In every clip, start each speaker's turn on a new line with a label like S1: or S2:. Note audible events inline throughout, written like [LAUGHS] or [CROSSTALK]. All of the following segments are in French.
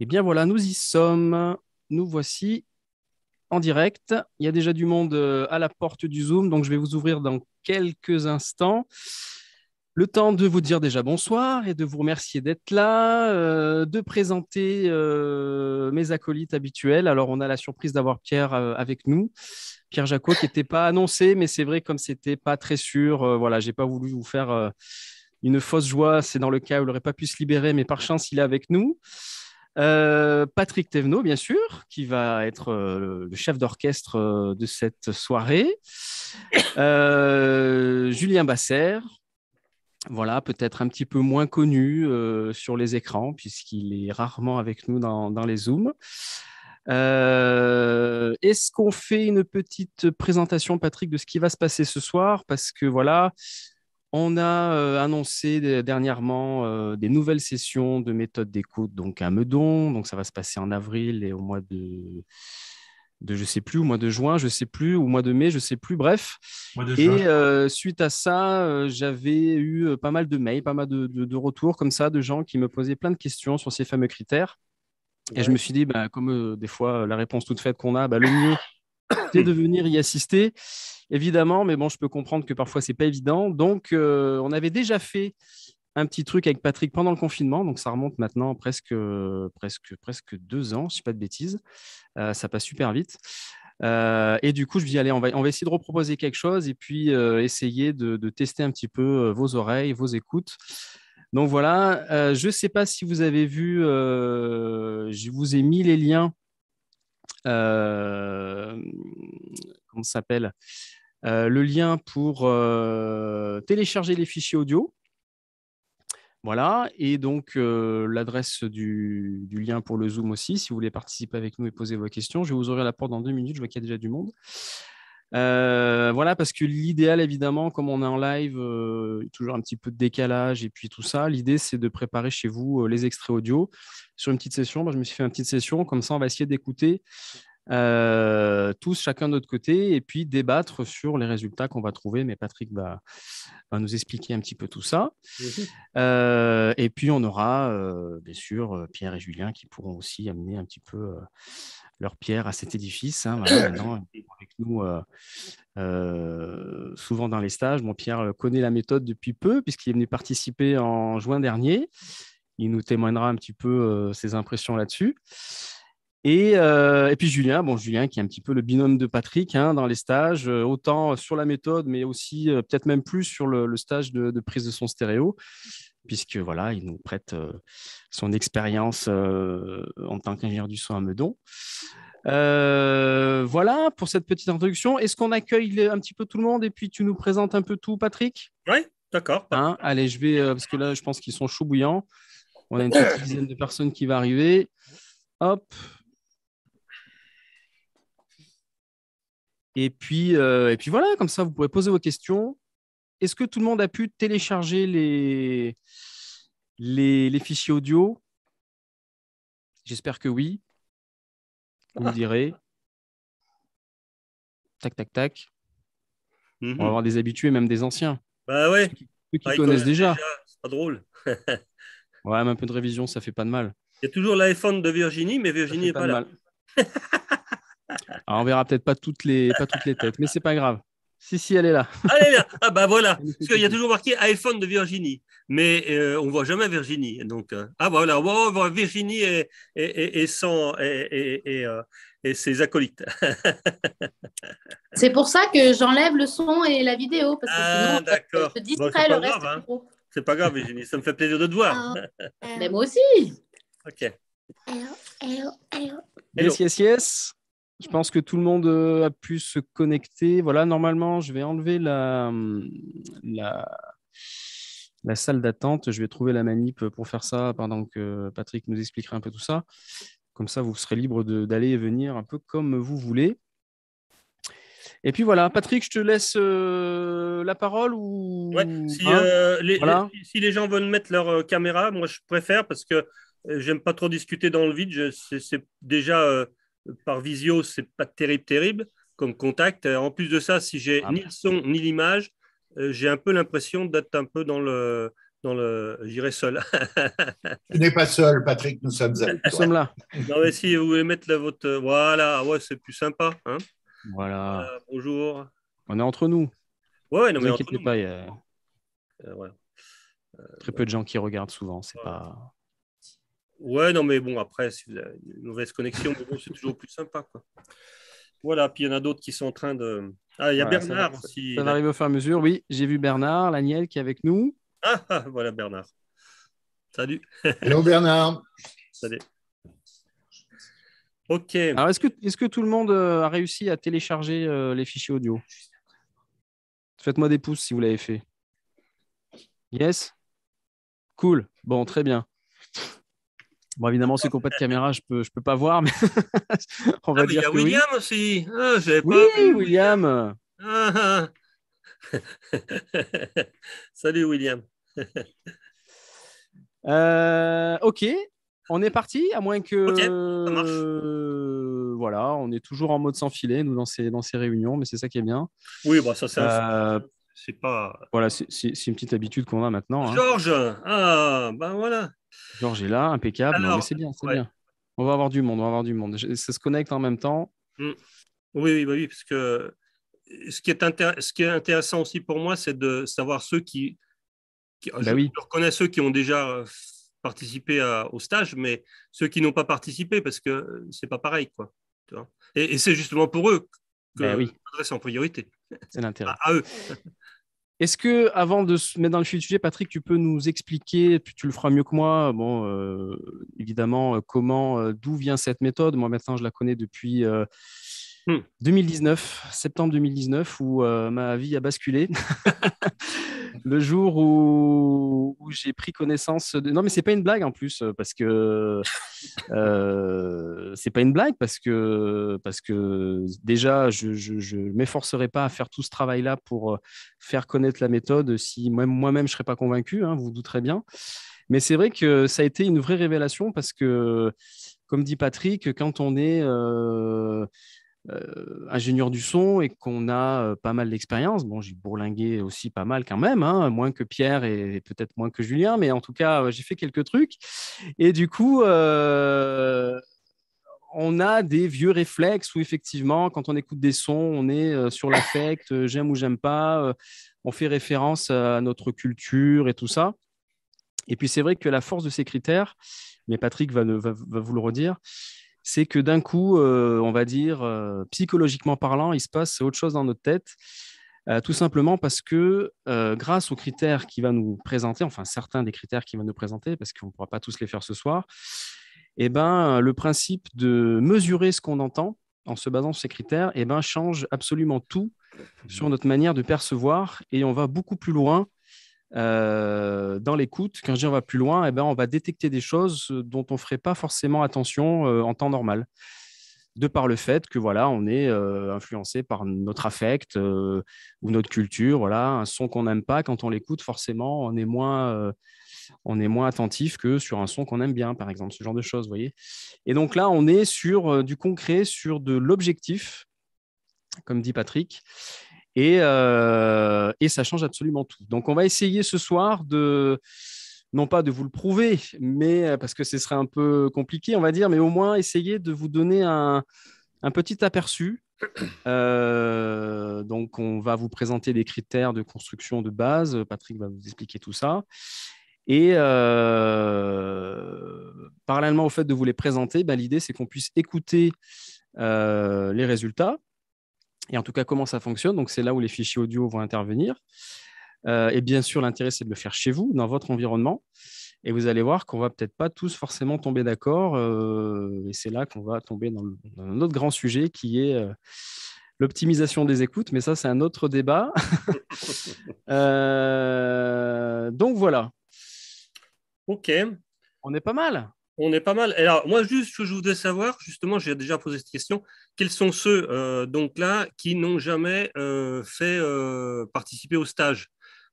S1: Eh bien voilà, nous y sommes. Nous voici en direct. Il y a déjà du monde euh, à la porte du Zoom, donc je vais vous ouvrir dans quelques instants. Le temps de vous dire déjà bonsoir et de vous remercier d'être là, euh, de présenter euh, mes acolytes habituels. Alors, on a la surprise d'avoir Pierre avec nous. Pierre Jacot, qui n'était pas annoncé, mais c'est vrai, comme c'était pas très sûr, voilà, j'ai pas voulu vous faire une fausse joie. C'est dans le cas où il n'aurait pas pu se libérer, mais par chance, il est avec nous. Euh, Patrick Thévenot, bien sûr, qui va être euh, le chef d'orchestre euh, de cette soirée. Julien Basser, voilà, peut-être un petit peu moins connu sur les écrans, puisqu'il est rarement avec nous dans, dans les Zooms. Est-ce qu'on fait une petite présentation, Patrick, de ce qui va se passer ce soir Parce que voilà, on a euh, annoncé dernièrement euh, des nouvelles sessions de méthode d'écoute donc à Meudon. Donc ça va se passer en avril et au mois de, de je sais plus, au mois de juin, je sais plus, au mois de mai, je sais plus. Bref. Et euh, suite à ça, j'avais eu pas mal de mails, pas mal de, retours comme ça de gens qui me posaient plein de questions sur ces fameux critères. Et je me suis dit, bah, comme des fois la réponse toute faite qu'on a, bah, le mieux de venir y assister, évidemment, mais bon, je peux comprendre que parfois c'est pas évident. Donc, euh, on avait déjà fait un petit truc avec Patrick pendant le confinement, donc ça remonte maintenant presque, presque, presque deux ans, je pas de bêtises. Euh, ça passe super vite. Euh, et du coup, je vais aller allez, on va, on essayer de reproposer quelque chose et puis essayer de, de, tester un petit peu vos oreilles, vos écoutes. Donc voilà, je ne sais pas si vous avez vu, je vous ai mis les liens euh, comment s'appelle euh, Le lien pour euh, télécharger les fichiers audio. Voilà, et donc l'adresse du, du, lien pour le Zoom aussi, si vous voulez participer avec nous et poser vos questions. Je vais vous ouvrir la porte dans deux minutes, je vois qu'il y a déjà du monde. Euh, voilà, parce que l'idéal, évidemment, comme on est en live, euh, toujours un petit peu de décalage et puis tout ça, l'idée, c'est de préparer chez vous euh, les extraits audio sur une petite session. Moi, je me suis fait une petite session, comme ça, on va essayer d'écouter tous, chacun de notre côté, et puis débattre sur les résultats qu'on va trouver. Mais Patrick va, nous expliquer un petit peu tout ça. Mhm. et puis, on aura, bien sûr, Pierre et Julien qui pourront aussi amener un petit peu leur pierre à cet édifice. Hein, [COUGHS] avec nous, euh, euh, souvent dans les stages, mon Pierre euh, connaît la méthode depuis peu, puisqu'il est venu participer en juin dernier. Il nous témoignera un petit peu ses impressions là-dessus. Euh, et, puis Julien, bon Julien qui est un petit peu le binôme de Patrick hein, dans les stages, euh, autant sur la méthode, mais aussi euh, peut-être même plus sur le, stage de, prise de son stéréo, puisque voilà, il nous prête son expérience en tant qu'ingénieur du son à Meudon. voilà pour cette petite introduction. Est-ce qu'on accueille un petit peu tout le monde et puis tu nous présentes un peu tout, Patrick Oui, d'accord. Hein, allez, je vais parce que là, je pense qu'ils sont chauds bouillants. On a une petite dizaine de personnes qui va arriver. Hop, Et puis, euh, et puis voilà, comme ça, vous pouvez poser vos questions. Est-ce que tout le monde a pu télécharger
S2: les, les, fichiers audio J'espère que oui. Vous me [LAUGHS] direz.
S1: Tac, tac, tac. On va mhm. avoir des habitués, même des anciens. Bah ouais. Ceux qui, ah, connaissent déjà.
S3: C'est pas drôle. [LAUGHS] ouais,
S1: un peu de révision, ça fait pas de mal.
S3: Il y a toujours l'iPhone de Virginie, mais Virginie n'est pas, pas là. [LAUGHS]
S1: Ah, on verra peut-être pas toutes les, pas toutes les têtes, mais c'est pas grave. Si, si, elle est là.
S3: [LAUGHS] Ah, elle est là. Ah bah voilà. Parce qu'il y a toujours marqué iPhone de Virginie. Mais euh, on ne voit jamais Virginie. Donc, euh. ah voilà, voilà, voit Virginie et, et, et, et, euh, et ses acolytes.
S4: [LAUGHS] c'est pour ça que j'enlève le son et la vidéo. Parce que ah, sinon,
S3: d'accord. je distrais le reste. Hein. C'est pas grave, Virginie. Ça me fait plaisir de te voir. Ah, [LAUGHS] mais moi aussi. OK.
S1: Yes, yes, yes. Je pense que tout le monde euh, a pu se connecter. Voilà, normalement, je vais enlever hum, la, la, salle d'attente. Je vais trouver la manip pour faire ça pendant que Patrick nous expliquera un peu tout ça. Comme ça, vous serez libre d'aller et venir un peu comme vous voulez. Et puis voilà, Patrick, je te laisse euh, la parole ou si, hein euh, les,
S3: si, les, gens veulent mettre leur caméra, moi je préfère parce que j'aime pas trop discuter dans le vide. C'est déjà par visio, c'est pas terrible, terrible comme contact. Euh, en plus de ça, si j'ai ah ni bah. le son ni l'image, euh, j'ai un peu l'impression d'être un peu dans le, dans le, j'irai seul. [LAUGHS]
S4: tu n'es pas seul, Patrick, nous sommes Nous là.
S3: si vous voulez mettre la votre, voilà, ouais, c'est plus sympa, hein. Voilà. Euh, bonjour.
S1: On est entre nous. Ouais, non, vous mais entre pas, Très peu de gens qui regardent souvent, c'est pas.
S3: Ouais, non, mais bon, après, si vous avez une mauvaise connexion, c'est [LAUGHS] toujours plus sympa. Voilà, puis il y en a d'autres qui sont en train de.
S1: Ah, il y a Bernard aussi. Ça va arriver au fur et à mesure, oui. J'ai vu Bernard, Laniel qui est avec nous.
S3: Ah, ah voilà Bernard. Salut. Hello Bernard. Salut.
S1: Ok. Alors, est-ce que, est que tout le monde euh, a réussi à télécharger euh, les fichiers audio Faites-moi des pouces si vous l'avez fait. Yes Cool. Bon, très bien. Bon, évidemment, ceux qui n'ont pas de caméra, je peux, je peux pas voir, mais [LAUGHS] on ah, va dire. Il y a William
S3: aussi. Ah, oui,
S1: William. [LAUGHS]
S3: Salut, William.
S5: [LAUGHS]
S1: Euh, ok, on est parti, à moins que. marche. Euh, voilà, on est toujours en mode sans filet, nous, dans ces, dans ces réunions, mais c'est ça qui est bien. Oui, bon, bah, ça, c'est. Euh, c'est pas. Voilà, c'est une petite habitude qu'on a maintenant. Hein.
S3: Georges Ah, ben voilà
S1: Georges est là, impeccable. c'est bien, c'est bien. On va avoir du monde, on va avoir du monde. Ça se connecte en même temps.
S3: Mm. Oui, oui, oui, parce que ce qui est, ce qui est intéressant aussi pour moi, c'est de savoir ceux qui. Bah je, reconnais ceux qui ont déjà euh, participé au stage, mais ceux qui n'ont pas participé, parce que c'est pas pareil, quoi. Et, c'est justement pour eux que bah je oui. en priorité. C'est l'intérêt. [LAUGHS] à eux.
S1: Est-ce que, avant de se mettre dans le fil du sujet, Patrick, tu peux nous expliquer, tu, tu le feras mieux que moi, bon, euh, évidemment, euh, comment, euh, d'où vient cette méthode Moi, maintenant, je la connais depuis 2019, hmm. septembre 2019, où ma vie a basculé. [LAUGHS] le jour où, j'ai pris connaissance de... Non, mais c'est pas une blague en plus, euh, parce que Ce euh, c'est pas une blague, parce que, parce que déjà, je ne m'efforcerai pas à faire tout ce travail-là pour euh, faire connaître la méthode si moi-même je serais pas convaincu, vous, hein, vous douterez bien. Mais c'est vrai que ça a été une vraie révélation parce que, comme dit Patrick, quand on est euh, ingénieur du son et qu'on a euh, pas mal d'expérience. Bon, j'ai bourlingué aussi pas mal quand même, hein, moins que Pierre et, peut-être moins que Julien, mais en tout cas, euh, j'ai fait quelques trucs. Et du coup, on a des vieux réflexes où effectivement, quand on écoute des sons, on est sur l'affect, j'aime ou j'aime pas, on fait référence à notre culture et tout ça. Et puis c'est vrai que la force de ces critères, mais Patrick va vous le redire, c'est que d'un coup, euh, on va dire, euh, psychologiquement parlant, il se passe autre chose dans notre tête, euh, tout simplement parce que grâce aux critères qu'il va nous présenter, enfin certains des critères qu'il va nous présenter, parce qu'on ne pourra pas tous les faire ce soir, eh ben, le principe de mesurer ce qu'on entend en se basant sur ces critères eh ben, change absolument tout sur mmh. notre manière de percevoir et on va beaucoup plus loin euh, dans l'écoute, quand je on va plus loin, et eh ben, on va détecter des choses dont on ne ferait pas forcément attention euh, en temps normal. De par le fait que voilà, on est euh, influencé par notre affect ou notre culture, voilà, un son qu'on n'aime pas, quand on l'écoute, forcément, on est moins, on est moins attentif que sur un son qu'on aime bien, par exemple, ce genre de choses, voyez. Et donc là, on est sur du concret, sur de l'objectif, comme dit Patrick. Euh, et, ça change absolument tout. Donc on va essayer ce soir de, non pas de vous le prouver, mais euh, parce que ce serait un peu compliqué, on va dire, mais au moins essayer de vous donner un, un petit aperçu. Euh, donc on va vous présenter des critères de construction de base, Patrick va vous expliquer tout ça. Et parallèlement au fait de vous les présenter, bah, l'idée c'est qu'on puisse écouter les résultats, et en tout cas comment ça fonctionne. Donc c'est là où les fichiers audio vont intervenir. Euh, et bien sûr, l'intérêt, c'est de le faire chez vous, dans votre environnement. Et vous allez voir qu'on va peut-être pas tous forcément tomber d'accord. Euh, et c'est là qu'on va tomber dans, un autre grand sujet qui est euh, l'optimisation des écoutes. Mais ça, c'est un autre débat. [LAUGHS] donc voilà. OK. On est pas mal on est pas mal. alors, moi, juste
S3: ce que je voudrais savoir, justement, j'ai déjà posé cette question, quels sont ceux, euh, donc là, qui n'ont jamais euh, fait euh, participer au stage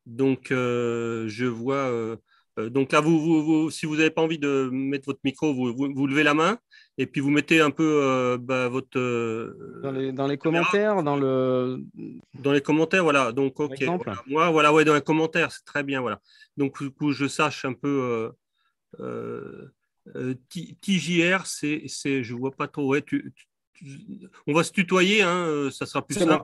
S3: Donc, je vois. donc là, vous, vous, si vous n'avez pas envie de mettre votre micro, vous, levez la main et puis vous mettez un peu bah, votre. dans les, commentaires, dans le. Dans les commentaires, voilà. Donc, ok. Moi, voilà, ouais, dans les commentaires, c'est très bien, voilà. Donc, du coup, je sache un peu. Euh, TJR, c'est, je vois pas trop. on va se tutoyer, hein, euh, ça sera plus simple.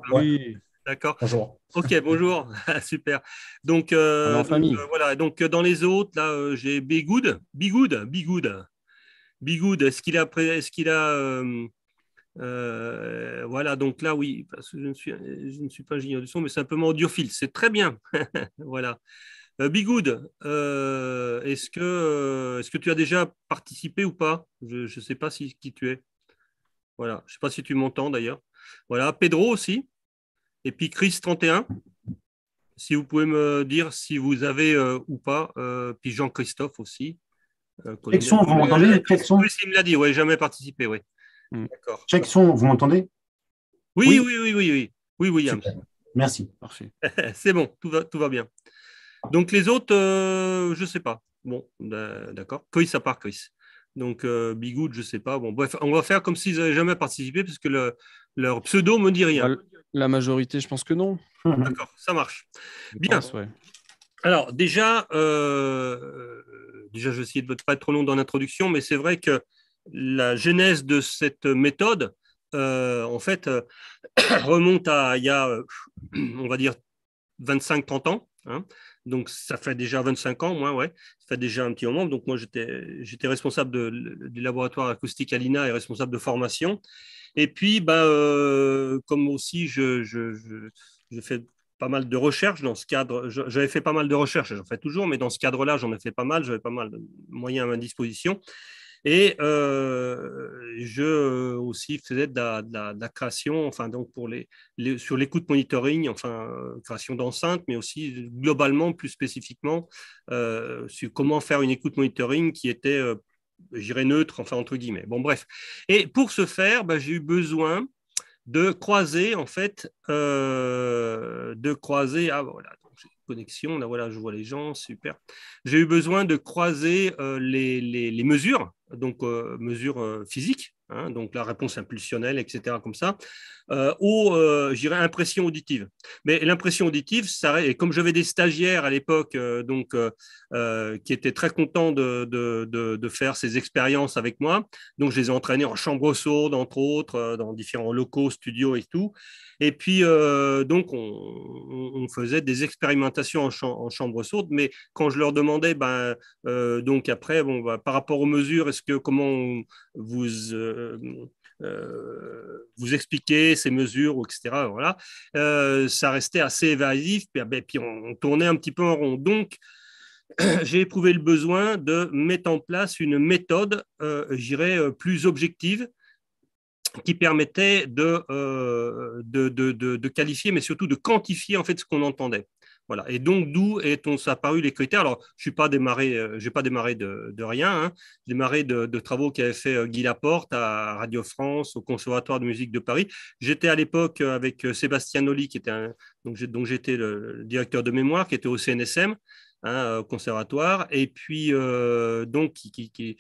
S3: D'accord. Bonjour. Ok, bonjour. [LAUGHS] Super. Donc, euh, voilà. Donc dans les autres, là, j'ai Bigood. Bigood. Bigood. Bigood. Est-ce qu'il a, est-ce qu'il a voilà, donc là, oui, parce que je ne suis, je ne suis pas ingénieur du son, mais simplement audiophile. C'est très bien. [LAUGHS] voilà. Euh, Bigood, euh, est-ce que, euh, est que, tu as déjà participé ou pas Je ne sais pas si, qui tu es. Voilà, je ne sais pas si tu m'entends d'ailleurs. Voilà, Pedro aussi. Et puis Chris31. Si vous pouvez me dire si vous avez ou pas. Euh, puis Jean-Christophe aussi. Euh, vous m'entendez Oui, il me l'a dit, oui, jamais participé, oui. Mm. D'accord.
S6: son, vous m'entendez
S3: oui oui. oui, oui, oui, oui, William.
S6: Merci. Parfait.
S3: [LAUGHS] C'est bon, tout va, tout va bien. Donc les autres, euh, je ne sais pas. Bon, d'accord. Coïs à part Chris. Donc euh, Bigoud, je ne sais pas. Bon, bref, on va faire comme s'ils n'avaient jamais participé parce que leur pseudo me dit rien. Bah, la
S1: majorité, je pense que non. [LAUGHS] D'accord,
S3: ça marche. Bien. Alors déjà, euh, déjà, je vais essayer de ne pas être trop long dans l'introduction, mais c'est vrai que la genèse de cette méthode, en fait, [COUGHS] remonte à il y a, on va dire, 25-30 ans. Hein. Donc, ça fait déjà 25 ans, moi, ouais. Ça fait déjà un petit moment. Donc, moi, j'étais responsable du laboratoire acoustique Alina et responsable de formation. Et puis, bah, euh, comme aussi, je, fais pas mal de recherches dans ce cadre. J'avais fait pas mal de recherches, j'en fais toujours, mais dans ce cadre-là, j'en ai fait pas mal. J'avais pas mal de moyens à ma disposition. Et euh, je euh, aussi faisais de la, de la, création, enfin, donc pour les, sur l'écoute monitoring, enfin, euh, création d'enceinte, mais aussi globalement, plus spécifiquement, sur comment faire une écoute monitoring qui était, j'irai neutre, enfin, entre guillemets. Bon, bref. Et pour ce faire, bah, j'ai eu besoin de croiser en fait de croiser ah voilà connexion. Là, voilà, je vois les gens, super. J'ai eu besoin de croiser euh, les, mesures, donc euh, mesures euh, physiques, hein, donc la réponse impulsionnelle, etc., comme ça, euh, aux, euh, j'irais, impression auditive. Mais l'impression auditive, ça, et comme j'avais des stagiaires à l'époque, euh, donc euh, euh, qui étaient très contents de, de, de, de, faire ces expériences avec moi, donc je les ai entraînés en chambre sourde, entre autres, euh, dans différents locaux, studios et tout. Et puis, donc, on, on, faisait des expérimentations en, chambre, en sourde, mais quand je leur demandais, ben, donc après, bon, bah, par rapport aux mesures, est-ce que comment vous vous euh, vous expliquer ces mesures, etc. Voilà. Euh, ça restait assez évasif, puis, ah ben, puis on, tournait un petit peu en rond. Donc, [CLEARS THROAT] j'ai éprouvé le besoin de mettre en place une méthode, euh, j'irais, euh, plus objective, qui permettait de, de, de, qualifier, mais surtout de quantifier en fait ce qu'on entendait. Voilà. Et donc, d'où est apparu les critères Alors, je n'ai pas démarré, euh, pas démarré de, rien. Hein. J'ai démarré de, de travaux qu'avait fait euh, Guy Laporte à Radio France, au Conservatoire de musique de Paris. J'étais à l'époque euh, avec Sébastien Nolly, qui était donc j'étais le directeur de mémoire, qui était au CNSM au hein, euh, conservatoire, et puis euh, donc qui,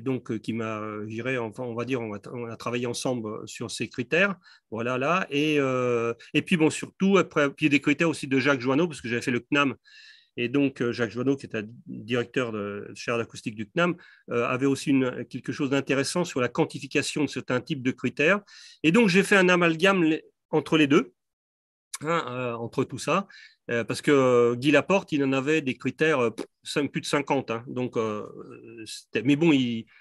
S3: donc euh, qui m'a, j'irai, enfin on va dire, on, a, travaillé ensemble sur ces critères, voilà là, et, et puis bon surtout après, puis des critères aussi de Jacques Joanneau parce que j'avais fait le CNAM. Et donc, Jacques Joanneau, qui était directeur de chaire d'acoustique du CNAM, avait aussi une, quelque chose d'intéressant sur la quantification de certains types de critères. Et donc, j'ai fait un amalgame entre les deux. Euh, entre tout ça euh, parce que euh, Guy Laporte, il en avait des critères plus de 50. Hein. donc, mais bon,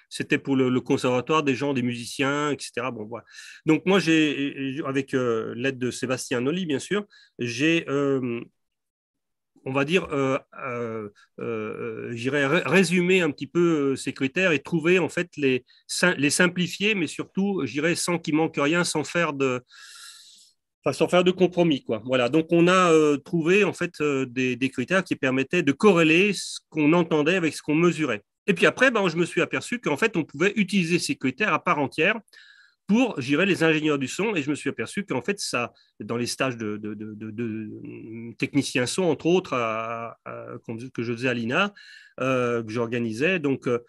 S3: c'était pour le, conservatoire des gens, des musiciens, etc. Bon, voilà. Donc moi, j'ai, avec l'aide de Sébastien Nolly, bien sûr, j'ai, on va dire, j'irai résumer un petit peu ces critères et trouver en fait les, les simplifier, mais surtout, j'irai sans qu'il manque rien, sans faire de sans faire de compromis quoi. Voilà, donc on a euh, trouvé en fait euh, des, critères qui permettaient de corréler ce qu'on entendait avec ce qu'on mesurait. Et puis après, ben, je me suis aperçu qu'en fait on pouvait utiliser ces critères à part entière pour, les ingénieurs du son. Et je me suis aperçu qu'en fait, ça, dans les stages de, euh, techniciens son, entre autres, que je faisais à l'INA, euh, que j'organisais, donc, euh,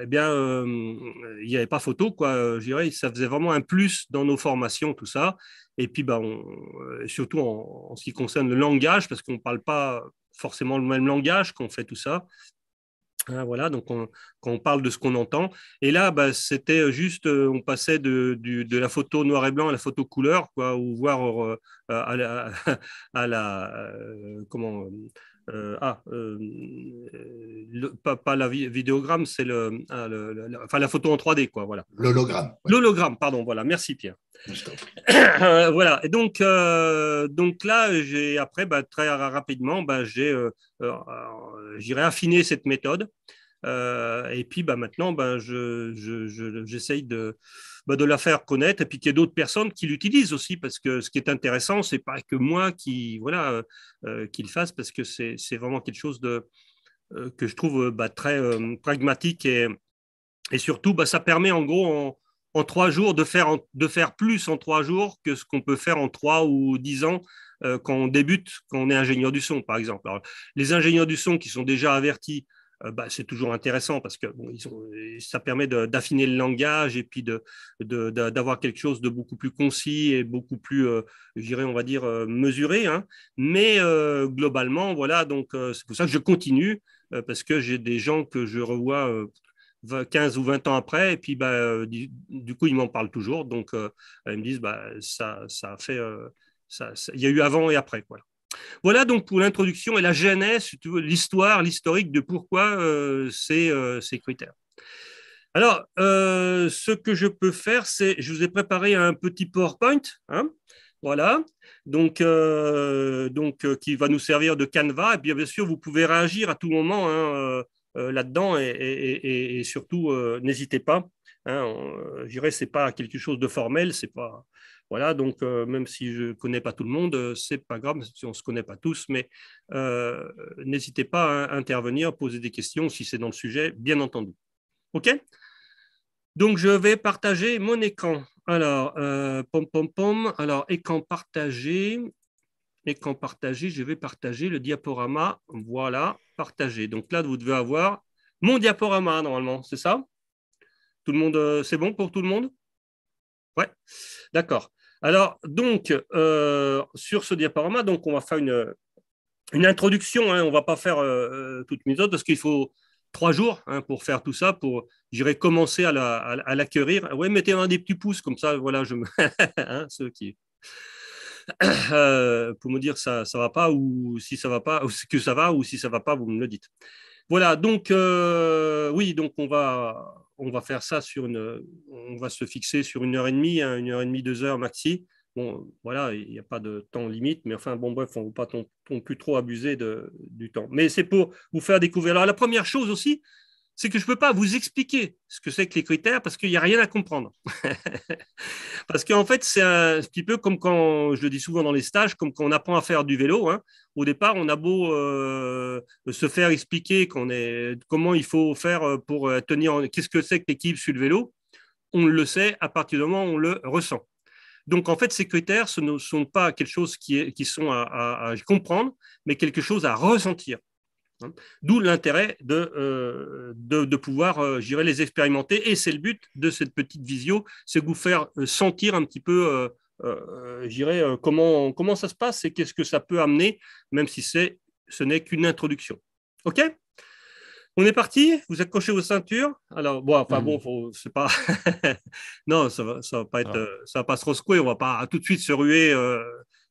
S3: eh bien, il n'y avait pas photo, quoi. ça faisait vraiment un plus dans nos formations, tout ça. Et puis, bah, surtout en, en, ce qui concerne le langage, parce qu'on ne parle pas forcément le même langage qu'on fait tout ça. Hein, voilà, donc on, parle de ce qu'on entend. Et là, bah, c'était juste, euh, on passait de, la photo noir et blanc à la photo couleur, quoi, ou voir euh, à la, [LAUGHS] à la euh, comment, euh, ah, euh, pas, la vidéogramme, c'est le, ah, la photo en 3D, quoi, voilà. L'hologramme. L'hologramme, pardon, voilà. Merci Pierre. Euh, voilà. Et donc, donc là, j'ai après bah, très rapidement, bah, j'ai, j'irai affiner cette méthode. et puis, bah, maintenant, bah, j'essaye de bah, de la faire connaître et puis qu'il y ait d'autres personnes qui l'utilisent aussi parce que ce qui est intéressant, c'est pas que moi qui voilà euh, euh, le fasse parce que c'est vraiment quelque chose de euh, que je trouve bah, très pragmatique et, et surtout bah, ça permet en gros en, trois jours de faire, de faire plus en trois jours que ce qu'on peut faire en trois ou dix ans quand on débute, quand on est ingénieur du son, par exemple. les ingénieurs du son qui sont déjà avertis euh, bah, c'est toujours intéressant parce que euh, ça permet d'affiner le langage et puis d'avoir de, quelque chose de beaucoup plus concis et beaucoup plus, euh, on va dire, euh, mesuré. Hein. Mais globalement, voilà, donc c'est pour ça que je continue parce que j'ai des gens que je revois 15 ou 20 ans après, et puis bah, du, coup, ils m'en parlent toujours. Donc, ils me disent, bah, ça, a fait, il y a eu avant et après. Voilà. Voilà donc pour l'introduction et la genèse, l'histoire, l'historique de pourquoi euh, c'est euh, ces, critères. Alors, euh, ce que je peux faire, c'est, je vous ai préparé un petit PowerPoint, hein, voilà, donc, donc qui va nous servir de canevas. Et bien, sûr, vous pouvez réagir à tout moment hein, là-dedans et, surtout, n'hésitez pas. Hein, je dirais, ce n'est pas quelque chose de formel, c'est pas voilà, donc euh, même si je ne connais pas tout le monde, euh, c'est pas grave si on ne se connaît pas tous, mais euh, n'hésitez pas à intervenir, poser des questions si c'est dans le sujet, bien entendu. OK Donc je vais partager mon écran. Alors, pom pom pom. Alors, écran partagé. Écran partagé, je vais partager le diaporama. Voilà, partagé. Donc là, vous devez avoir mon diaporama normalement, c'est ça Tout le monde, c'est bon pour tout le monde Ouais, d'accord. Alors, donc, euh, sur ce diaporama, donc, on va faire une, introduction. Hein. on ne va pas faire toutes euh, euh, toute autres, parce qu'il faut trois jours hein, pour faire tout ça, pour, j'irai commencer à, la, l'acquérir. mettez un des petits pouces, comme ça, voilà, je [LAUGHS] hein, [COUGHS] pour me dire ça ça va pas ou si ça va pas ou que ça va ou si ça va pas vous me le dites voilà, donc euh, oui, donc on va, on va faire ça sur une, on va se fixer sur une heure et demie, hein, une heure et demie, deux heures maxi. Bon, voilà, il n'y a pas de temps limite, mais enfin, bon, bref, on ne va pas trop abuser du temps. Mais c'est pour vous faire découvrir. Alors, la première chose aussi, c'est que je ne peux pas vous expliquer ce que c'est que les critères parce qu'il n'y a rien à comprendre. [LAUGHS] parce qu'en fait, c'est un petit peu comme quand, je le dis souvent dans les stages, comme quand on apprend à faire du vélo. Hein. Au départ, on a beau euh, se faire expliquer qu'on est, comment il faut faire euh, pour euh, tenir, qu'est-ce que c'est que l'équipe sur le vélo. On le sait à partir du moment où on le ressent. Donc, en fait, ces critères, ce ne sont pas quelque chose qui, est, qui sont à comprendre, mais quelque chose à ressentir. Hein. D'où l'intérêt de, euh, de, pouvoir, euh, les expérimenter. Et c'est le but de cette petite visio, c'est vous faire euh, sentir un petit peu, euh, comment, comment ça se passe et qu'est-ce que ça peut amener, même si ce n'est qu'une introduction. OK on est parti Vous accrochez aux ceintures Alors, bon, enfin bon, mmh. c'est pas. [LAUGHS] non, ça ne va, pas être, ça va se on ne va pas tout de suite se ruer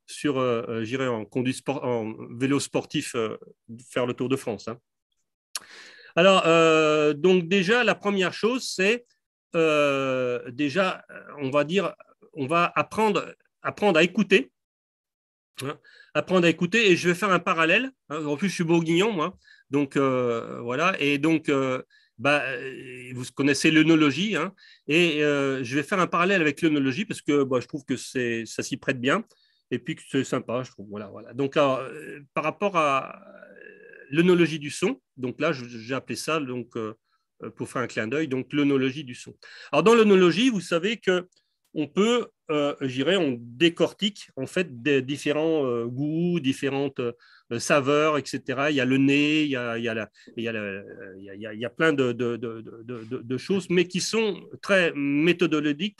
S3: sur, euh, euh, j'irai en, sport, en vélo sportif euh, faire le Tour de France. Hein. Alors, donc déjà, la première chose, c'est déjà, on va dire, on va apprendre, apprendre à écouter. Hein, apprendre à écouter, et je vais faire un parallèle. Hein. en plus, je suis bourguignon, moi. Donc, voilà. Et donc, bah, vous connaissez l'œnologie, et je vais faire un parallèle avec l'œnologie parce que bah, je trouve que ça s'y prête bien et puis que c'est sympa, je trouve. Voilà, voilà. Donc, euh, par rapport à euh, l'onologie du son, donc là, j'ai appelé ça, donc, euh, pour faire un clin d'œil, donc l'onologie du son. Alors, dans l'onologie, vous savez que on peut, euh, j'irais, on décortique en fait des différents goûts, différentes saveurs, etc. Il y a le nez, il y a, il plein de, choses, mais qui sont très méthodologiques,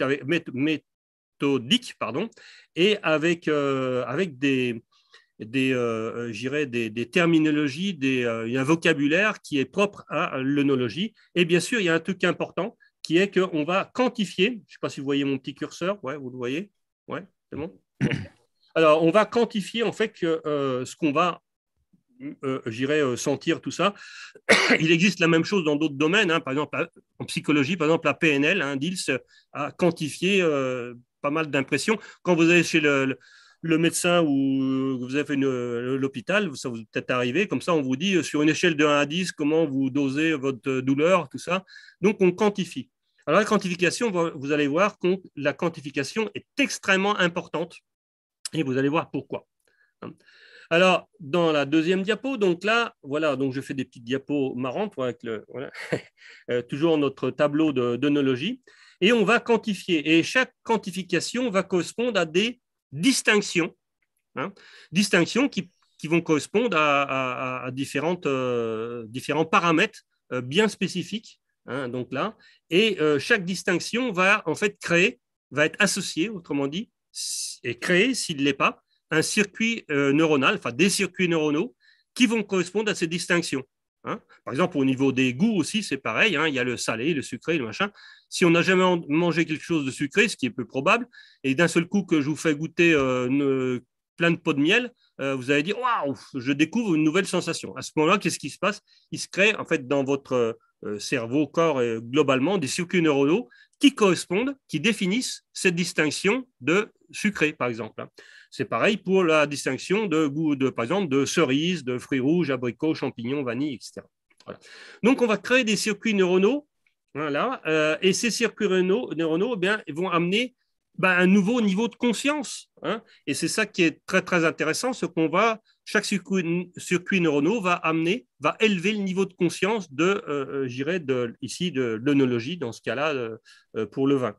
S3: pardon, et avec, euh, avec des, euh, euh, des, des, terminologies, des, un vocabulaire qui est propre à l'onologie. Et bien sûr, il y a un truc important qui est qu'on va quantifier, je ne sais pas si vous voyez mon petit curseur, ouais, vous le voyez, ouais, c'est bon. Alors, on va quantifier en fait ce qu'on va, j'irai sentir tout ça. [COUGHS] il existe la même chose dans d'autres domaines, hein. par exemple en psychologie, par exemple la PNL, hein, DILS a quantifié pas mal d'impressions. Quand vous allez chez le, médecin ou euh, vous avez fait euh, l'hôpital, ça vous est peut-être arrivé, comme ça on vous dit euh, sur une échelle de 1 à 10 comment vous dosez votre douleur, tout ça. Donc on quantifie. Alors la quantification, vous allez voir que la quantification est extrêmement importante et vous allez voir pourquoi. Alors dans la deuxième diapo, donc là, voilà, donc je fais des petites diapos marrantes avec le, [LAUGHS] toujours notre tableau d'onologie et on va quantifier. Et chaque quantification va correspondre à des distinctions, hein. distinctions qui, vont correspondre à, différentes, euh, différents paramètres euh, bien spécifiques. Hein, donc là, et euh, chaque distinction va en fait créer, va être associée, autrement dit, et créer, s'il ne l'est pas, un circuit neuronal, enfin des circuits neuronaux qui vont correspondre à ces distinctions. Hein. Par exemple, au niveau des goûts aussi, c'est pareil. Hein. il y a le salé, le sucré, le machin. Si on n'a jamais mangé quelque chose de sucré, ce qui est peu probable, et d'un seul coup que je vous fais goûter euh, plein de pots de miel, euh, vous allez dire waouh, je découvre une nouvelle sensation. À ce moment-là, qu'est-ce qui se passe Il se crée en fait dans votre euh, cerveau, corps et globalement des circuits neuronaux qui correspondent, qui définissent cette distinction de sucré, par exemple. Hein. C'est pareil pour la distinction de goût, de, par exemple, de cerises, de fruits rouges, abricots, champignons, vanille, etc. Donc, on va créer des circuits neuronaux. Euh, et ces circuits neuronaux, eh vont amener ben, un nouveau niveau de conscience. Hein. et c'est ça qui est très, très intéressant, ce qu'on va, chaque circuit, circuit neuronal va amener, va élever le niveau de conscience de, euh, euh de, ici, de dans ce cas-là, euh, pour le vin.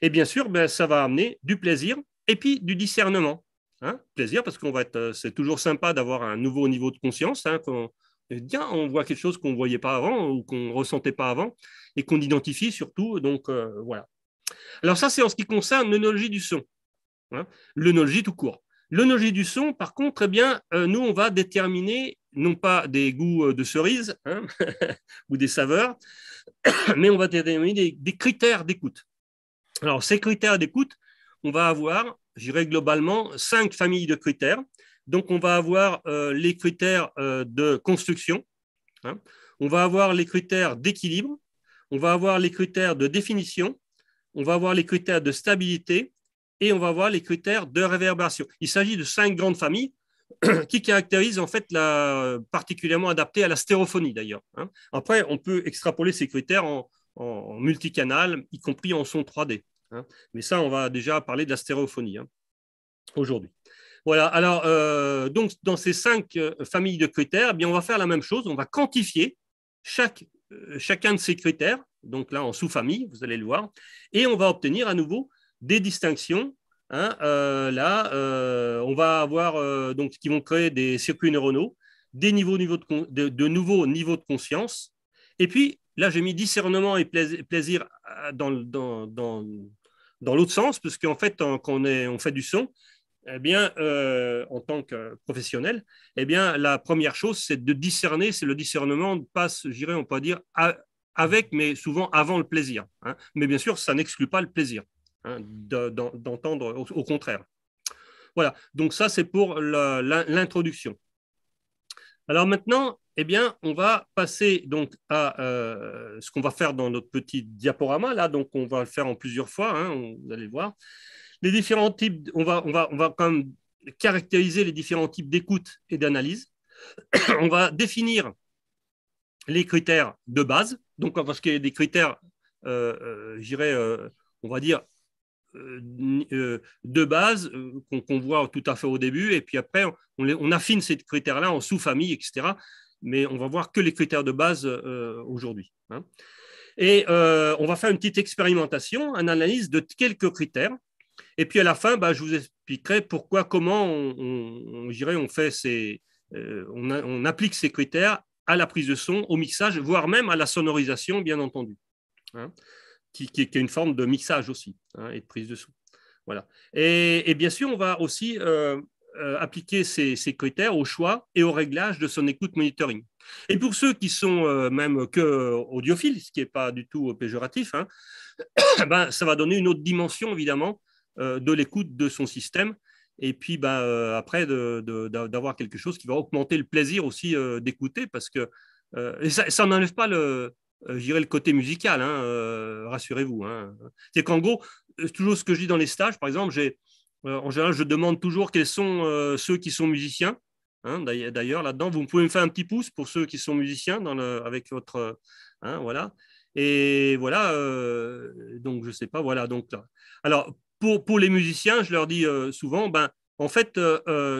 S3: Et bien sûr, ben, ça va amener du plaisir et puis du discernement. Hein, plaisir, parce qu'on va être, euh, c'est toujours sympa d'avoir un nouveau niveau de conscience. Hein, quand on, on voit quelque chose qu'on ne voyait pas avant ou qu'on ne ressentait pas avant et qu'on identifie surtout. Donc euh, voilà. Alors ça, c'est en ce qui concerne l'onologie du son, hein, tout court. l'onologie du son, par contre, eh bien, euh, nous, on va déterminer non pas des goûts de cerises hein, [LAUGHS] ou des saveurs, [COUGHS] mais on va déterminer des, des critères d'écoute. Alors ces critères d'écoute, on va avoir dirais globalement, cinq familles de critères. Donc, on va avoir euh, les critères euh, de construction, hein. on va avoir les critères d'équilibre, on va avoir les critères de définition, on va avoir les critères de stabilité et on va avoir les critères de réverbération. Il s'agit de cinq grandes familles [CLEARS THROAT] qui caractérisent en fait la particulièrement adaptée à la stérophonie d'ailleurs. Hein. Après, on peut extrapoler ces critères en, en multicanal, y compris en son 3D. Hein. Mais ça, on va déjà parler de la stéréophonie hein, aujourd'hui. Voilà, alors, euh, donc, dans ces cinq euh, familles de critères, eh bien, on va faire la même chose, on va quantifier chaque, euh, chacun de ces critères, donc là en sous-famille, vous allez le voir, et on va obtenir à nouveau des distinctions hein, là, on va avoir donc qui vont créer des circuits neuronaux, des niveaux, de, de, nouveaux niveaux de conscience. Et puis là, j'ai mis discernement et plaisir dans, dans, dans, dans l'autre sens, parce qu'en fait, quand on, est, on, fait du son, eh bien, euh, en tant que professionnel, eh bien, la première chose, c'est de discerner, c'est le discernement passe, j'irais, on peut dire, avec, mais souvent avant le plaisir. Hein. Mais bien sûr, ça n'exclut pas le plaisir hein, d'entendre, au, contraire. Voilà, donc ça, c'est pour l'introduction. Alors maintenant, eh bien, on va passer donc à euh, ce qu'on va faire dans notre petit diaporama là. Donc, on va le faire en plusieurs fois. Hein, on, vous allez voir les différents types. On va, on va, on va quand caractériser les différents types d'écoute et d'analyse. [COUGHS] on va définir les critères de base. Donc, parce qu'il y a des critères, euh, euh, euh on va dire de base qu'on voit tout à fait au début, et puis après, on, affine ces critères-là en sous-famille, etc mais on va voir que les critères de base euh, aujourd'hui. Hein. Et euh, on va faire une petite expérimentation, une analyse de quelques critères. Et puis à la fin, bah, je vous expliquerai pourquoi, comment on, on, fait ces, euh, on, applique ces critères à la prise de son, au mixage, voire même à la sonorisation, bien entendu, hein, qui, est une forme de mixage aussi hein, et de prise de son. Voilà. Et, bien sûr, on va aussi euh, appliquer ces, critères au choix et au réglage de son écoute monitoring. Et pour ceux qui sont euh, même que audiophile ce qui n'est pas du tout euh, péjoratif, hein, [COUGHS] ben, ça va donner une autre dimension évidemment de l'écoute de son système et puis ben, après d'avoir quelque chose qui va augmenter le plaisir aussi d'écouter parce que ça, n'enlève pas le le côté musical hein, rassurez-vous hein. c'est qu'en gros toujours ce que je dis dans les stages par exemple j'ai euh, en général, je demande toujours quels sont euh, ceux qui sont musiciens. Hein, d'ailleurs, là-dedans, vous pouvez me faire un petit pouce pour ceux qui sont musiciens dans le, avec votre. Hein, voilà. Et voilà, euh, donc je ne sais pas, voilà. Donc, alors, pour, pour les musiciens, je leur dis souvent, ben, en fait,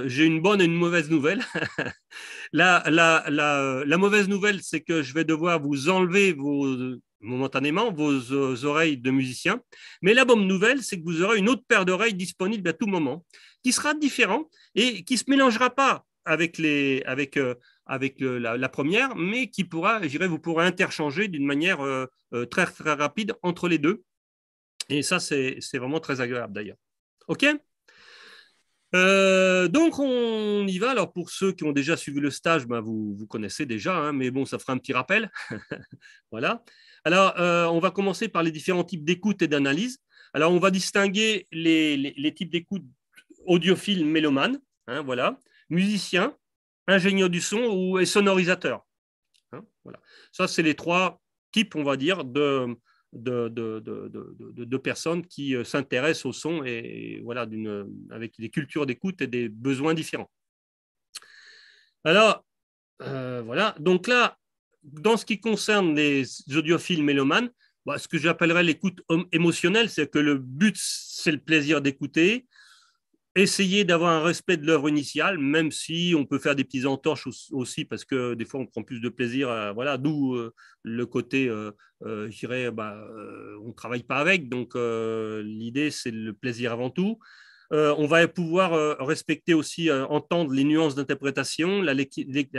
S3: j'ai une bonne et une mauvaise nouvelle. [LAUGHS] la, la, mauvaise nouvelle, c'est que je vais devoir vous enlever vos momentanément vos euh, oreilles de musicien. Mais la bonne nouvelle, c'est que vous aurez une autre paire d'oreilles disponible à tout moment, qui sera différente et qui ne se mélangera pas avec, les, avec, euh, avec euh, la, première, mais qui pourra, dirais, vous pourrez interchanger d'une manière très, très rapide entre les deux. Et ça, c'est vraiment très agréable d'ailleurs. OK donc on y va. Alors pour ceux qui ont déjà suivi le stage, ben, vous, vous connaissez déjà, hein, mais bon, ça fera un petit rappel. [LAUGHS] voilà. Alors, euh, on va commencer par les différents types d'écoute et d'analyse. Alors, on va distinguer les, types d'écoute audiophile, mélomane, musicien, hein, voilà, musicien, ingénieur du son ou et sonorisateur. Hein, voilà. Ça, c'est les trois types, on va dire, de, personnes qui euh, s'intéressent au son et, voilà, avec des cultures d'écoute et des besoins différents. Alors, euh, voilà, donc là, dans ce qui concerne les audiophiles mélomanes, bah, ce que j'appellerais l'écoute émotionnelle, c'est que le but, c'est le plaisir d'écouter, essayer d'avoir un respect de l'œuvre initiale, même si on peut faire des petites entorches aussi, parce que des fois, on prend plus de plaisir. voilà, d'où euh, le côté, euh, euh, je dirais, bah, on ne travaille pas avec, donc l'idée, c'est le plaisir avant tout. on va pouvoir respecter aussi, entendre les nuances d'interprétation, la,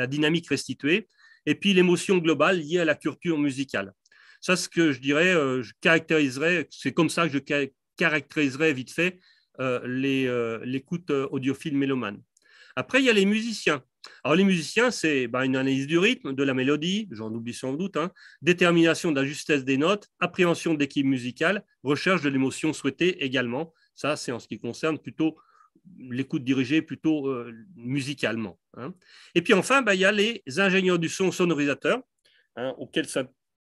S3: dynamique restituée et puis l'émotion globale liée à la culture musicale. Ça, ce que je dirais, euh, je caractériserais, c'est comme ça que je caractériserais vite fait euh, les euh, l'écoute audiophile mélomane. Après, il y a les musiciens. Alors, les musiciens, c'est bah, une analyse du rythme, de la mélodie, j'en oublie sans doute, hein, détermination de la justesse des notes, appréhension de l'équipe musicale, recherche de l'émotion souhaitée également. Ça, c'est en ce qui concerne plutôt l'écoute dirigée plutôt euh, musicalement. Hein. Et puis enfin, bah, il y a les ingénieurs du son sonorisateur, hein, auxquels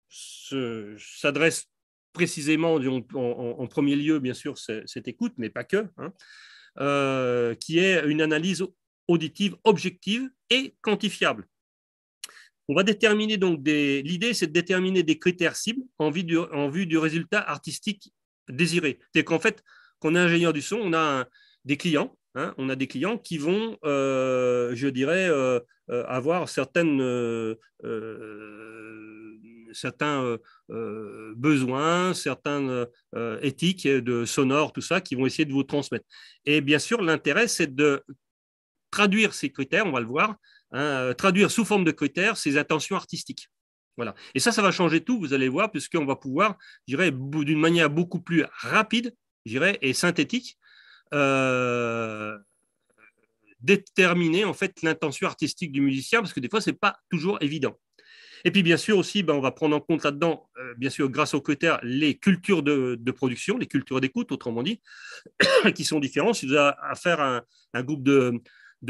S3: s'adresse précisément en, premier lieu, bien sûr, cette écoute, mais pas que, hein, euh, qui est une analyse auditive objective et quantifiable. On va déterminer donc des. L'idée, c'est de déterminer des critères cibles en vue du, résultat artistique désiré. C'est qu'en fait, qu'on est ingénieur du son, on a des clients Hein, on a des clients qui vont, euh, je dirais, euh, euh, avoir certains besoins, certaines éthiques de sonore, tout ça, qui vont essayer de vous transmettre. Et bien sûr, l'intérêt, c'est de traduire ces critères, on va le voir, hein, traduire sous forme de critères ces intentions artistiques. Voilà. Et ça, ça va changer tout, vous allez voir, puisqu'on va pouvoir, je dirais, d'une manière beaucoup plus rapide, je dirais, et synthétique, euh, déterminer en fait l'intention artistique du musicien, parce que des fois, c'est pas toujours évident. Et puis, bien sûr, aussi, ben, on va prendre en compte là-dedans, euh, bien sûr, grâce aux critères, les cultures de, production, les cultures d'écoute, autrement dit, [COUGHS] qui sont différentes. Si vous avez affaire à un, un groupe de,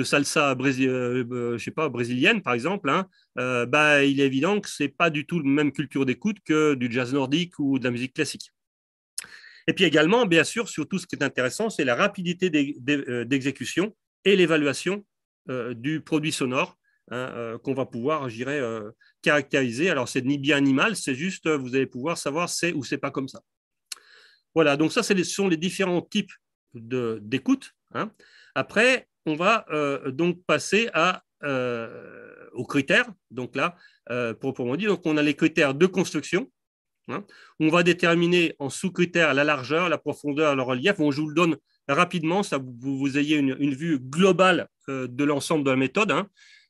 S3: salsa euh, je pas, brésilienne, par exemple, hein, ben, il est évident que ce n'est pas du tout la même culture d'écoute que du jazz nordique ou de la musique classique. Et puis également, bien sûr, surtout ce qui est intéressant, c'est la rapidité euh, d'exécution et l'évaluation euh, du produit sonore hein, euh, qu'on va pouvoir, je caractériser. Alors, c'est ni bien ni mal, c'est juste, vous allez pouvoir savoir c'est ou c'est pas comme ça. Voilà, donc ça, ce sont les différents types d'écoute. Hein. Après, on va donc passer aux critères. Donc là, proprement dit, donc on a les critères de construction, Hein. On va déterminer en sous critères la largeur, la profondeur, le relief. on je vous le donne rapidement, ça vous, vous ayez une, vue globale euh, de l'ensemble de la méthode, hein.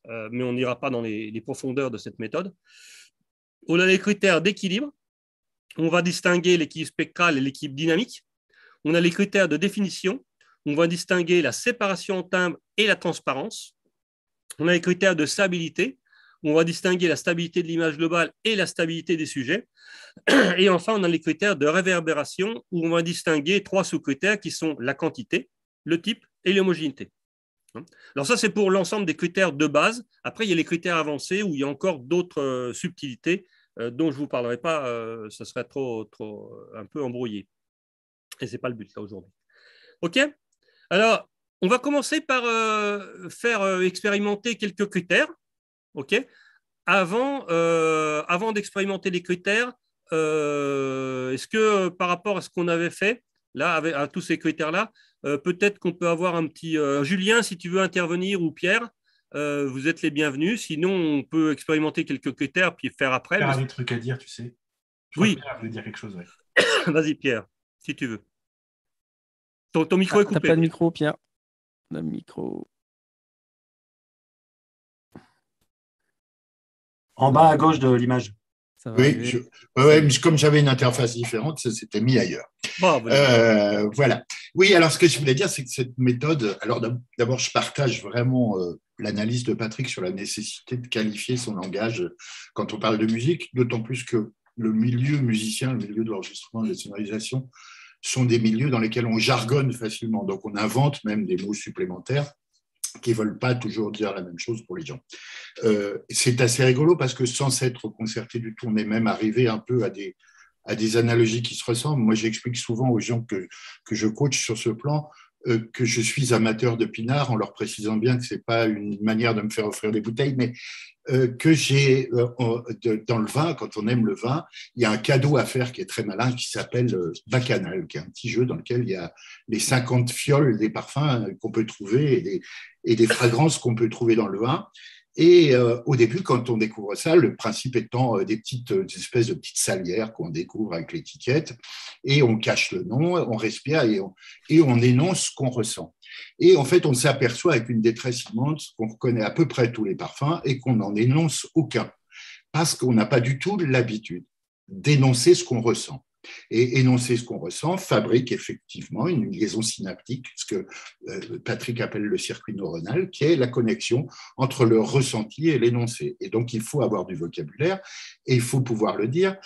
S3: euh, mais on n'ira pas dans les, profondeurs de cette méthode. On a les critères d'équilibre. On va distinguer l'équilibre spectral et l'équilibre dynamique. On a les critères de définition. On va distinguer la séparation en timbre et la transparence. On a les critères de stabilité on va distinguer la stabilité de l'image globale et la stabilité des sujets. Et enfin, on a les critères de réverbération où on va distinguer trois sous-critères qui sont la quantité, le type et l'homogénéité. Alors ça, c'est pour l'ensemble des critères de base. Après, il y a les critères avancés où il y a encore d'autres euh, subtilités euh, dont je ne vous parlerai pas, ce euh, serait trop, trop un peu embrouillé. Et ce n'est pas le but là aujourd'hui. OK Alors, on va commencer par faire expérimenter quelques critères ok euh, avant, d'expérimenter les critères, euh, est-ce que euh, par rapport à ce qu'on avait fait, là, à tous ces critères-là, peut-être qu'on peut avoir un petit... Julien, si tu veux intervenir, ou Pierre, vous êtes les bienvenus. Sinon, on peut expérimenter quelques critères, puis
S7: faire après. Pierre a des trucs à dire, tu sais. oui. dire quelque chose. [COUGHS] Vas-y, Pierre, si tu veux. Ton, micro ah, est coupé. pas de
S2: micro, Pierre. Le micro. en bas à gauche de l'image. Oui,
S4: mais comme j'avais une interface différente, ça s'était mis ailleurs. Bah, euh, voilà. Oui, alors ce que je voulais dire, c'est que cette méthode, alors d'abord, je partage vraiment euh, l'analyse de Patrick sur la nécessité de qualifier son langage euh, quand on parle de musique, d'autant plus que le milieu musicien, le milieu de l'enregistrement, de la sonorisation, sont des milieux dans lesquels on jargonne facilement, donc on invente même des mots supplémentaires qui ne veulent pas toujours dire la même chose pour les gens. Euh, c'est assez rigolo parce que sans s'être concerté du tout, on est même arrivé un peu à des, analogies qui se ressemblent. Moi, j'explique souvent aux gens que, que je coach sur ce plan euh, que je suis amateur de pinard, en leur précisant bien que ce n'est pas une manière de me faire offrir des bouteilles, mais euh, que j'ai euh, dans le vin, quand on aime le vin, il y a un cadeau à faire qui est très malin, qui s'appelle Bacchanal, qui est un petit jeu dans lequel il y a les 50 fioles des parfums qu'on peut trouver et des, et des fragrances qu'on peut trouver dans le vin. Et euh, au début, quand on découvre ça, le principe étant euh, des petites euh, espèces de petites salières qu'on découvre avec l'étiquette, et on cache le nom, on respire et on, et on énonce ce qu'on ressent. Et en fait, on s'aperçoit avec une détresse immense qu'on reconnaît à peu près tous les parfums et qu'on n'en énonce aucun, parce qu'on n'a pas du tout l'habitude d'énoncer ce qu'on ressent. Et énoncer ce qu'on ressent fabrique effectivement une liaison synaptique, ce que euh, Patrick appelle le circuit neuronal, qui est la connexion entre le ressenti et l'énoncé. Et donc il faut avoir du vocabulaire et il faut pouvoir le dire.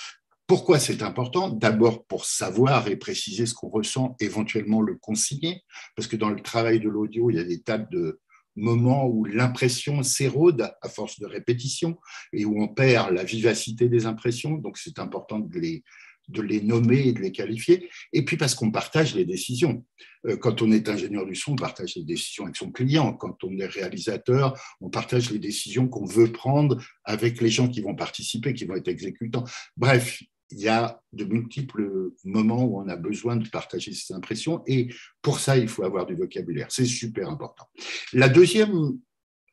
S4: Pourquoi c'est important D'abord pour savoir et préciser ce qu'on ressent, éventuellement le consigner, parce que dans le travail de l'audio, il y a des tas de, moments où l'impression s'érode à force de répétition et où on perd la vivacité des impressions. Donc, c'est important de les, de les nommer et de les qualifier, et puis parce qu'on partage les décisions. Euh, quand on est ingénieur du son, on partage les décisions avec son client. Quand on est réalisateur, on partage les décisions qu'on veut prendre avec les gens qui vont participer, qui vont être exécutants. Bref, il y a de multiples moments où on a besoin de partager ses impressions, et pour ça, il faut avoir du vocabulaire. C'est super important. La deuxième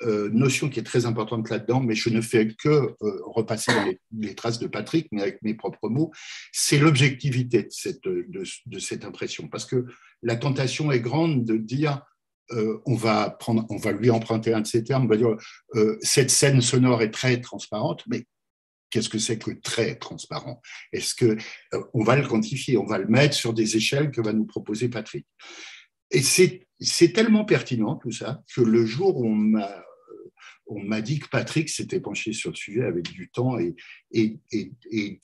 S4: euh, notion qui est très importante là-dedans, mais je ne fais que euh, repasser les, traces de Patrick, mais avec mes propres mots, c'est l'objectivité de cette, de, cette, impression. Parce que la tentation est grande de dire, euh, on, va prendre, on va lui emprunter un de ces termes, on va dire, cette scène sonore est très transparente, mais Qu'est-ce que c'est que très transparent Est-ce que on va le quantifier, on va le mettre sur des échelles que va nous proposer Patrick Et c'est tellement pertinent tout ça que le jour où on m'a on m'a dit que Patrick s'était penché sur le sujet avec du temps et, et, et,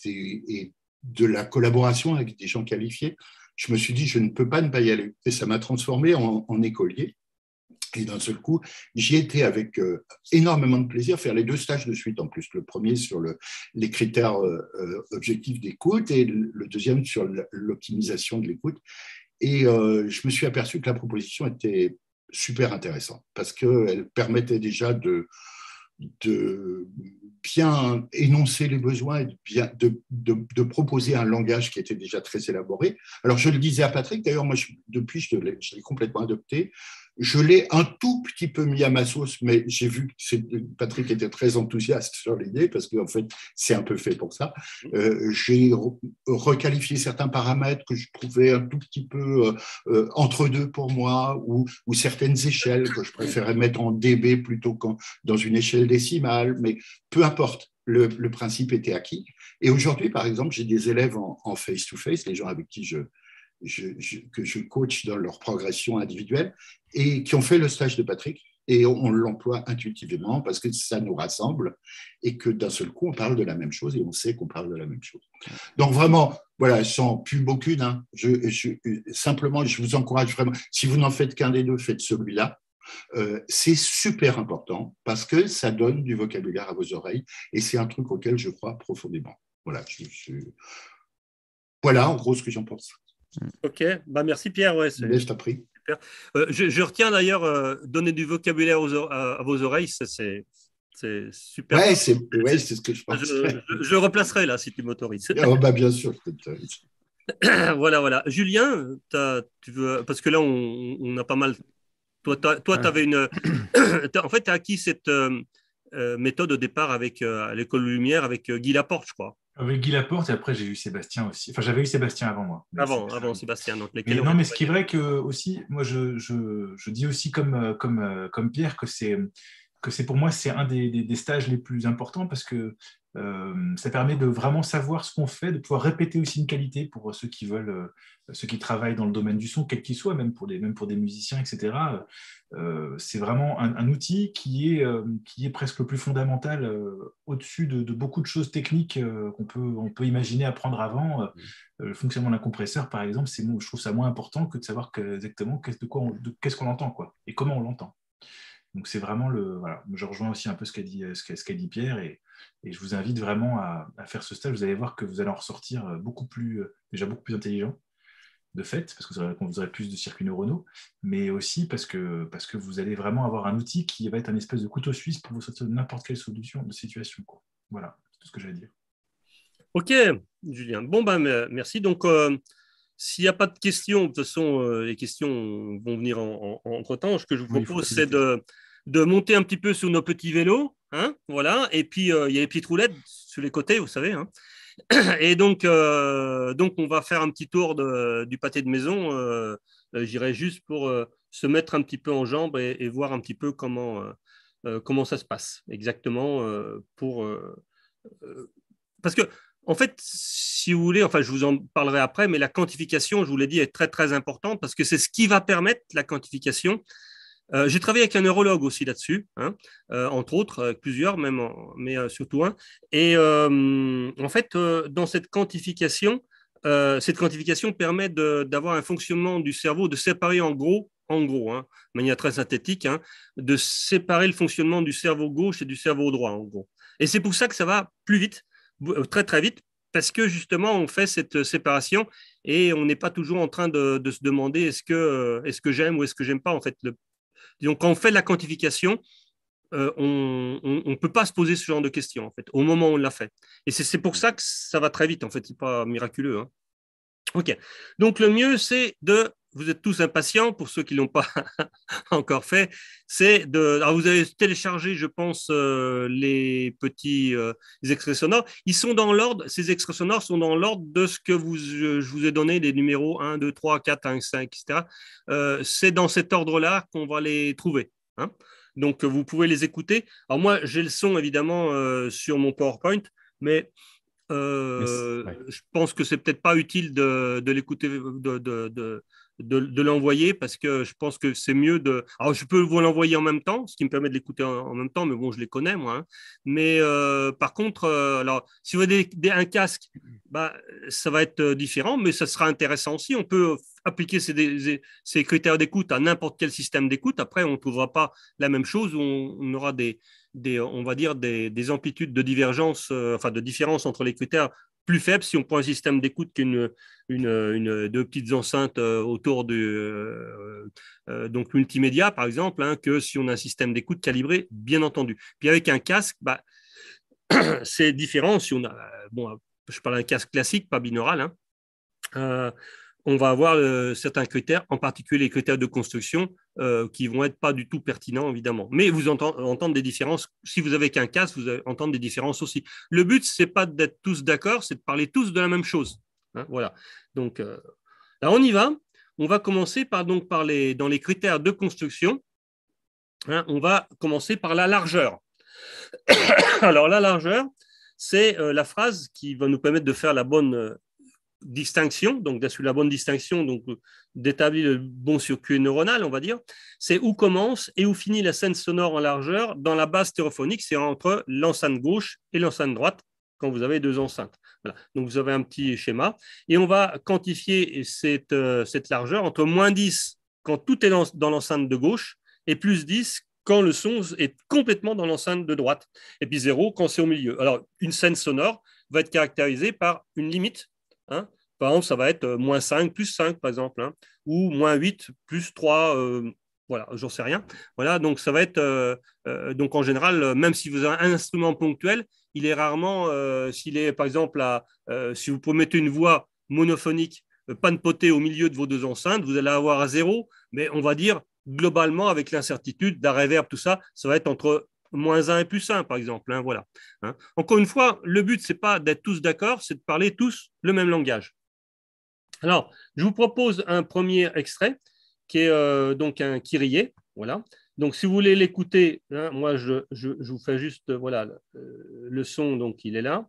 S4: et, de la collaboration avec des gens qualifiés. Je me suis dit, je ne peux pas ne pas y aller. Et ça m'a transformé en, écolier. Et d'un seul coup, j'y étais avec euh, énormément de plaisir faire les deux stages de suite en plus. Le premier sur le, les critères euh, euh, objectifs d'écoute et le deuxième sur l'optimisation de l'écoute. Et je me suis aperçu que la proposition était super intéressant parce qu'elle permettait déjà de, de bien énoncer les besoins et de, bien, de, proposer un langage qui était déjà très élaboré. Alors, je le disais à Patrick, d'ailleurs, moi, depuis, je l'ai complètement adopté. Je l'ai un tout petit peu mis à ma sauce, mais j'ai vu que Patrick était très enthousiaste sur l'idée, parce qu'en fait, c'est un peu fait pour ça. Euh, j'ai requalifié certains paramètres que je trouvais un tout petit peu euh, euh, entre deux pour moi, ou, certaines échelles que je préférais mettre en dB plutôt qu'en dans une échelle décimale, mais peu importe. Le, principe était acquis. Et aujourd'hui, par exemple, j'ai des élèves en face to -face, les gens avec qui je, que je coach dans leur progression individuelle et qui ont fait le stage de Patrick. Et on, l'emploie intuitivement parce que ça nous rassemble et que d'un seul coup, on parle de la même chose et on sait qu'on parle de la même chose. Donc vraiment, voilà, sans pub aucune, hein, je, je, simplement, je vous encourage vraiment, si vous n'en faites qu'un des deux, faites celui-là. Euh, c'est super important parce que ça donne du vocabulaire à vos oreilles et c'est un truc auquel je crois profondément. Voilà, voilà en gros ce que j'en pense. Mm.
S3: Ok, bah, merci Pierre. Euh, je je, retiens d'ailleurs euh, donner du vocabulaire à, vos oreilles, c'est super.
S4: Ouais, c'est ce que je pense. Je,
S3: je, replacerai là si tu m'autorises. Ah, bah, bien sûr, euh, [COUGHS] voilà, voilà. Julien, tu veux, parce que là, on, a pas mal. Toi, tu avais une. [COUGHS] en fait, tu as acquis cette méthode au départ avec, l'École Lumière avec Guy
S7: Laporte, je crois. Avec Guy Laporte, et après j'ai eu Sébastien aussi. Enfin, j'avais eu Sébastien avant moi. Avant, Sébastien. avant Sébastien. Donc les mais, non, mais ce qui est vrai que aussi, moi je, je, je dis aussi comme, euh, comme, euh, comme Pierre que c'est c'est pour moi c'est un des, stages les plus importants parce que euh, ça permet de vraiment savoir ce qu'on fait, de pouvoir répéter aussi une qualité pour ceux qui veulent, euh, ceux qui travaillent dans le domaine du son, quel qu'il soit, même pour des, pour des musiciens, etc. Euh, c'est vraiment un, outil qui est, qui est presque le plus fondamental au-dessus de, beaucoup de choses techniques qu'on peut, on peut imaginer apprendre avant. le fonctionnement d'un compresseur, par exemple, c'est, je trouve ça moins important que de savoir exactement qu'est-ce, de quoi on, qu'est-ce qu'on entend quoi, et comment on l'entend. Donc c'est vraiment le. Voilà, je rejoins aussi un peu ce qu'a dit, euh, Pierre et, je vous invite vraiment à, faire ce stage. Vous allez voir que vous allez en ressortir euh, beaucoup plus, euh, déjà beaucoup plus intelligent de fait, parce que vous aurez, plus de circuits neuronaux, mais aussi parce que, parce que vous allez vraiment avoir un outil qui va être un espèce de couteau suisse pour vous sortir de n'importe quelle solution de situation. Voilà, c'est tout ce que j'allais dire.
S3: Ok, Julien. Bon, ben, merci. Donc, s'il n'y a pas de questions, de toute façon, les questions vont venir en, entre-temps. Ce que je vous propose, c'est de, de monter un petit peu sur nos petits vélos, hein, voilà, et puis euh, il y a les petites roulettes sur les côtés, vous savez. Hein. Et donc, euh, donc, on va faire un petit tour du pâté de maison, euh, j'irai juste pour se mettre un petit peu en jambes et, voir un petit peu comment, comment ça se passe exactement pour parce que en fait, si vous voulez, enfin, je vous en parlerai après, mais la quantification, je vous l'ai dit, est très très importante parce que c'est ce qui va permettre la quantification, euh, j'ai travaillé avec un neurologue aussi là-dessus, hein, euh, entre autres, plusieurs même, mais euh, surtout un. Et en fait, dans cette quantification, cette quantification permet d'avoir un fonctionnement du cerveau, de séparer en gros, en gros, hein, de manière très synthétique, hein, de séparer le fonctionnement du cerveau gauche et du cerveau droit, en gros. Et c'est pour ça que ça va plus vite, très très vite, parce que justement, on fait cette séparation et on n'est pas toujours en train de, de se demander est-ce que, est-ce que j'aime ou est-ce que j'aime pas. En fait, le, donc, quand on fait la quantification, euh, on ne peut pas se poser ce genre de questions, en fait, au moment où on l'a fait. Et c'est pour mm. ça que ça va très vite, en fait, pas miraculeux. Hein. OK. Donc, le mieux, c'est de. Vous êtes tous impatients pour ceux qui ne l'ont pas [LAUGHS] encore fait. C'est de. Alors, vous avez téléchargé, je pense, euh, les petits euh, extraits sonores. Ils sont dans l'ordre. Ces extraits sonores sont dans l'ordre de ce que je, vous ai donné, les numéros 1, 2, 3, 4, 5, etc. c'est dans cet ordre-là qu'on va les trouver. Hein. Donc, vous pouvez les écouter. Alors, moi, j'ai le son, évidemment, euh, sur mon PowerPoint, mais euh, je pense que c'est peut-être pas utile de, l'écouter, de, l'envoyer parce que je pense que c'est mieux de. Alors, je peux vous l'envoyer en même temps, ce qui me permet de l'écouter en, même temps, mais bon, je les connais moi. Hein. Mais euh, par contre, euh, alors, si vous avez un casque, bah, ça va être différent, mais ça sera intéressant aussi. On peut appliquer ces, critères d'écoute à n'importe quel système d'écoute. Après, on ne trouvera pas la même chose, on aura des des, on va dire, des, amplitudes de divergence, euh, enfin de différence entre les critères plus faibles si on prend un système d'écoute qu'une une, deux petites enceintes euh, autour du euh, donc multimédia par exemple, hein, que si on a un système d'écoute calibré, bien entendu. Puis avec un casque, bah, [COUGHS] c'est différent. Si on a, bon, je parle d'un casque classique, pas binaural. Hein on va avoir euh, certains critères, en particulier les critères de construction, euh, qui vont être pas du tout pertinents, évidemment. Mais vous entend, des différences. Si vous avez qu'un casque, vous entendez des différences aussi. Le but, c'est pas d'être tous d'accord, c'est de parler tous de la même chose. Hein, voilà. Donc, euh, là, on y va. On va commencer par, donc, par dans les critères de construction. Hein, on va commencer par la largeur. [COUGHS] Alors, la largeur, c'est euh, la phrase qui va nous permettre de faire la bonne distinction, donc d'assurer la bonne distinction, donc euh, d'établir le bon circuit neuronal, on va dire, c'est où commence et où finit la scène sonore en largeur dans la base stéréophonique, c'est entre l'enceinte gauche et l'enceinte droite quand vous avez deux enceintes. Donc vous avez un petit schéma et on va quantifier cette, euh, cette largeur entre moins 10 quand tout est dans, l'enceinte de gauche et plus 10 quand le son est complètement dans l'enceinte de droite, et puis 0 quand c'est au milieu. Alors, une scène sonore va être caractérisée par une limite Hein. par exemple, ça va être euh, moins 5, plus 5, par exemple, hein, ou moins 8, plus 3, euh, voilà, j'en sais rien. Voilà, donc ça va être, euh, donc en général, même si vous avez un instrument ponctuel, il est rarement, s'il est, par exemple, si vous mettez une voix monophonique, panpotée au milieu de vos deux enceintes, vous allez avoir à zéro, mais on va dire, globalement, avec l'incertitude, d'arriver reverb, tout ça, ça va être entre moins 1 et plus 1, par exemple. Hein, voilà. Hein. Encore une fois, le but, ce n'est pas d'être tous d'accord, c'est de parler tous le même langage. Alors, je vous propose un premier extrait qui est euh, donc un Kyrie. Voilà. Donc, si vous voulez l'écouter, hein, moi, je, vous fais juste voilà, euh, le, son, donc il est là.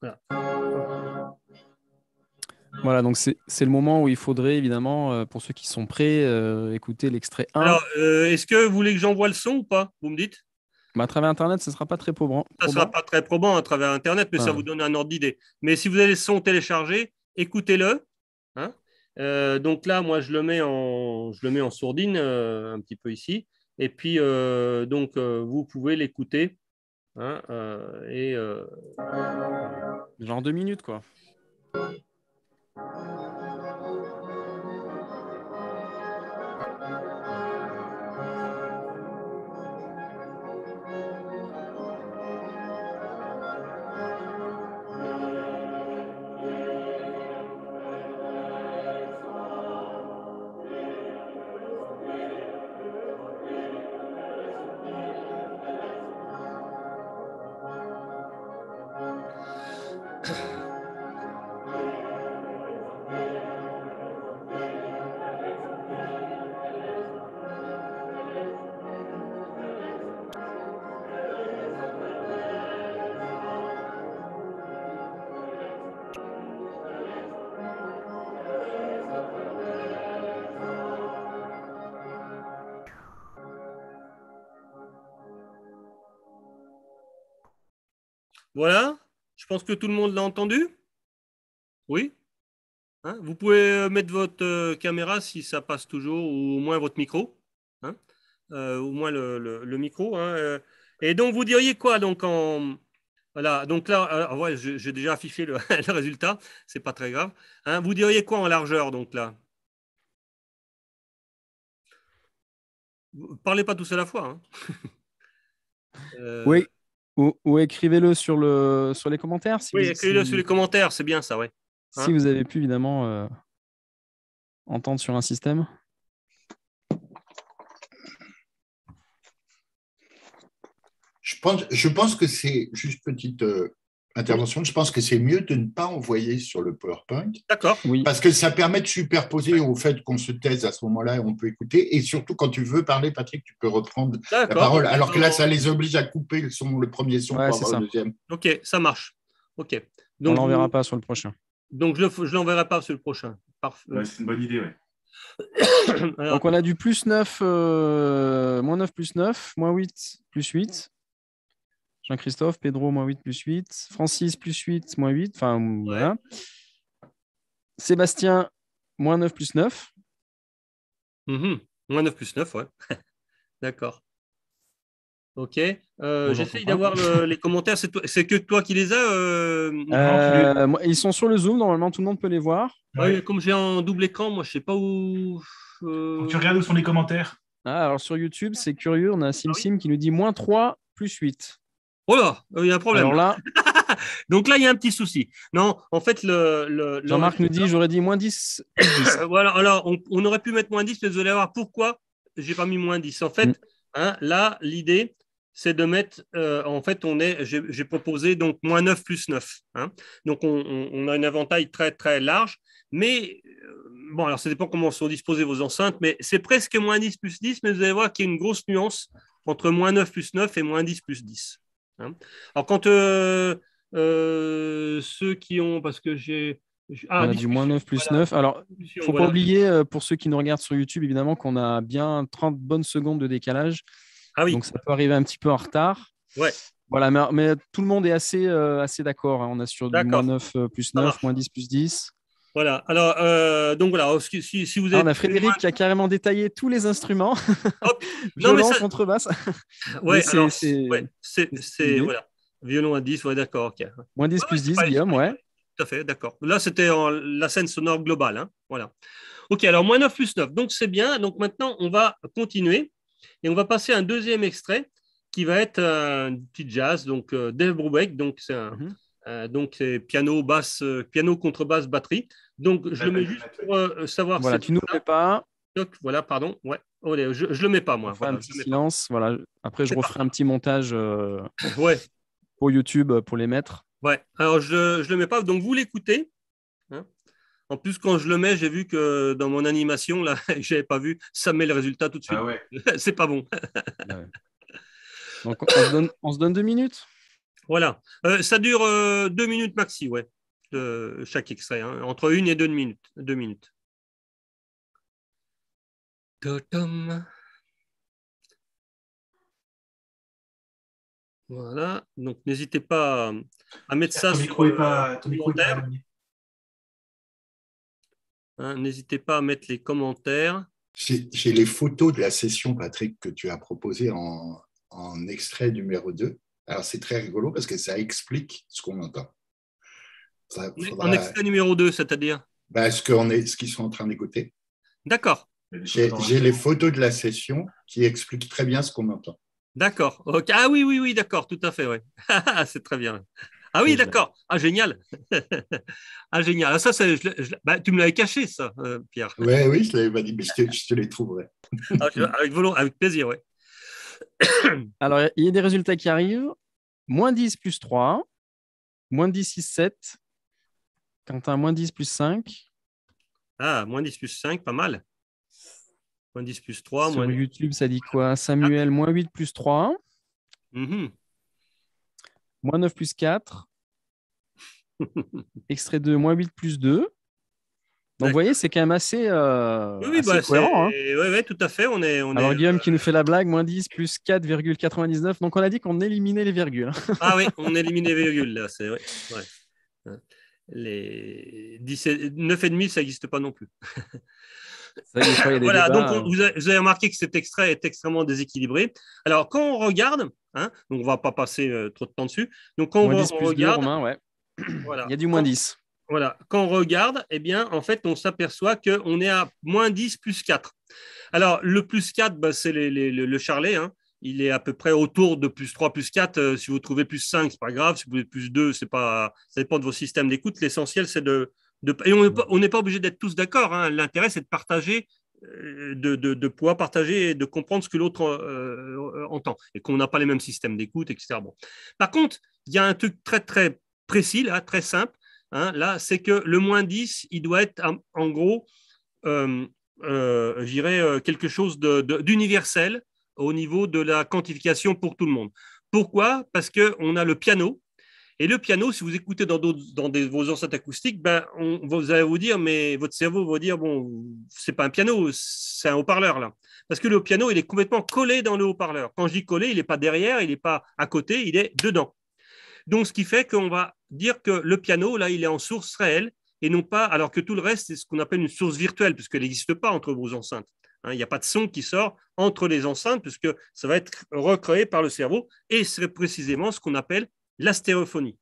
S5: Voilà.
S1: Voilà, donc c'est le moment où il faudrait évidemment, euh, pour ceux qui sont prêts, euh, écouter l'extrait 1. Alors,
S3: euh, est-ce que vous voulez que j'envoie le son ou pas Vous me dites
S1: bah, À travers Internet, ce ne sera pas très probant. Ça ne sera
S3: pas très probant à travers Internet, mais ça vous donne un ordre d'idée. Mais si vous avez le son téléchargé, écoutez-le. Hein. donc là, moi, je le mets en, je le mets en sourdine un petit peu ici. Et puis, donc, vous pouvez l'écouter. Hein,
S1: et, Genre deux minutes, quoi. Thank you.
S2: Voilà, je pense que tout le monde l'a entendu. Oui
S3: hein, Vous pouvez euh, mettre votre euh, caméra si ça passe toujours, ou au moins votre micro. Hein euh, au moins le, micro. Hein, Et donc, vous diriez quoi donc en... Voilà, donc là, j'ai déjà affiché [LAUGHS] le, résultat, c'est pas très grave. Hein, vous
S2: diriez quoi en largeur donc là Parlez pas tous à la fois. [LAUGHS] Oui, ou, écrivez-le
S1: sur, le, sur les commentaires. Si oui, écrivez-le sur les
S3: commentaires, c'est bien ça, oui. si hein vous avez
S1: pu, évidemment, euh, entendre sur un système.
S4: Je pense, je pense que c'est juste petite euh, intervention, je pense que c'est mieux de ne pas envoyer sur le PowerPoint. D'accord, Parce que ça permet de superposer au fait qu'on se taise à ce moment-là et on peut écouter. Et surtout, quand tu veux parler, Patrick, tu peux reprendre la parole. Alors que là, ça les oblige à couper le, le premier son pour avoir le deuxième.
S3: Ok, ça marche. Ok. on ne l'enverra pas sur le prochain. Donc, je ne l'enverrai pas sur
S7: le prochain. Parfait. c'est une bonne idée, oui.
S1: [COUGHS] Donc, on a du plus 9, euh, moins 9, plus 9, moins 8, plus 8. Jean-Christophe, Pedro, moins 8, plus 8. Francis, plus 8, moins 8. Enfin, voilà. Sébastien, moins 9, plus 9.
S3: Mhm. Moins 9 plus 9, ouais. [LAUGHS] D'accord. Ok. Euh, j'essaye d'avoir les commentaires. C'est que toi qui les as euh, euh,
S1: Ils sont sur le Zoom. Normalement, tout le monde peut les voir. Ah comme j'ai un double écran, moi, je sais pas où. Tu
S3: regardes où sont les commentaires.
S1: Ah, alors sur YouTube, c'est curieux. On a ah SimSim Sim qui nous dit moins 3 plus 8. Oh là, euh, il y a un problème. [LAUGHS] Donc là, il y a un petit souci. Non, en fait, le. Jean-Marc nous dit j'aurais dit moins 10.
S3: [COUGHS] voilà, alors on, aurait pu mettre moins 10, mais vous allez voir pourquoi j'ai pas mis moins 10. En fait, mm. hein, là, l'idée, c'est de mettre, euh, en fait, on est, j'ai proposé donc moins 9 plus 9. Hein. Donc on, a un avantage très très large, mais euh, bon, alors ça dépend comment sont disposées vos enceintes, mais c'est presque moins 10 plus 10, mais vous allez voir qu'il y a une grosse nuance entre moins 9 plus 9 et moins 10 plus 10. Hein. Alors quand euh, euh, ceux qui ont, parce que j'ai... Ah, on a du moins
S5: 9
S1: plus 9. Alors, il ne faut pas oublier, euh, pour ceux qui nous regardent sur YouTube, évidemment, qu'on a bien 30 bonnes secondes de décalage. Ah Donc, ça peut arriver un petit peu en retard. Voilà, mais, tout le monde est assez, euh, assez d'accord. Hein. On a sur du moins 9 plus 9, moins 10 plus 10.
S3: Voilà. Alors, euh, donc voilà. Oh, si, vous ah, avez on a Frédéric qui a carrément détaillé tous les instruments. Hop. [LAUGHS] non, Violon, ça... contrebasse. Oui, c'est voilà. Violon à 10, ouais, d'accord,
S1: Moins 10 plus 10, Guillaume, ouais.
S3: Tout à fait, d'accord. Là, c'était la scène sonore globale, hein, voilà. Ok, alors moins 9 plus 9, donc c'est bien. Donc maintenant, on va continuer et on va passer à un deuxième extrait qui va être un petit jazz, donc euh, Dave Brubeck, donc c'est un, mhm. Euh, donc piano, basse, euh, piano, contrebasse, batterie. Donc je le mets juste pour euh, savoir. Voilà, tu nous le mets pas. Donc, voilà, pardon. Ouais. je, ne le mets pas
S1: moi. un petit silence. Voilà. Après je referai un petit montage. ouais. Pour YouTube pour les mettre.
S3: Ouais. Alors je je le mets pas. Donc vous l'écoutez. Hein. en plus, quand je le mets, j'ai vu que dans mon animation, là, [LAUGHS] j'avais pas vu, ça met le résultat tout de suite. Ah [LAUGHS] c'est pas bon.
S1: Donc on se donne deux minutes
S3: voilà. Euh, ça dure euh, deux minutes maxi, chaque extrait, hein. entre une et deux minutes.
S2: Deux minutes. Voilà. Donc n'hésitez pas à mettre ça. Ton micro
S3: hein, N'hésitez pas à mettre les commentaires.
S4: J'ai les photos de la session, Patrick, que tu as proposé en, en extrait numéro 2. Alors, c'est très rigolo parce que ça explique ce qu'on entend. En extrait
S3: numéro 2, c'est-à-dire
S4: ben, Ce qu'ils sont en train d'écouter.
S3: D'accord. J'ai les
S4: photos de la session qui expliquent très bien ce qu'on entend.
S3: D'accord. Ah oui, oui, oui, d'accord, tout à fait, oui. [LAUGHS] Ah, ah, c'est très bien. Ah oui, d'accord. Ah, génial. [LAUGHS] ah, génial. Ah, ça, bah, tu me l'avais caché, ça, euh, Pierre.
S4: Ouais, oui, je l'avais bah, pas dit, mais je te, les trouverai.
S3: avec
S1: plaisir, oui. [COUGHS] Alors, il y a des résultats qui arrivent. Moins 10 plus 3. Moins 10, 6, 7. Quentin, moins 10 plus 5.
S3: Ah, moins 10 plus 5, pas mal. Moins 10 plus 3. Sur YouTube,
S1: ça dit quoi Samuel, ah. moins 8 plus 3. Mhm. Moins 9 plus 4. [LAUGHS] Extrait 2, moins 8 plus 2. Donc vous voyez, c'est quand même assez, euh, oui, oui, bah, cohérent. Hein.
S3: Oui, tout à fait. On est, on Alors Guillaume euh,
S1: qui nous fait la blague, moins 10 plus 4,99. Donc on a dit qu'on éliminait les virgules. Hein. ah oui,
S3: on [LAUGHS] éliminait les virgules, là, c'est vrai. Ouais. Hein, les 9,5, ça n'existe pas non plus.
S5: voilà, donc
S3: vous, avez, remarqué que cet extrait est extrêmement déséquilibré. Alors quand on regarde, donc on ne va pas passer euh, trop de temps dessus, donc quand on, regarde, il y a du moins 10. Voilà, quand on regarde, eh bien, en fait, on s'aperçoit qu'on est à moins 10 plus 4. Alors, le plus 4, bah, c'est le, charlet. Hein. Il est à peu près autour de plus 3, plus 4. Euh, si vous trouvez plus 5, ce n'est pas grave. Si vous êtes plus 2, pas... ça dépend de vos systèmes d'écoute. L'essentiel, c'est de, on n'est pas, obligé d'être tous d'accord. Hein. L'intérêt, c'est de partager euh, de, pouvoir partager et de comprendre ce que l'autre euh, entend et qu'on n'a pas les mêmes systèmes d'écoute, etc. Par contre, il y a un truc très très précis très simple, Hein, là, c'est que le moins 10, il doit être en gros, euh, euh, j'irais, euh, quelque chose d'universel au niveau de la quantification pour tout le monde. Pourquoi Parce qu'on a le piano. Et le piano, si vous écoutez dans, vos enceintes acoustiques, ben, vous allez vous dire, mais votre cerveau va vous dire, bon, c'est pas un piano, c'est un haut-parleur là. Parce que le piano, il est complètement collé dans le haut-parleur. Quand je dis collé, il n'est pas derrière, il n'est pas à côté, il est dedans. Donc, ce qui fait qu'on va dire que le piano, là, il est en source réelle et non pas, alors que tout le reste, c'est ce qu'on appelle une source virtuelle, puisqu'elle n'existe pas entre vos enceintes. Hein. il n'y a pas de son qui sort entre les enceintes, puisque ça va être recréé par le cerveau, et c'est précisément ce qu'on appelle la stéréophonie.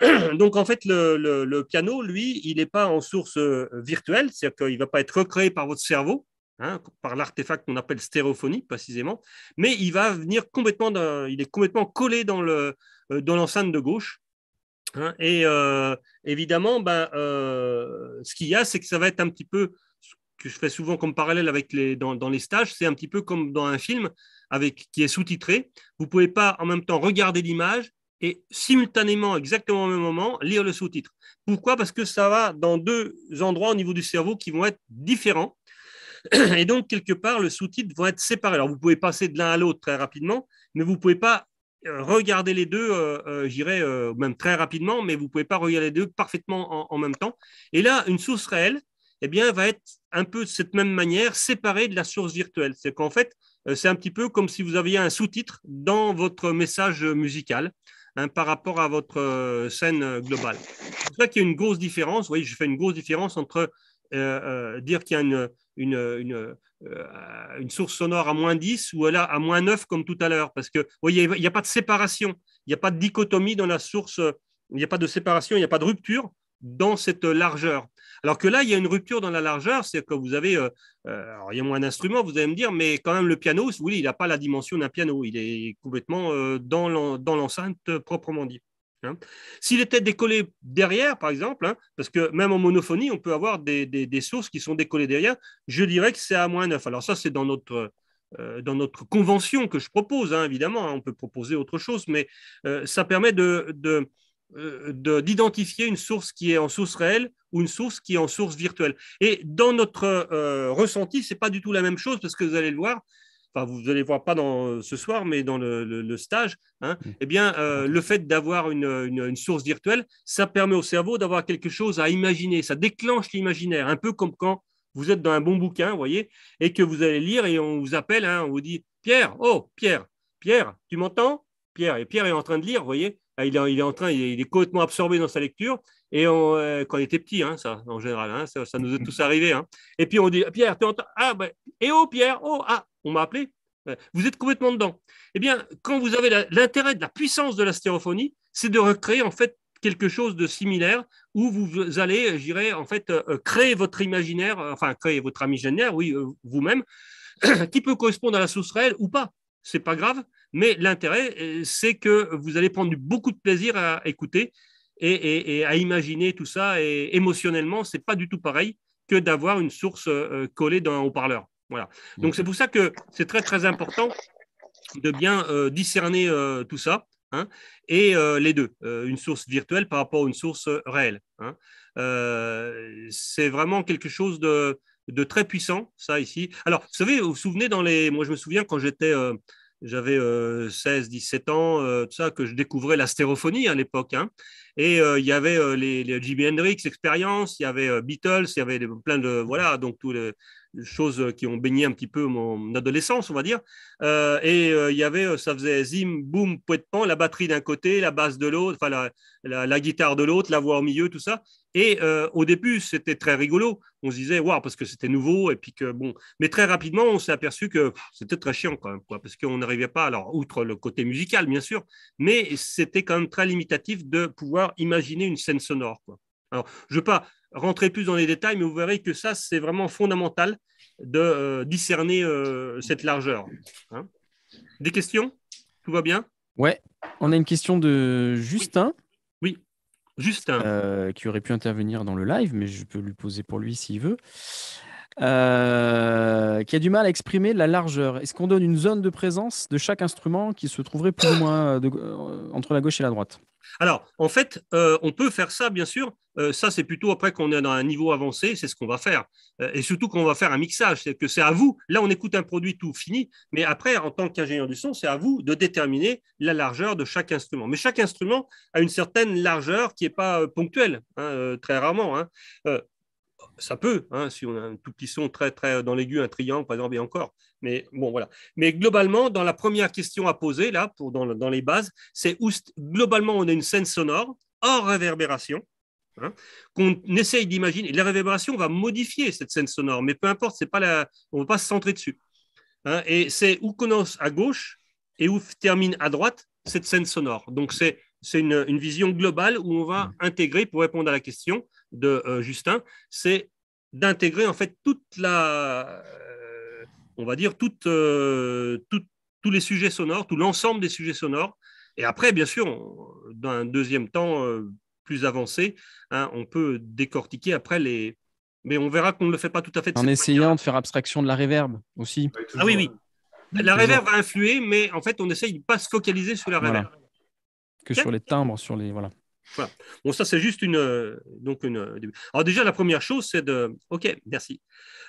S3: [CLEARS THROAT] Donc en fait, le, piano, lui, il n'est pas en source euh, virtuelle, c'est-à-dire qu'il ne va pas être recréé par votre cerveau, hein, par l'artefact qu'on appelle stéréophonie précisément, mais il va venir complètement, il est complètement collé dans le, euh, dans l'enceinte de gauche. Hein, et euh, évidemment, ben, euh, ce qu'il y a, c'est que ça va être un petit peu ce que je fais souvent comme parallèle avec les, dans, dans les stages, c'est un petit peu comme dans un film avec, qui est sous-titré. Vous ne pouvez pas en même temps regarder l'image et simultanément, exactement au même moment, lire le sous-titre. Pourquoi Parce que ça va dans deux endroits au niveau du cerveau qui vont être différents. Et donc, quelque part, le sous-titre va être séparé. Alors, vous pouvez passer de l'un à l'autre très rapidement, mais vous ne pouvez pas euh, regardez les deux, euh, euh, j'irai même très rapidement, mais vous ne pouvez pas regarder les deux parfaitement en, même temps. Et là, une source réelle, eh bien, va être un peu de cette même manière séparée de la source virtuelle. C'est qu'en fait, c'est un petit peu comme si vous aviez un sous-titre dans votre message musical hein, par rapport à votre scène globale. C'est pour ça qu'il y a une grosse différence. Vous voyez, je fais une grosse différence entre dire qu'il y a une, euh, une, source sonore à moins 10 ou à moins 9 comme tout à l'heure, parce que voyez, il n'y a pas de séparation, il n'y a pas de dichotomie dans la source, il n'y a pas de séparation, il n'y a pas de rupture dans cette largeur. Alors que là, il y a une rupture dans la largeur, c'est que vous avez, euh, euh, alors il y a moins d'instruments, vous allez me dire, mais quand même le piano, il n'a pas la dimension d'un piano, il est complètement dans l'enceinte proprement dit. Hein. S'il était décollé derrière, par exemple, hein, parce que même en monophonie, on peut avoir des, sources qui sont décollées derrière, je dirais que c'est à moins 9. Alors ça, c'est dans notre, euh, dans notre convention que je propose, hein, évidemment, on peut proposer autre chose, mais euh, ça permet euh, de, d'identifier une source qui est en source réelle ou une source qui est en source virtuelle. Et dans notre ressenti, c'est pas du tout la même chose, parce que vous allez le voir, vous allez voir pas dans euh, ce soir, mais dans le, stage, hein. mm. eh bien, euh, le fait d'avoir une, source virtuelle, ça permet au cerveau d'avoir quelque chose à imaginer, ça déclenche l'imaginaire, un peu comme quand vous êtes dans un bon bouquin, voyez, et que vous allez lire et on vous appelle, hein, on vous dit Pierre, oh Pierre, Pierre, tu m'entends Pierre, et Pierre est en train de lire, voyez, ah, il est, il est en train, il est, complètement absorbé dans sa lecture. Et euh, quand il était petit, hein, ça, en général, ça, nous est [LAUGHS] tous arrivé. Et puis on dit Pierre, tu entends Ah, ben, et oh Pierre, oh, ah, m'a appelé. Euh, vous êtes complètement dedans. Eh bien, quand vous avez l'intérêt de la puissance de la stéréophonie, c'est de recréer en fait quelque chose de similaire où vous allez, euh, j'irais en fait, euh, créer votre imaginaire, enfin créer votre imaginaire, oui, vous-même, [CLEARS THROAT] qui peut correspondre à la source réelle ou pas. C'est pas grave, mais l'intérêt, c'est que vous allez prendre beaucoup de plaisir à écouter et, à imaginer tout ça. Et émotionnellement, c'est pas du tout pareil que d'avoir une source collée dans haut-parleur. Voilà. Mm. Donc c'est pour ça que c'est très très important de bien euh, discerner euh, tout ça. Hein, et euh, les deux, une source virtuelle par rapport à une source réelle. Hein. c'est vraiment quelque chose de, très puissant, ça ici. Alors, vous savez, vous vous souvenez, dans les... moi je me souviens quand j'étais j'avais 16, 17 ans, tout ça, que je découvrais la stéréophonie à l'époque. Hein. Et il y avait les, les Jimi Hendrix Experience, il y avait Beatles, il y avait plein de. Voilà, donc tous les, choses qui ont baigné un petit peu mon adolescence, on va dire. Euh, et euh, il y avait, euh, ça faisait zim, boum, pouet pan, la batterie d'un côté, la basse de l'autre, enfin la, la, guitare de l'autre, la voix au milieu, tout ça. Et au début, c'était très rigolo. On se disait, waouh, parce que c'était nouveau, et puis que bon. Mais très rapidement, on s'est aperçu que c'était très chiant quand même, quoi, parce qu'on n'arrivait pas, alors, outre le côté musical, bien sûr, mais c'était quand même très limitatif de pouvoir imaginer une scène sonore, quoi. Alors, je ne veux pas rentrer plus dans les détails, mais vous verrez que ça, c'est vraiment fondamental de euh, discerner euh, cette largeur. Hein. Des questions Tout va bien
S1: Ouais, on a une question de Justin. Oui, Justin. Euh, qui aurait pu intervenir dans le live, mais je peux lui poser pour lui s'il veut. Euh, qui a du mal à exprimer la largeur. Est-ce qu'on donne une zone de présence de chaque instrument qui se trouverait plus ou moins euh, euh, entre la gauche et la droite
S3: Alors, en fait, on peut faire ça, bien sûr. ça, c'est plutôt après qu'on est dans un niveau avancé, c'est ce qu'on va faire. et surtout qu'on va faire un mixage, c'est que c'est à vous. Là, on écoute un produit tout fini, mais après, en tant qu'ingénieur du son, c'est à vous de déterminer la largeur de chaque instrument. Mais chaque instrument a une certaine largeur qui n'est pas ponctuelle, hein, très rarement. Hein ça peut, hein, si on a un tout petit son très, très euh, dans l'aigu, un triangle, par exemple, et encore. Mais bon, voilà. Mais globalement, dans la première question à poser, là, dans, les bases, c'est globalement on a une scène sonore hors réverbération. Hein, qu'on essaye d'imaginer. La réverbération va modifier cette scène sonore, mais peu importe, c'est pas la, on ne va pas se centrer dessus. Hein. et c'est où commence à gauche et où termine à droite cette scène sonore. Donc c'est une, une, vision globale où on va mmh. intégrer, pour répondre à la question, de euh, Justin, c'est d'intégrer en fait toute la, euh, on va dire euh, tous les sujets sonores, tout l'ensemble des sujets sonores. Et après, bien sûr, dans un deuxième temps plus avancé, hein, on peut décortiquer après les. Mais on verra qu'on ne le fait pas tout à fait. en
S1: essayant de faire abstraction de la réverbe aussi. ah
S3: oui, oui. La réverb va influer, mais en fait, on essaye de pas se focaliser sur la réverb. Que sur les
S1: timbres, sur les. Voilà.
S3: Voilà. Bon, ça, c'est juste une, euh, donc une. Euh, Alors, déjà, la première chose, c'est de. OK, merci.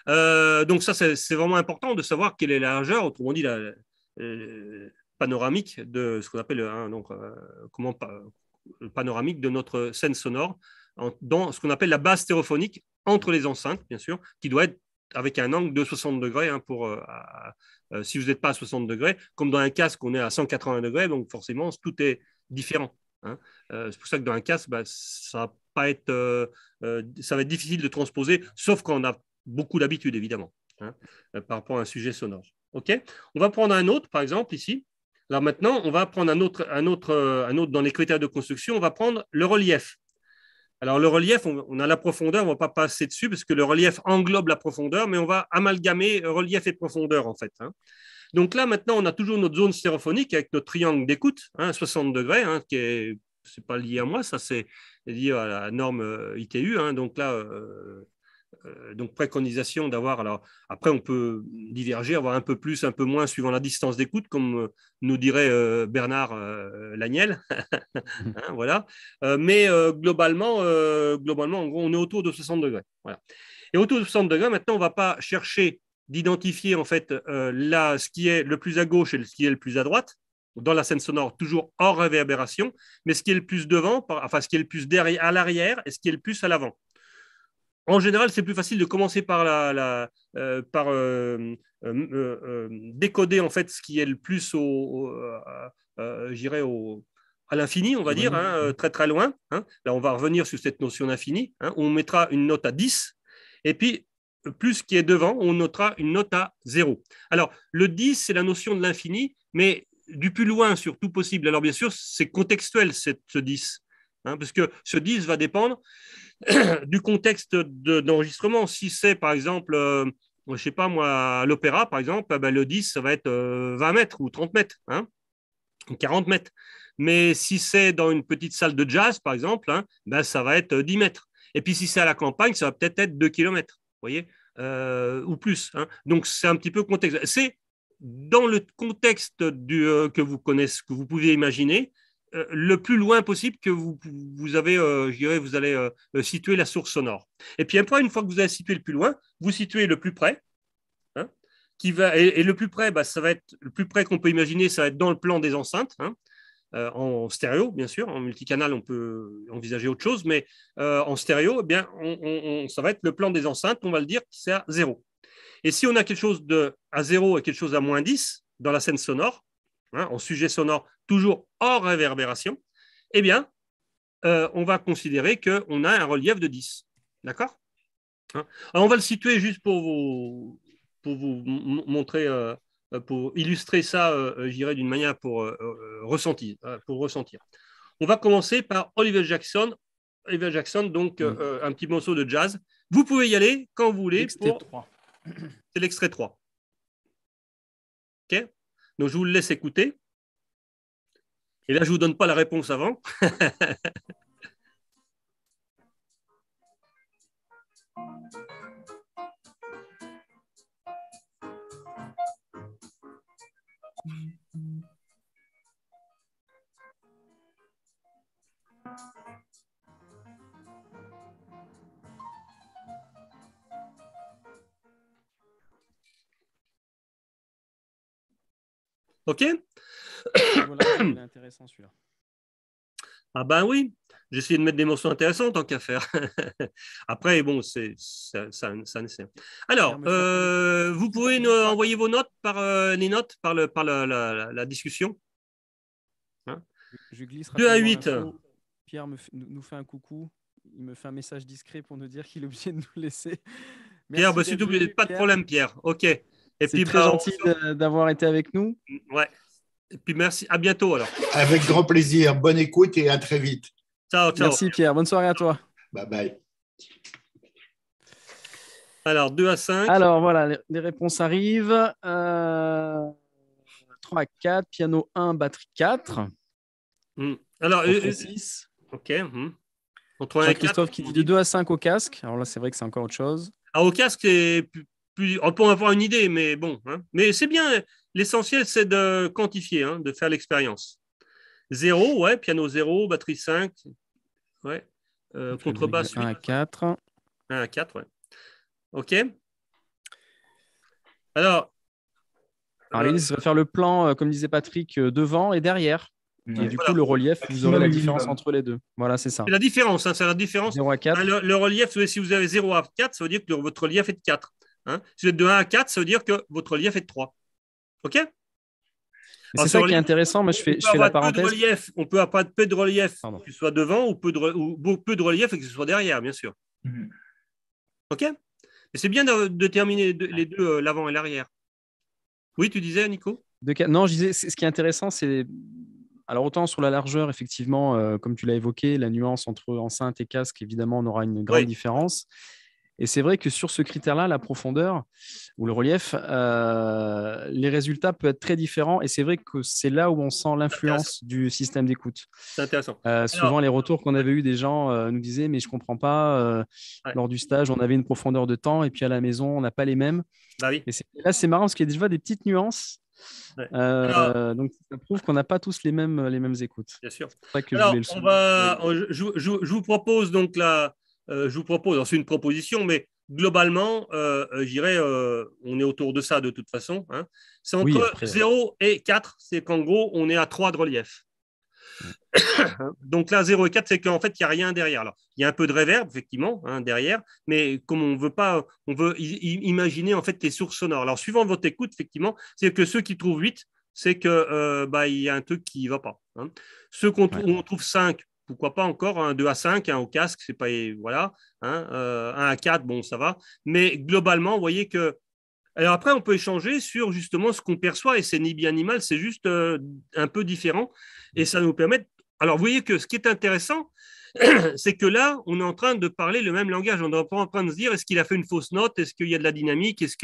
S3: Euh, donc, ça, c'est vraiment important de savoir quelle est la largeur, autrement dit, la, panoramique de ce qu'on appelle hein, donc, comment, panoramique de notre scène sonore dans ce qu'on appelle la base stéréophonique entre les enceintes, bien sûr, qui doit être avec un angle de 60 degrés hein, pour. si vous n'êtes pas à 60 degrés, comme dans un casque, on est à 180 degrés, donc forcément, tout est différent. Hein. Euh, c'est pour ça que dans un casque, bah, ça, va pas être, euh, euh, ça va être difficile de transposer, sauf quand on a beaucoup d'habitude, évidemment, hein, par rapport à un sujet sonore. on va prendre un autre, par exemple, ici. Alors maintenant, on va prendre un autre, un autre, un autre dans les critères de construction, on va prendre le relief. Alors, le relief, on, a la profondeur, on ne va pas passer dessus parce que le relief englobe la profondeur, mais on va amalgamer relief et profondeur, en fait. Hein. Donc là, maintenant, on a toujours notre zone stéréophonique avec notre triangle d'écoute, 60 hein, degrés, hein, qui est pas lié à moi, ça c'est lié à la norme euh, ITU. Hein. donc là, euh, euh, donc préconisation d'avoir. après, on peut diverger, avoir un peu plus, un peu moins suivant la distance d'écoute, comme nous dirait Bernard Lagnel. [LAUGHS] voilà. mais globalement, globalement, gros, on est autour de 60 degrés. Et autour de 60 degrés, maintenant, on ne va pas chercher d'identifier en fait euh, là, ce qui est le plus à gauche et ce qui est le plus à droite dans la scène sonore, toujours hors réverbération, mais ce qui est le plus devant, enfin ce qui est le plus derrière, à l'arrière et ce qui est le plus à l'avant. En général, c'est plus facile de commencer par, la, la euh, par euh, décoder en fait ce qui est le plus au, j'irai au, à l'infini, on va dire, hein, très très loin. Hein. Là, on va revenir sur cette notion d'infini. Hein, on mettra une note à 10, et puis plus qui est devant, on notera une note à zéro. Alors, le 10, c'est la notion de l'infini, mais du plus loin sur tout possible. Alors, bien sûr, c'est contextuel, ce 10, hein, parce que ce 10 va dépendre [CLEARS THROAT] du contexte d'enregistrement. si c'est, par exemple, euh, je ne sais pas moi, l'opéra, par exemple, eh ben, le 10, ça va être 20 euh, mètres ou 30 mètres, 40 hein, mètres. Mais si c'est dans une petite salle de jazz, par exemple, hein, ben, ça va être 10 euh, mètres. Et puis si c'est à la campagne, ça va peut-être être 2 kilomètres voyez, euh, ou plus. Hein. Donc c'est un petit peu contexte. C'est dans le contexte du, euh, que vous connaissez, que vous pouvez imaginer, euh, le plus loin possible que vous, avez, je dirais, vous allez situer la source sonore. Et puis après, une fois que vous avez situé le plus loin, vous situez le plus près. Hein, qui va, et, le plus près, bah, ça va être le plus près qu'on peut imaginer, ça va être dans le plan des enceintes. Hein. Euh, en stéréo, bien sûr. En multicanal, on peut envisager autre chose, mais euh, en stéréo, eh bien, ça va être le plan des enceintes, on va le dire, c'est à zéro. Et si on a quelque chose de, à zéro et quelque chose à moins 10 dans la scène sonore, hein, en sujet sonore, toujours hors réverbération, eh bien, euh, on va considérer qu'on a un relief de 10. D'accord hein on va le situer juste pour vous, pour vous montrer euh, pour illustrer ça, euh, euh, j'irai d'une manière pour ressentir, pour ressentir. On va commencer par Oliver Jackson. Oliver Jackson, donc mm. un petit morceau de jazz. Vous pouvez y aller quand vous voulez. pour... [CLEARS THROAT] C'est l'extrait 3. OK Donc je vous le laisse écouter. Et là, je ne vous donne pas la réponse avant.
S5: [LAUGHS]
S2: OK voilà,
S1: intéressant celui-là.
S2: Ah ben
S3: oui, j'essaie de mettre des morceaux intéressants tant qu'à faire. [LAUGHS] Après, bon, c'est ça, ça, ça Alors, euh, vous pouvez nous envoyer vos notes par euh, les notes par le par la, discussion.
S1: je glisse 2 à 8. Pierre nous fait un coucou. Il me fait un message discret pour nous dire qu'il est obligé de nous laisser. [LAUGHS] Pierre, bah, pas de problème, Pierre. OK. Et
S3: puis, très bah, gentil
S4: d'avoir été avec nous. Mm, ouais. Et puis merci. À bientôt alors. Avec grand plaisir. Bonne écoute et à très vite.
S1: Ciao, ciao. Merci Pierre. Bonne soirée à toi. Bye bye. Alors, 2 à 5. Alors, voilà, les réponses arrivent. 3 euh, à 4, piano 1, batterie 4. Mm. Alors, e 6. Ok. Mmh. a Christophe qui dit de 2 à 5 au casque. Alors là, c'est vrai que c'est encore autre chose.
S3: Ah, au casque, c'est plus. On peut avoir une idée, mais bon. Hein. Mais c'est bien. L'essentiel, c'est de quantifier, hein, de faire l'expérience. 0, ouais, piano 0, batterie 5. Ouais. Euh, contrebasse 1 à 4. 1 à 4, ouais.
S1: OK. Alors. Alors, euh... va faire le plan, euh, comme disait Patrick, euh, devant et derrière. Et du coup, le relief, vous aurez la différence entre les deux. Voilà, c'est ça. C'est
S3: la différence, hein, c'est la différence. Bah, le, relief, si vous avez 0 à 4, ça veut dire que votre relief est de 4. Hein. si vous êtes de 1 à 4, ça veut dire que votre relief est de 3. OK
S1: c'est ça qui est intéressant, Moi, je fais, je la parenthèse.
S3: on peut avoir peu de relief, que ce soit devant ou peu, de, relief et que ce soit derrière, bien sûr. Mm-hmm. OK Mais c'est bien de, terminer les deux, euh, l'avant et l'arrière. Oui, tu disais, Nico
S1: Non, je disais, ce qui est intéressant, c'est alors autant sur la largeur, effectivement, euh, comme tu l'as évoqué, la nuance entre enceinte et casque, évidemment, on aura une grande différence. Et c'est vrai que sur ce critère-là, la profondeur ou le relief, euh, les résultats peuvent être très différents. Et c'est vrai que c'est là où on sent l'influence du système d'écoute. C'est intéressant. Euh, souvent, les retours qu'on avait eu des gens nous disaient Mais je ne comprends pas, lors du stage, on avait une profondeur de temps, et puis à la maison, on n'a pas les mêmes. Bah et là, c'est marrant parce qu'il y a déjà des petites nuances euh, donc ça prouve qu'on n'a pas tous les mêmes, les mêmes écoutes. Bien
S3: sûr. Alors, euh, je, on va, je, vous propose donc là euh, je vous propose, c'est une proposition, mais globalement, euh, j'irai, on est autour de ça de toute façon. Hein. C'est entre 0 et 4, c'est qu'en gros, on est à 3 de relief. [COUGHS] Donc là, 4 c'est qu'en fait, il n'y a rien derrière. Alors, il y a un peu de réverb, effectivement, hein, derrière, mais comme on veut pas, on veut imaginer en fait les sources sonores. Alors, suivant votre écoute, effectivement, c'est que ceux qui trouvent 8, c'est que euh, bah, y a un truc qui ne va pas. Hein. Ceux qu'on trouve 5, pourquoi pas encore un 2 à 5, un au casque, c'est pas voilà, 1 hein, euh, un à 4, bon, ça va. Mais globalement, vous voyez que alors après, on peut échanger sur justement ce qu'on perçoit, et c'est ni bien ni mal, c'est juste euh, un peu différent. Et ça nous permet. Alors, vous voyez que ce qui est intéressant, [CLEARS THROAT] c'est que là, on est en train de parler le même langage. On n'est en train de se dire est-ce qu'il a fait une fausse note, est-ce qu'il y a de la dynamique, est-ce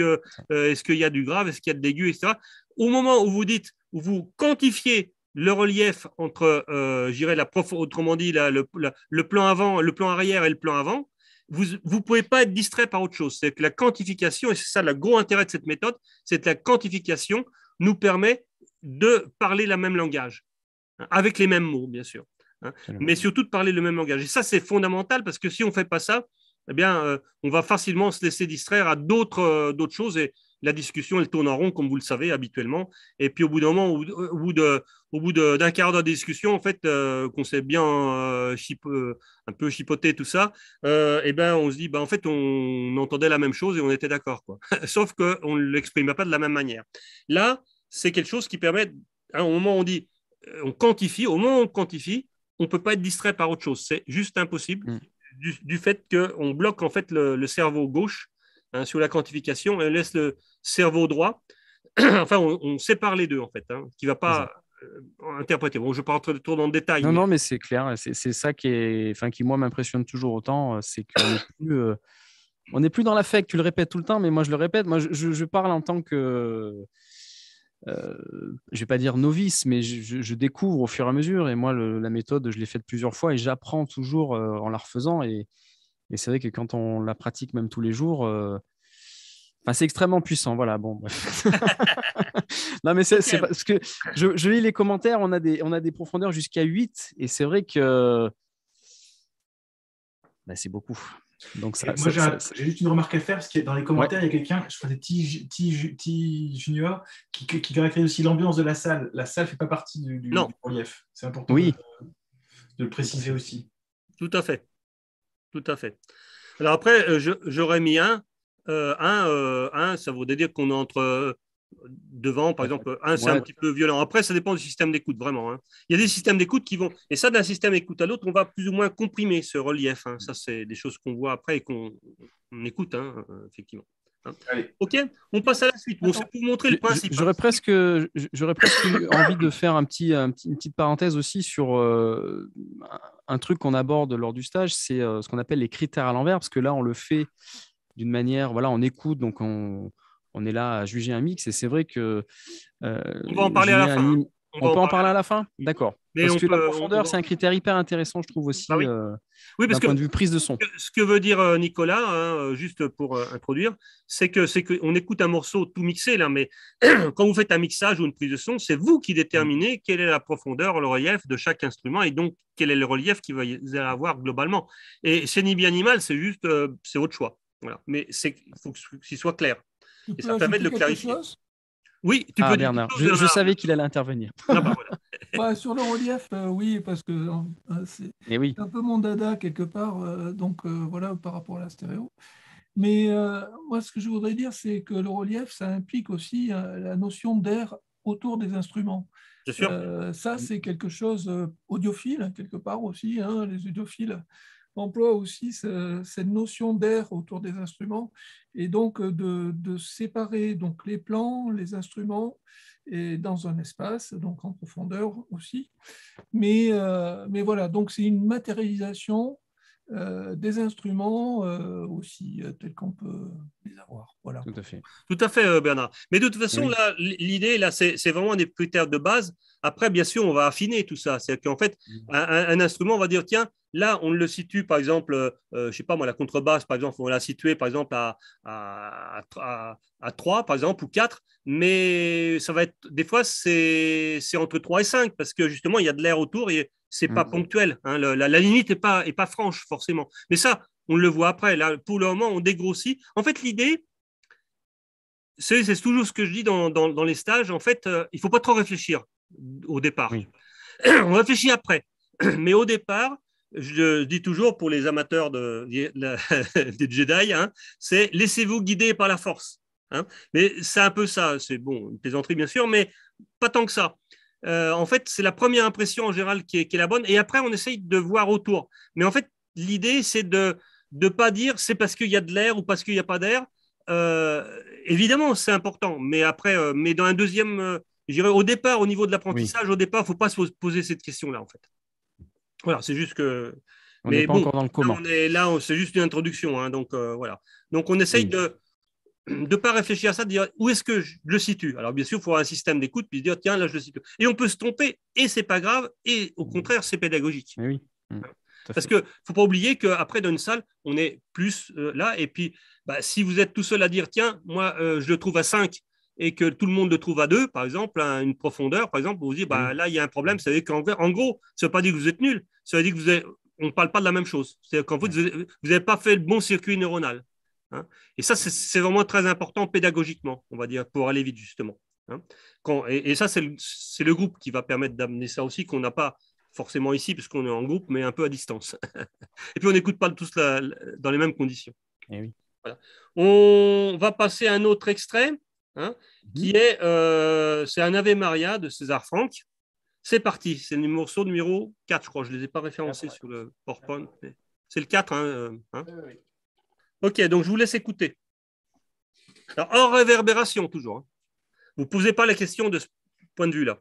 S3: euh, qu'il y a du grave, est-ce qu'il y a de l'aigu, etc. Au moment où vous dites, où vous quantifiez le relief entre, euh, la prof... autrement dit, le, plan avant, le plan arrière et le plan avant, vous ne pouvez pas être distrait par autre chose. C'est que la quantification, et c'est ça le gros intérêt de cette méthode, c'est que la quantification nous permet de parler le même langage. Hein, avec les mêmes mots, bien sûr, hein, mais surtout de parler le même langage. Et ça, c'est fondamental parce que si on ne fait pas ça, eh bien, euh, on va facilement se laisser distraire à d'autres euh, d'autres choses et la discussion, elle tourne en rond, comme vous le savez habituellement. Et puis, au bout d'un moment, au, bout d'un quart d'heure de discussion, en fait, euh, qu'on s'est bien un peu chipoté tout ça, eh ben, on se dit, bah, en fait, on, entendait la même chose et on était d'accord, quoi. [LAUGHS] Sauf qu'on ne l'exprimait pas de la même manière. Là, c'est quelque chose qui permet, à un hein, moment on dit, on quantifie, au moment où on quantifie, on ne peut pas être distrait par autre chose. C'est juste impossible hmm. du, fait fait qu'on bloque en fait le, cerveau gauche hein, sur la quantification et on laisse le cerveau droit. [CLEARS THROAT] enfin, on, sépare les deux en fait, hein, qui ne va pas euh, interpréter. Bon, je ne vais pas rentrer trop dans le détail. Non, mais... non,
S1: mais c'est clair. C'est ça qui, est, enfin, qui moi, m'impressionne toujours autant. Euh, c'est qu'on n'est plus. Euh, on est plus dans l'affect, tu le répètes tout le temps, mais moi je le répète, moi je parle en tant que, je euh, je vais pas dire novice, mais je, découvre au fur et à mesure. Et moi, la méthode, je l'ai faite plusieurs fois et j'apprends toujours euh, en la refaisant. Et, c'est vrai que quand on la pratique même tous les jours, euh, c'est extrêmement puissant. Voilà, bon, [LAUGHS] non, mais c'est que je, lis les commentaires, on a des, profondeurs jusqu'à 8, et c'est vrai que
S7: bah,
S2: c'est beaucoup moi,
S7: j'ai juste une remarque à faire, parce que dans les commentaires, il y a quelqu'un, je crois que c'est T Junior, qui, qui, caractérise aussi l'ambiance de la salle. La salle ne fait pas partie du, relief. C'est important oui. de, le préciser
S1: aussi.
S3: Tout à fait. Tout à fait. Alors après, euh, j'aurais mis un. Euh, un, euh, un, ça voudrait dire qu'on est entre devant, par exemple, un c'est un petit peu violent. Après, ça dépend du système d'écoute, vraiment. Hein. Il y a des systèmes d'écoute qui vont, et ça, d'un système d'écoute à l'autre, on va plus ou moins comprimer ce relief. Hein. Ça, c'est des choses qu'on voit après et qu'on écoute, hein, euh, effectivement. Ok, on passe à la suite. c'est pour montrer le principe.
S1: J'aurais presque, j'aurais presque [COUGHS] envie de faire un petit, une petite parenthèse aussi sur euh, un truc qu'on aborde lors du stage, c'est euh, ce qu'on appelle les critères à l'envers, parce que là, on le fait d'une manière, voilà, on écoute, donc on, on est là à juger un mix. Et c'est vrai que. Euh, on va en parler à la fin. On, peut en parler à la fin D'accord. Parce que la profondeur, c'est un critère hyper intéressant, je trouve aussi, bah euh, oui. parce point de vue prise de son. Ce
S3: que veut dire euh, Nicolas, hein, juste pour introduire, c'est que c'est qu'on écoute un morceau tout mixé, là, mais [CLEARS THROAT] quand vous faites un mixage ou une prise de son, c'est vous qui déterminez mm. quelle est la profondeur, le relief de chaque instrument, et donc quel est le relief qu'il va y avoir globalement. Et c'est ni bien ni mal, c'est juste, c'est votre choix. Mais il
S1: faut qu'il soit clair
S3: ça permet de le clarifier.
S1: Oui, tu ah, peux Bernard, je, savais qu'il allait intervenir. [LAUGHS] Ah, bah
S8: [LAUGHS] bah, sur le relief, euh, oui, parce que euh, hein, eh c'est un peu mon dada quelque part, euh, donc voilà, par rapport à la stéréo. Mais moi, ce que je voudrais dire, c'est que le relief, ça implique aussi la notion d'air autour des instruments. ça, mm. c'est quelque chose audiophile, quelque part aussi. Hein, les audiophiles emploie aussi cette notion d'air autour des instruments et donc euh, de, séparer donc les plans, les instruments et dans un espace, donc en profondeur aussi. Mais, euh, mais voilà, donc c'est une matérialisation euh, des instruments euh, aussi euh, tels qu'on peut les
S3: avoir. Voilà. Tout à fait. Tout à fait, Bernard. Mais de toute façon, là, l'idée, là, c'est, c'est vraiment des critères de base. Après, bien sûr, on va affiner tout ça. C'est-à-dire qu'en fait, mhm. un, instrument, on va dire, tiens, là, on le situe, par exemple, je sais pas moi, la contrebasse, par exemple, on l'a situer, par exemple, à, à, à, 3, par exemple, ou 4, mais ça va être, des fois, c'est, c'est entre 3 et 5, parce que justement, il y a de l'air autour et c'est pas mm. ponctuel. Hein, la, limite n'est pas, est pas franche, forcément. Mais ça, on le voit après. Là, pour le moment, on dégrossit. En fait, l'idée, c'est, toujours ce que je dis dans, les stages. En fait, euh, il faut pas trop réfléchir au départ. [CLEARS THROAT] on réfléchit après. [CLEARS THROAT] Mais au départ, je dis toujours pour les amateurs de, [LAUGHS] des Jedi, hein, c'est laissez-vous guider par la force. Hein. Mais c'est un peu ça. C'est bon, une plaisanterie, bien sûr, mais pas tant que ça. Euh, en fait, c'est la première impression en général qui est, la bonne. Et après, on essaye de voir autour. Mais en fait, l'idée, c'est de ne pas dire c'est parce qu'il y a de l'air ou parce qu'il n'y a pas d'air. Euh, évidemment, c'est important. Mais après, euh, mais dans un deuxième, au départ, au niveau de l'apprentissage, au départ, il ne faut pas se poser cette question-là, en fait. Voilà, c'est juste que.
S1: On mais pas encore dans le comment.
S3: Là, c'est juste une introduction. Hein, donc, voilà. Donc, on essaye de de ne pas réfléchir à ça, de dire où est-ce que je le situe. Alors bien sûr, il faut un système d'écoute, puis se dire, tiens, là, je le situe. Et on peut se tromper, et c'est pas grave, et au mm. contraire, c'est pédagogique. Mm. Parce qu'il ne faut pas oublier qu'après, dans une salle, on est plus euh, là. Et puis, bah, si vous êtes tout seul à dire, tiens, moi, euh, je le trouve à 5 et que tout le monde le trouve à 2, par exemple, à une profondeur, par exemple, vous vous dites, bah, mm. là, il y a un problème. veut dire qu'en gros, ça ne pas dit que vous êtes nul. Ça veut dire que vous ne parle pas de la même chose. C'est-à-dire qu'en vous n'avez pas fait le bon circuit neuronal. Hein. Et ça, c'est vraiment très important pédagogiquement, on va dire, pour aller vite, justement. Hein. Quand, et, ça, c'est le, groupe qui va permettre d'amener ça aussi, qu'on n'a pas forcément ici, puisqu'on est en groupe, mais un peu à distance. [LAUGHS] et puis, on n'écoute pas tous dans les mêmes conditions. Eh on va passer à un autre extrait, hein, mhm. qui est, euh, c'est un Ave Maria de César Franck. C'est parti, c'est le morceau numéro 4, je crois. Je ne les ai pas référencés sur le PowerPoint. C'est le 4. Hein, euh, Ok, donc je vous laisse écouter. Alors, en réverbération, toujours. Hein. Vous ne posez pas la question de ce point
S2: de vue-là.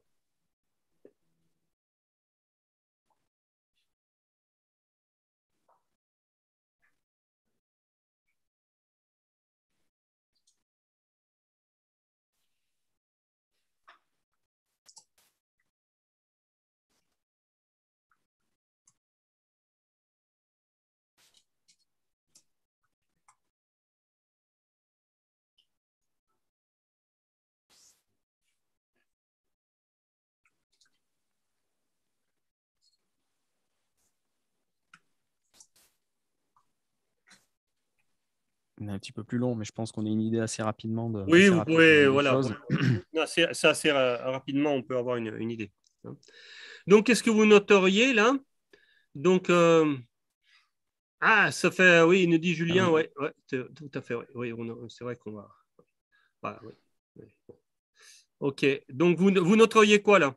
S2: un petit peu plus long, mais
S1: je pense qu'on a une idée assez rapidement de. Oui, vous pouvez, voilà.
S3: Assez, ça, assez rapidement, on peut avoir une, une idée. Hein. Donc, qu'est-ce que vous noteriez là Donc, euh, ah, ça fait, oui, il nous dit Julien, ah oui, ouais, ouais, tout à fait, oui,
S2: c'est vrai qu'on va. Voilà, Ok, donc vous, vous noteriez quoi là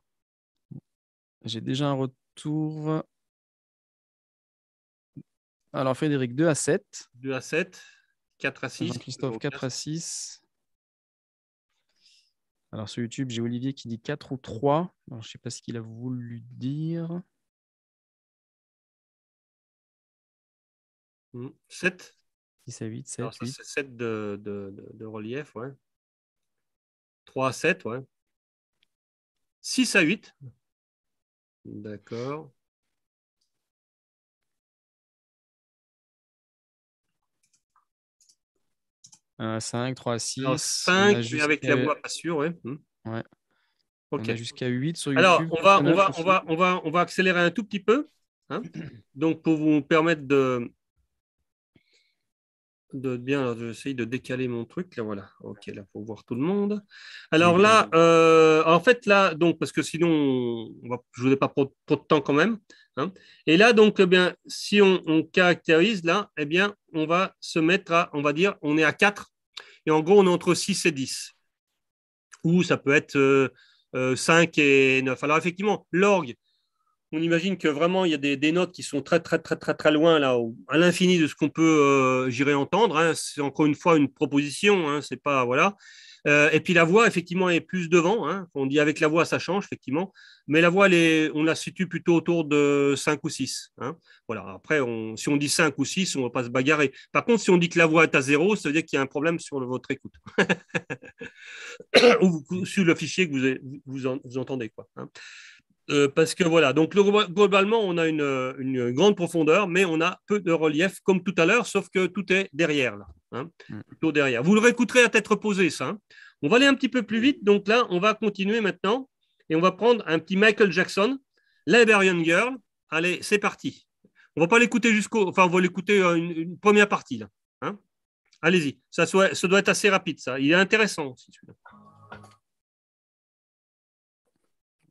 S1: J'ai déjà un retour. Alors, Frédéric, 2 à 7.
S2: 2 à 7. 4 à
S1: 6. Christophe, 4 à 6. Alors sur YouTube, j'ai Olivier qui dit 4
S2: ou 3. je ne sais pas ce qu'il a voulu dire. 7 hmm, 6 à 8, 7. 7 de, de, relief, ouais. 3 à 7, ouais. 6 à 8. D'accord. 5, 3 6. 5, mais avec la voix pas sûr, oui. Ouais.
S1: Hmm. jusqu'à 8 sur YouTube. Alors, on va, va,
S3: on, va, on, va, accélérer un tout petit peu. Hein. [CLEARS THROAT] Donc, pour vous permettre de, bien. Alors, j'essaye de décaler mon truc. Là, voilà. OK, là, pour voir tout le monde. Alors là, euh, en fait, là, donc, parce que sinon, je ne voulais pas trop, trop, de temps quand même. Hein. Et là, donc, eh bien, si on, caractérise là, eh bien, on va se mettre à, on va dire, on est à 4, et en gros, on est entre 6 et 10. Ou ça peut être 5 euh, euh, et 9. Alors, effectivement, l'orgue, on imagine que vraiment il y a des, notes qui sont très très très très très loin là, à l'infini de ce qu'on peut, euh, j'irai entendre. Hein. C'est encore une fois une proposition, hein. c'est pas voilà. Euh, et puis la voix, effectivement, est plus devant. Hein. On dit avec la voix, ça change, effectivement. Mais la voix, on la situe plutôt autour de 5 ou 6. Hein. Voilà. Après, si on dit 5 ou 6, on ne va pas se bagarrer. Par contre, si on dit que la voix est à 0, ça veut dire qu'il y a un problème sur votre écoute. [COUGHS] ou sur le fichier que vous, entendez. Quoi, hein. Euh, parce que voilà, donc globalement, on a euh, une, grande profondeur, mais on a peu de relief, comme tout à l'heure, sauf que tout est derrière, là. Hein, mm. plutôt derrière. Vous le réécouterez à tête reposée, ça. Hein. On va aller un petit peu plus vite, donc là, on va continuer maintenant, et on va prendre un petit Michael Jackson, Liberian Girl. Allez, c'est parti. On va pas l'écouter jusqu'au... Enfin, on va l'écouter euh, une, première partie, là. Hein. Allez-y, ça, ça doit être assez rapide, ça. Il est intéressant aussi, celui-là.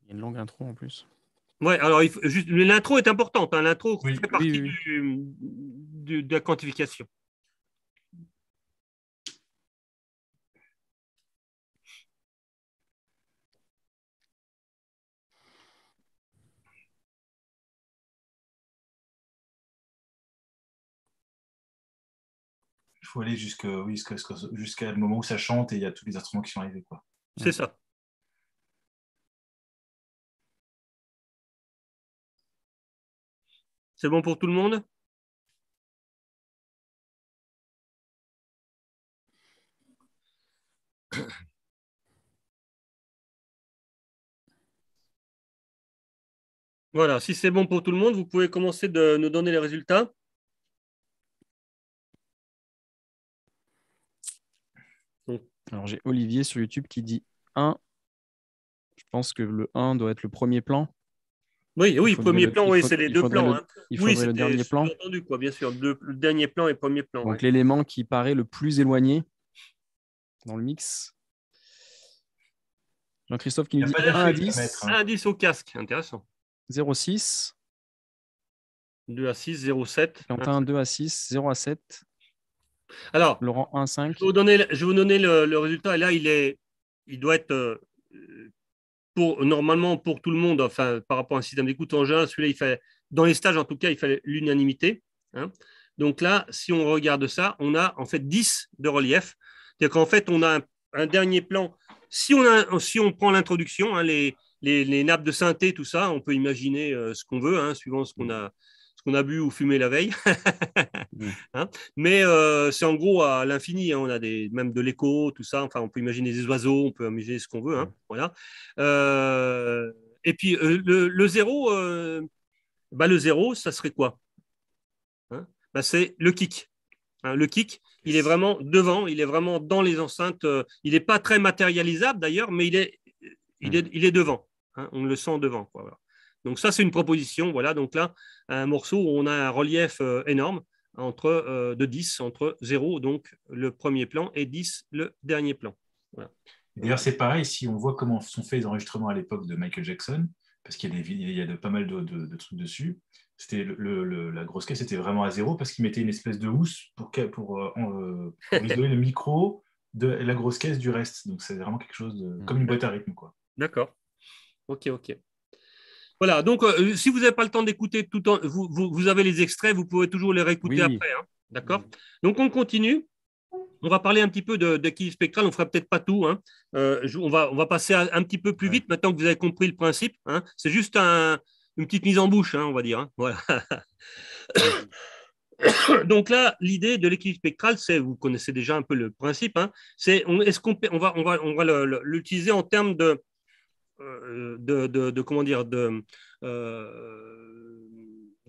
S1: Il y a une longue intro en plus.
S3: Ouais, alors il juste, l'intro est importante. Hein. l'intro fait
S2: partie de la quantification. Il faut aller jusqu'à le moment où ça chante et il y a tous les instruments qui sont arrivés. Quoi. C'est ça. C'est bon pour tout le monde [COUGHS] Voilà, si c'est bon pour tout le monde, vous pouvez commencer de nous donner les résultats. Alors j'ai Olivier sur YouTube qui dit 1. Je pense
S1: que le 1 doit être le premier plan. Oui, premier plan, oui, c'est les deux plans. hein. le dernier plan.
S3: Entendu, quoi, bien sûr, le, dernier plan et premier plan. Donc
S1: l'élément qui paraît le plus éloigné dans le mix. Jean-Christophe qui nous dit 1 à 10. 1 à
S3: 10 au casque, intéressant.
S1: 0,6.
S3: 2 à 6, 0,7. Quentin,
S1: 2 à 6, 0 à 7. Alors, Laurent, 1 Je vais vous
S3: donner, je vous le, résultat. Et là, il, est, il doit être euh, normalement pour tout le monde, enfin par rapport à un système d'écoute en général, celui-là, il dans les stages en tout cas, il fallait l'unanimité. Hein. Donc là, si on regarde ça, on a en fait 10 de relief. C'est-à-dire qu'en fait, on a un, dernier plan. Si on, si on prend l'introduction, hein, les, nappes de synthé, tout ça, on peut imaginer euh, ce qu'on veut, hein, suivant ce qu'on a, qu'on a bu ou fumé la veille. [LAUGHS] Mmh. Hein. Mais euh, c'est en gros à l'infini. Hein. On a des, même de l'écho, tout ça. Enfin, on peut imaginer des oiseaux, on peut imaginer ce qu'on veut. Hein. Mmh. Voilà. Euh, et puis euh, le, zéro, bah, le zéro, ça serait quoi bah, C'est le kick. le kick, il est vraiment devant, il est vraiment dans les enceintes. il n'est pas très matérialisable d'ailleurs, mais il est, il mmh. est, il est devant. on le sent devant. Quoi, voilà. Donc ça, c'est une proposition. Voilà, donc là, un morceau où on a un relief euh, énorme entre, euh, de 10, entre 0, donc le premier plan, et 10, le dernier plan.
S7: D'ailleurs, c'est pareil, si on voit comment sont faits les enregistrements à l'époque de Michael Jackson, parce qu'il y a, pas mal de, trucs dessus, c'était la grosse caisse était vraiment à zéro parce qu'il mettait une espèce de housse pour, euh, pour, isoler le micro de la grosse caisse du reste. Donc c'est vraiment quelque chose comme une boîte à rythme.
S3: D'accord. Ok, ok. Voilà, donc euh, si vous n'avez pas le temps d'écouter tout le vous, vous, avez les extraits, vous pouvez toujours les réécouter après. Hein. D'accord Donc on continue. On va parler un petit peu d'équilibre spectral, on ne fera peut-être pas tout. Hein. Euh, on, va, on va passer un petit peu plus vite maintenant que vous avez compris le principe. Hein. C'est juste une petite mise en bouche, on va dire. Voilà. [COUGHS] Donc là, l'idée de l'équilibre spectral, c'est, vous connaissez déjà un peu le principe, c'est est-ce qu'on on va, on va, on va l'utiliser en termes de, euh, de, comment dire de, euh,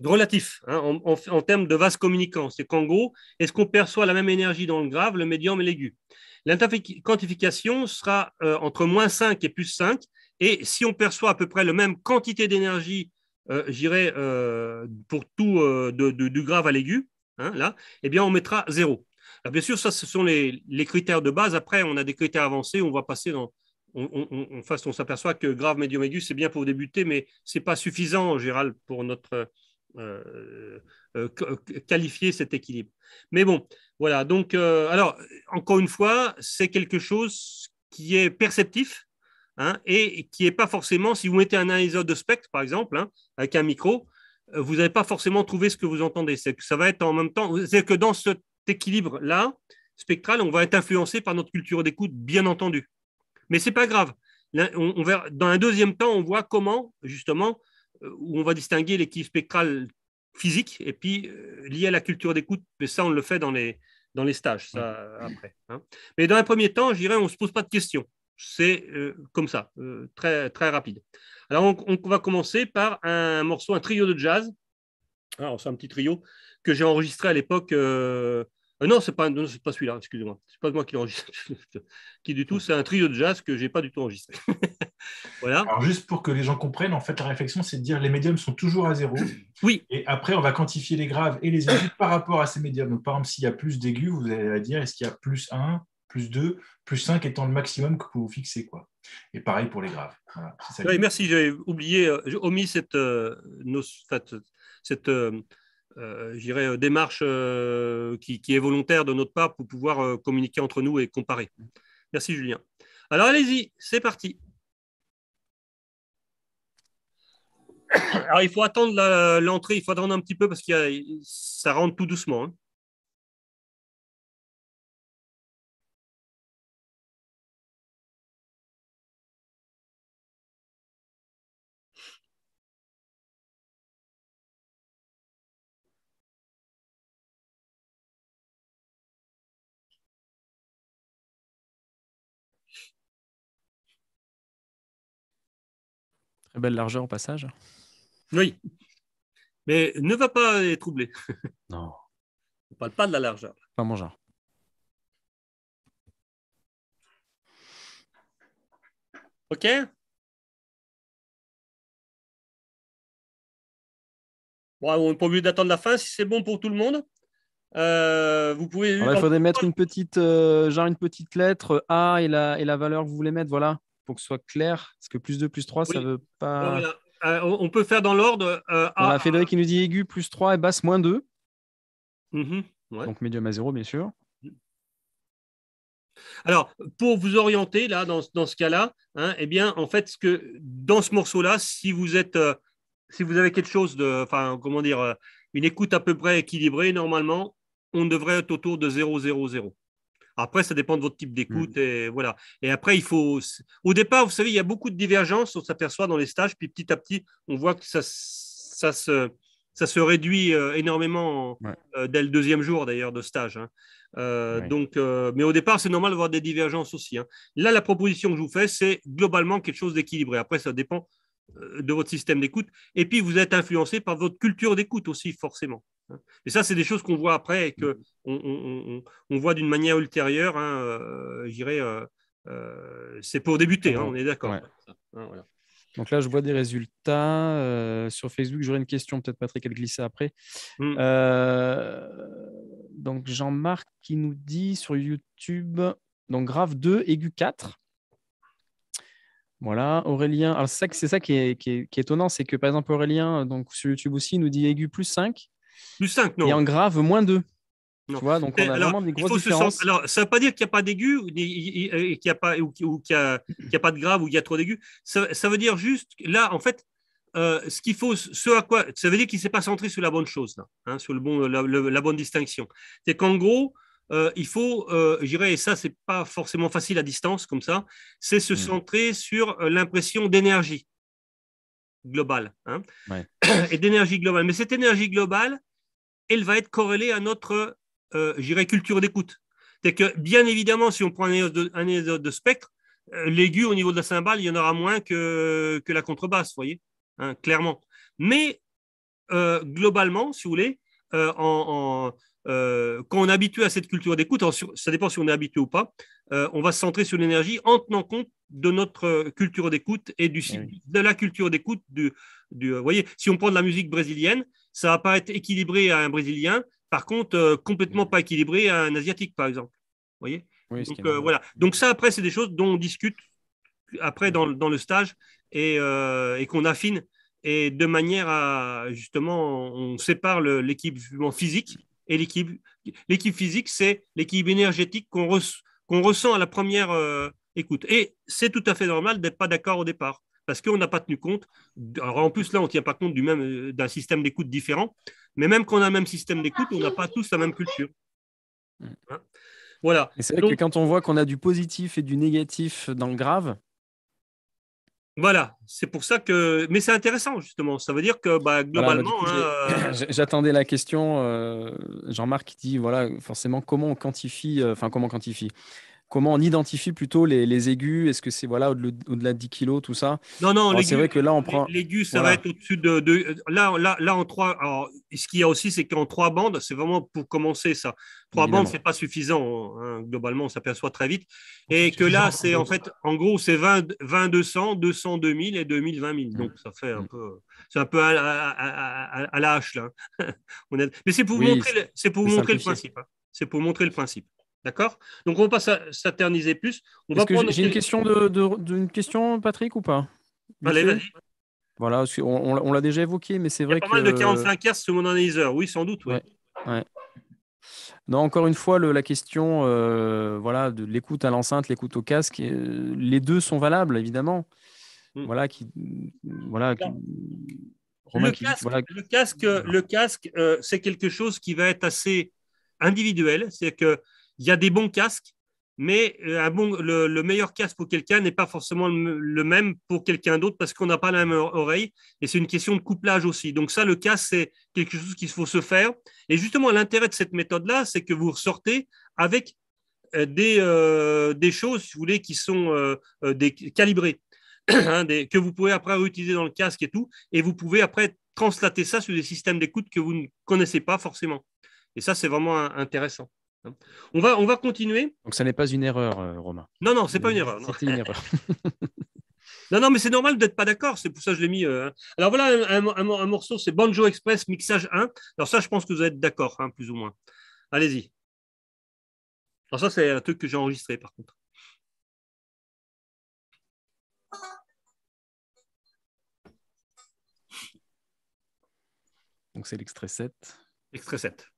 S3: relatif hein, en, en, termes de vase communicant. C'est qu'en gros, est-ce qu'on perçoit la même énergie dans le grave, le médium et l'aigu quantification sera euh, entre moins 5 et plus 5. Et si on perçoit à peu près la même quantité d'énergie, j'irai pour tout de, du grave à l'aigu, hein, là, eh bien, on mettra 0. bien sûr, ça, ce sont les, les, critères de base. Après, on a des critères avancés, on va passer dans, on, s'aperçoit que grave, médium, aigu, c'est bien pour débuter, mais ce n'est pas suffisant en général pour notre euh, euh, euh, qualifier cet équilibre. Mais bon, voilà. Donc, alors, encore une fois, c'est quelque chose qui est perceptif hein, et qui n'est pas forcément, si vous mettez un analyseur de spectre, par exemple, hein, avec un micro, vous n'allez pas forcément trouver ce que vous entendez. C'est que ça va être en même temps, c'est que dans cet équilibre-là, spectral, on va être influencé par notre culture d'écoute, bien entendu. Mais c'est pas grave. dans un deuxième temps, on voit comment, justement, euh, où on va distinguer l'équilibre spectral physique et puis euh, lié à la culture d'écoute. Mais ça, on le fait dans les, dans les stages, ça, après. Hein. Mais dans un premier temps, je on ne se pose pas de questions. C'est euh, comme ça, très, très rapide. Alors, on, va commencer par un morceau, un trio de jazz. Alors, c'est un petit trio que j'ai enregistré à l'époque euh, non, c'est pas, pas celui-là, excusez-moi. C'est pas moi qui l'enregistre. [LAUGHS] qui du tout, c'est un trio de jazz que j'ai pas du tout enregistré. [LAUGHS]
S2: voilà.
S7: Alors juste pour que les gens comprennent, en fait, la réflexion, c'est de dire les médiums sont toujours à zéro. [CLEARS THROAT] Oui. Et après, on va quantifier les graves et les aigus par rapport à ces médiums. Donc, par exemple, s'il y a plus d'aigus, vous allez dire est-ce qu'il y a plus 1, plus 2, plus 5 étant le maximum que vous pouvez fixer, quoi. Et pareil pour les graves.
S3: merci, j'avais oublié, euh, j'ai omis cette, euh, cette euh, euh, démarche euh, qui, est volontaire de notre part pour pouvoir euh, communiquer entre nous et comparer. Merci Julien. Alors allez-y, c'est parti.
S2: Alors il faut attendre l'entrée, il faut attendre un petit peu parce que ça rentre tout doucement. Hein. Très belle largeur au passage. Oui. Mais ne va pas les troubler. [LAUGHS] Non. On ne parle pas de la largeur. Pas mon genre. OK? Bon, on n'est d'attendre la fin si c'est bon pour tout le monde. Euh, vous pouvez. Ah il faudrait mettre une petite, euh, genre
S1: une petite lettre euh, A et la, et la valeur que vous voulez mettre, voilà pour que ce soit clair Parce que plus 2, plus 3, ça veut pas.
S3: Euh, on peut faire dans l'ordre. Euh, on
S1: a qui nous dit aigu plus 3 et basse moins 2. Mhm, Donc médium à 0, bien sûr.
S3: Alors, pour vous orienter là, dans, ce cas-là, hein, eh bien, en fait, ce que, dans ce morceau-là, si vous êtes, euh, si vous avez quelque chose de, enfin, comment dire, euh, une écoute à peu près équilibrée, normalement, on devrait être autour de 0, 0, 0. Après, ça dépend de votre type d'écoute. Mmh. Et voilà. Et après, il faut. Au départ, vous savez, il y a beaucoup de divergences, on s'aperçoit dans les stages, puis petit à petit, on voit que ça, ça, se, réduit euh, énormément euh, dès le deuxième jour, d'ailleurs, de stage. Hein. Euh, donc, mais au départ, c'est normal d'avoir des divergences aussi. Hein. Là, la proposition que je vous fais, c'est globalement quelque chose d'équilibré. Après, ça dépend de votre système d'écoute. Et puis, vous êtes influencé par votre culture d'écoute aussi, forcément et ça, c'est des choses qu'on voit après et qu'on mm. voit d'une manière ultérieure. Hein, euh, je dirais euh, euh, c'est pour débuter, hein, on est d'accord.
S5: Hein,
S1: donc là, je vois des résultats. sur Facebook, j'aurais une question, peut-être Patrick, elle glisser après. Mm. donc Jean-Marc qui nous dit sur YouTube, donc grave 2, aigu 4. Voilà, Aurélien. Alors, c'est ça, qui, est, étonnant, c'est que par exemple, Aurélien, donc, sur YouTube aussi, nous dit aigu plus 5. Plus 5, non. Et en grave, moins 2. Tu vois, donc on a vraiment des grosses différences. ça
S3: ne veut pas dire qu'il n'y a pas d'aigu ou euh, qu'il n'y a, pas, ou, y a, pas de grave ou qu'il y a trop d'aigu. Ça, ça, veut dire juste, là, en fait, euh, ce qu'il faut, ce à quoi, ça veut dire qu'il ne s'est pas centré sur la bonne chose, là, hein, sur le bon, la, bonne distinction. C'est qu'en gros, euh, il faut, euh, je dirais, et ça, c'est pas forcément facile à distance comme ça, c'est se hmm. centrer sur l'impression d'énergie globale. Hein. [COUGHS] Et d'énergie globale. Mais cette énergie globale, elle va être corrélée à notre, euh, culture d'écoute. C'est que, bien évidemment, si on prend un épisode de, spectre, euh, l'aigu au niveau de la cymbale, il y en aura moins que, la contrebasse, voyez, hein, clairement. Mais euh, globalement, si vous voulez, euh, quand on est habitué à cette culture d'écoute, ça dépend si on est habitué ou pas, on va se centrer sur l'énergie en tenant compte de notre culture d'écoute et du, eh de la culture d'écoute. Du, du voyez, si on prend de la musique brésilienne, ça va pas être équilibré à un Brésilien, par contre, euh, complètement mm. pas équilibré à un Asiatique, par exemple. Vous voyez Donc, euh, voilà. Donc, ça, après, c'est des choses dont on discute après dans, le stage euh, et, qu'on affine. Et de manière à, justement, on sépare l'équipe physique et l'équipe. L'équipe physique, c'est l'équipe énergétique qu'on ressent à la première écoute. Et c'est tout à fait normal d'être pas d'accord au départ parce qu'on n'a pas tenu compte. Alors en plus, là, on ne tient pas compte du même, euh, d'un système d'écoute différent, mais même quand on a le même système d'écoute, on n'a pas tous la même culture. Mm. Hein.
S1: voilà. Et c'est vrai que quand on voit qu'on a du positif et du négatif dans le grave. Voilà, c'est
S3: pour ça que. Mais c'est intéressant, justement. Ça veut dire que bah, globalement. Hein, euh,
S1: [LAUGHS] j'attendais la question. Euh, Jean-Marc dit voilà, forcément, comment on quantifie. Enfin, comment on quantifie comment on identifie plutôt les, aigus Est-ce que c'est voilà au-delà de 10 kilos, tout ça Non, non, c'est vrai que là, on prend. L'aigu, ça va être
S3: au-dessus de, Là, là, en trois. ce qu'il y a aussi, c'est qu'en trois bandes, c'est vraiment pour commencer ça. Trois bandes, bandes, c'est pas suffisant. Hein, hein, globalement, on s'aperçoit très vite. Et que là, c'est en fait, en gros, c'est 20, 20 200, 200 2000 et 2000 20 000. Donc, ça fait un mm. peu. C'est un peu à, à, la hache, là. Hein. [LAUGHS] Mais c'est pour, pour vous montrer le principe. C'est pour montrer le principe. D'accord Donc, on ne va pas s'aterniser plus. J'ai une, question
S1: de, question, Patrick, ou pas Voilà, on, on, l'a déjà évoqué, mais c'est vrai que. Pas mal de 45
S3: Hz sur mon analyseur, oui, sans
S1: doute. Oui. Non, encore une fois, la question euh, voilà, de l'écoute à l'enceinte, l'écoute au casque, euh, les deux sont valables, évidemment. Hmm. Voilà, qui, voilà, Le, casque, euh, le casque, c'est
S3: quelque chose qui va être assez individuel. C'est que il y a des bons casques, mais euh, le, meilleur casque pour quelqu'un n'est pas forcément le, même pour quelqu'un d'autre parce qu'on n'a pas la même oreille. Et c'est une question de couplage aussi. Donc ça, le casque, c'est quelque chose qu'il faut se faire. Et justement, l'intérêt de cette méthode-là, c'est que vous ressortez avec euh, euh, des, choses, si vous voulez, qui sont calibrées, [CLEARS THROAT] hein, que vous pouvez après réutiliser dans le casque et tout. Et vous pouvez après translater ça sur des systèmes d'écoute que vous ne connaissez pas forcément. Et ça, c'est vraiment intéressant. Hein. On va, on va continuer.
S1: Donc ça n'est pas une erreur, euh, Romain.
S3: Non, non, c'est pas une erreur. C'était une erreur. [LAUGHS] non, non, mais c'est normal d'être pas d'accord, c'est pour ça que je l'ai mis. Euh, hein. Alors voilà, un, morceau, c'est Banjo Express, mixage 1. Alors ça, je pense que
S2: vous êtes d'accord, hein, plus ou moins. Allez-y. Alors ça, c'est un truc que j'ai enregistré, par contre. Donc c'est l'extrait 7. Extrait 7.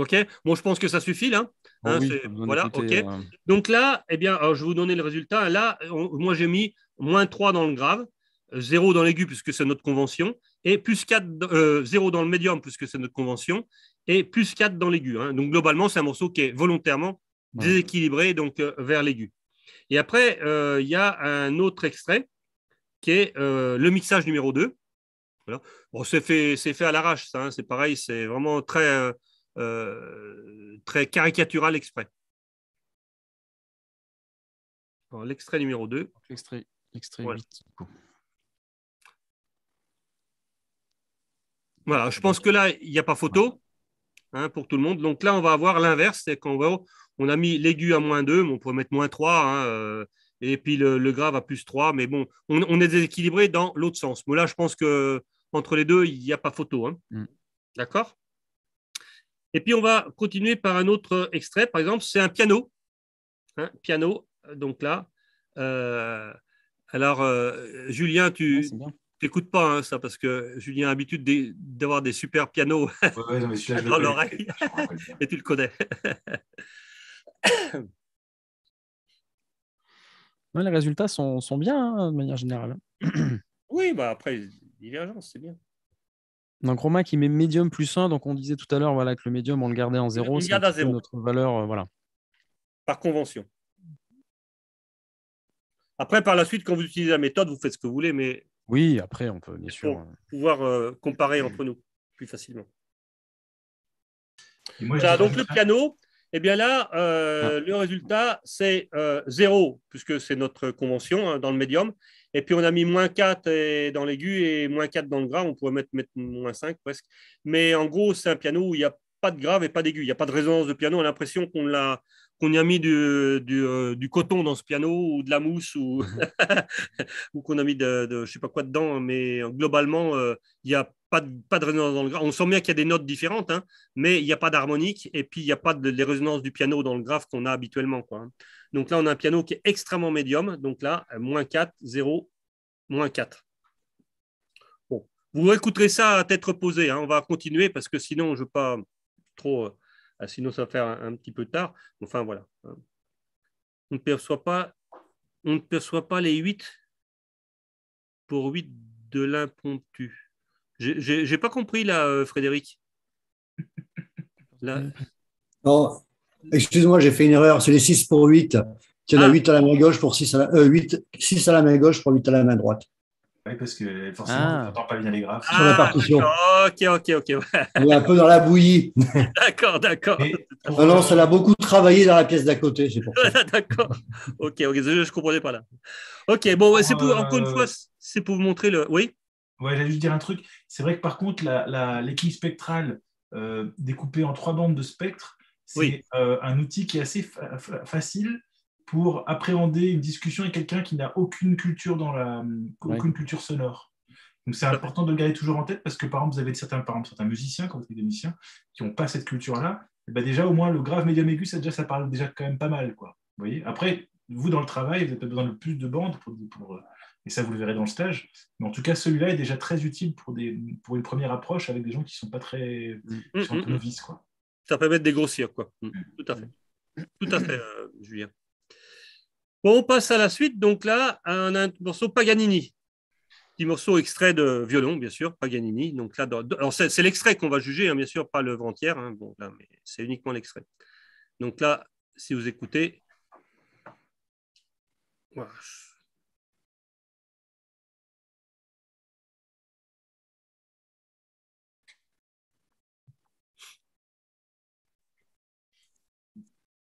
S2: Ok. Bon, je pense que ça suffit là. Hein. Oh hein,
S3: voilà, ok. Donc là, eh bien, je vais vous donner le résultat. Là, moi, j'ai mis moins 3 dans le grave, 0 euh, dans l'aigu, puisque c'est notre convention, et plus 4, 0 euh, dans le médium, puisque c'est notre convention, et plus 4 dans l'aigu. Hein. Donc globalement, c'est un morceau qui est volontairement déséquilibré, donc euh, vers l'aigu. Et après, il y a un autre extrait qui est le mixage numéro 2. Voilà. Bon, c'est fait, à l'arrache, ça. C'est pareil, c'est vraiment très euh, très caricatural exprès.
S2: L'extrait numéro 2. L'extrait voilà. 8. Voilà, je pense que
S3: là, il n'y a pas photo hein, pour tout le monde. Donc là, on va avoir l'inverse. C'est qu'on va, on a mis l'aigu à moins 2, mais on pourrait mettre moins 3. Hein, euh, et puis le, grave à plus 3. Mais bon, on, est déséquilibré dans l'autre sens. Mais là, je pense que entre les deux, il n'y a pas photo. Hein. Mm. D'accord et puis, on va continuer par un autre extrait. Par exemple, c'est un piano. Hein, piano, donc là. Euh, alors, euh, Julien, tu n'écoutes pas hein, ça parce que Julien a l'habitude d'avoir des super pianos [LAUGHS] dans l'oreille. Et tu le connais. [COUGHS]
S1: les résultats sont, sont bien, hein, de manière générale.
S3: oui, bah après, divergence, c'est bien.
S1: Donc Romain qui met médium plus 1, donc on disait tout à l'heure voilà, que le médium, on le gardait en zéro. C'est notre valeur, euh, voilà.
S3: Par convention. Après, par la suite, quand vous utilisez la méthode, vous faites ce que vous voulez, mais.
S1: Oui, après, on peut, bien pour hein.
S3: pouvoir euh, comparer entre nous plus facilement. donc le piano, et eh bien là, euh, ah. le résultat, c'est 0, puisque c'est notre convention hein, dans le médium, et puis on a mis moins 4 euh, dans l'aigu et moins 4 dans le grave. On pourrait mettre, mettre moins 5 presque. Mais en gros, c'est un piano où il n'y a pas de grave et pas d'aigu. Il n'y a pas de résonance de piano. On a l'impression qu'on l'a qu'on y a mis euh, du, coton dans ce piano ou de la mousse ou, [LAUGHS] ou qu'on a mis de, de, je sais pas quoi dedans, mais globalement, il euh, n'y a pas de, pas de résonance dans le graphe. On sent bien qu'il y a des notes différentes, hein, mais il n'y a pas d'harmonique et puis il n'y a pas de, les résonances du piano dans le graphe qu'on a habituellement. Quoi. Hein. Donc là, on a un piano qui est extrêmement médium. Donc là, euh, moins 4, 0, moins 4. Bon, vous écouterez ça à tête reposée. Hein, on va continuer parce que sinon, je ne veux pas trop sinon, ça va faire un, petit peu tard. Enfin, voilà. On ne perçoit pas, ne pas les 8 pour 8 de l'impromptu. n'ai pas compris là, euh, Frédéric.
S4: excuse-moi, j'ai fait une erreur. C'est les 6 pour 8. Il y en a 8 ah. à la main gauche pour 6 8, 6 à la main gauche pour 8 à la main droite
S7: parce que forcément, ah. on n'entend pas bien les graphes. Ah, ok, ok, ok.
S4: On est un peu dans la bouillie. [LAUGHS]
S7: d'accord, d'accord.
S4: Ah non, ça l'a beaucoup travaillé dans la pièce d'à côté, [LAUGHS] d'accord.
S3: Ok, ok, je ne comprenais pas là. Ok, bon, c'est pour, encore une euh, fois,
S7: c'est pour vous montrer le. Oui Ouais, j'allais juste dire un truc. C'est vrai que par contre, l'équipe spectrale euh, découpée en trois bandes de spectre, c'est euh, un outil qui est assez facile pour appréhender une discussion avec quelqu'un qui n'a aucune culture dans la, culture sonore. Donc c'est important de le garder toujours en tête parce que par exemple vous avez certains, certains musiciens, quand vous qui n'ont pas cette culture-là. Eh ben déjà au moins le grave médium aigu, ça déjà ça parle déjà quand même pas mal quoi. voyez. Après vous dans le travail, vous avez besoin de plus de bandes pour, pour, euh, et ça vous le verrez dans le stage. Mais en tout cas celui-là est déjà très utile pour des pour une première approche avec des gens qui sont pas très mm. mm, mm, novices
S3: Ça permet de dégrossir quoi. Tout à fait. Tout à fait, euh, Julien. Bon, on passe à la suite. Donc là, un morceau Paganini. Petit morceau extrait de violon, bien sûr, Paganini. Donc là, c'est l'extrait qu'on va juger, hein, bien sûr, pas l'œuvre entière. Hein, mais c'est uniquement l'extrait. Donc là, si vous
S2: écoutez.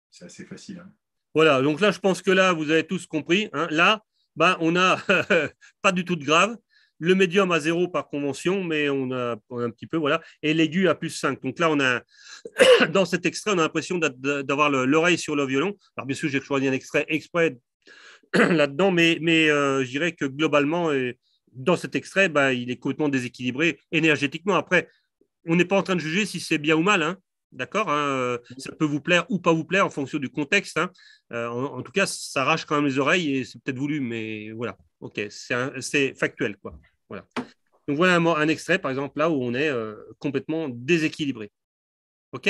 S2: C'est assez
S3: facile. Hein. Voilà, donc là, je pense que là, vous avez tous compris. Hein. Là, bah, on n'a [LAUGHS] pas du tout de grave. Le médium à zéro par convention, mais on a, un petit peu, voilà. Et l'aigu à plus 5. Donc là, on a, [COUGHS] dans cet extrait, on a l'impression d'avoir l'oreille sur le violon. Alors, bien sûr, j'ai choisi un extrait exprès [COUGHS] là-dedans, mais, mais euh, je dirais que globalement, euh, dans cet extrait, bah, il est complètement déséquilibré énergétiquement. Après, on n'est pas en train de juger si c'est bien ou mal. Hein. D'accord euh, Ça peut vous plaire ou pas vous plaire en fonction du contexte. Hein. Euh, en, tout cas, ça arrache quand même les oreilles et c'est peut-être voulu, mais voilà. OK, c'est factuel. Quoi. Voilà. Donc voilà un, extrait, par exemple, là où on est euh, complètement déséquilibré. OK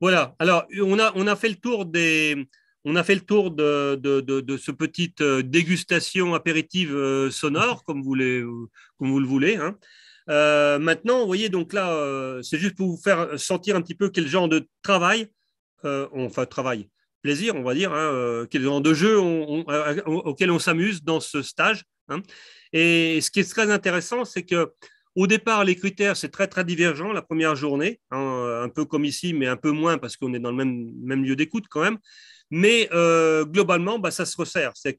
S3: Voilà. Alors, on a, fait le tour on a fait le tour de, de, de, ce petite dégustation apéritive sonore, comme vous, comme vous le voulez. Hein. Euh, maintenant, vous voyez, donc là, euh, c'est juste pour vous faire sentir un petit peu quel genre de travail, euh, enfin travail, plaisir, on va dire, hein, quel genre de jeu on, auquel on s'amuse dans ce stage. Hein. Et ce qui est très intéressant, c'est que au départ, les critères, c'est très très divergent la première journée, hein, un peu comme ici, mais un peu moins parce qu'on est dans le même, même lieu d'écoute quand même. Mais globalement, bah, ça se resserre. C'est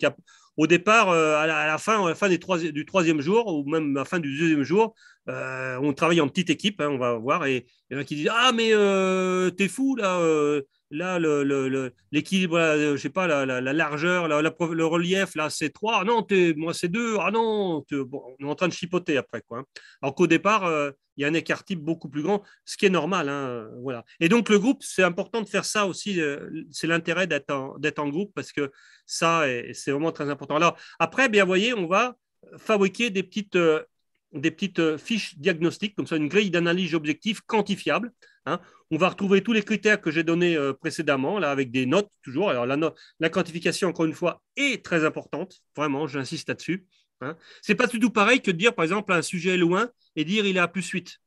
S3: au départ, euh, à la, fin, fin des du troisième jour, ou même à la fin du deuxième jour, euh, on travaille en petite équipe, hein, on va voir, et il y en a qui disent Ah, mais euh, t'es fou là, là, l'équilibre, le, le, euh, sais pas, la, largeur, le relief, là, c'est 3, ah non, moi, c'est 2, ah non, on est en train de chipoter après. Quoi, hein. Alors qu'au départ, euh, il y a un écart type beaucoup plus grand, ce qui est normal. Hein, euh, voilà. Et donc, le groupe, c'est important de faire ça aussi, c'est l'intérêt d'être en, groupe, parce que ça, c'est vraiment très important. Alors, après, bien, vous voyez, on va fabriquer des petites des petites euh, fiches diagnostiques, comme ça, une grille d'analyse objective quantifiable. Hein. On va retrouver tous les critères que j'ai donnés euh, précédemment, là, avec des notes toujours. Alors, la, la quantification, encore une fois, est très importante. Vraiment, j'insiste là-dessus. Hein. Ce n'est pas du tout pareil que de dire, par exemple, un sujet loin et dire il est à plus 8.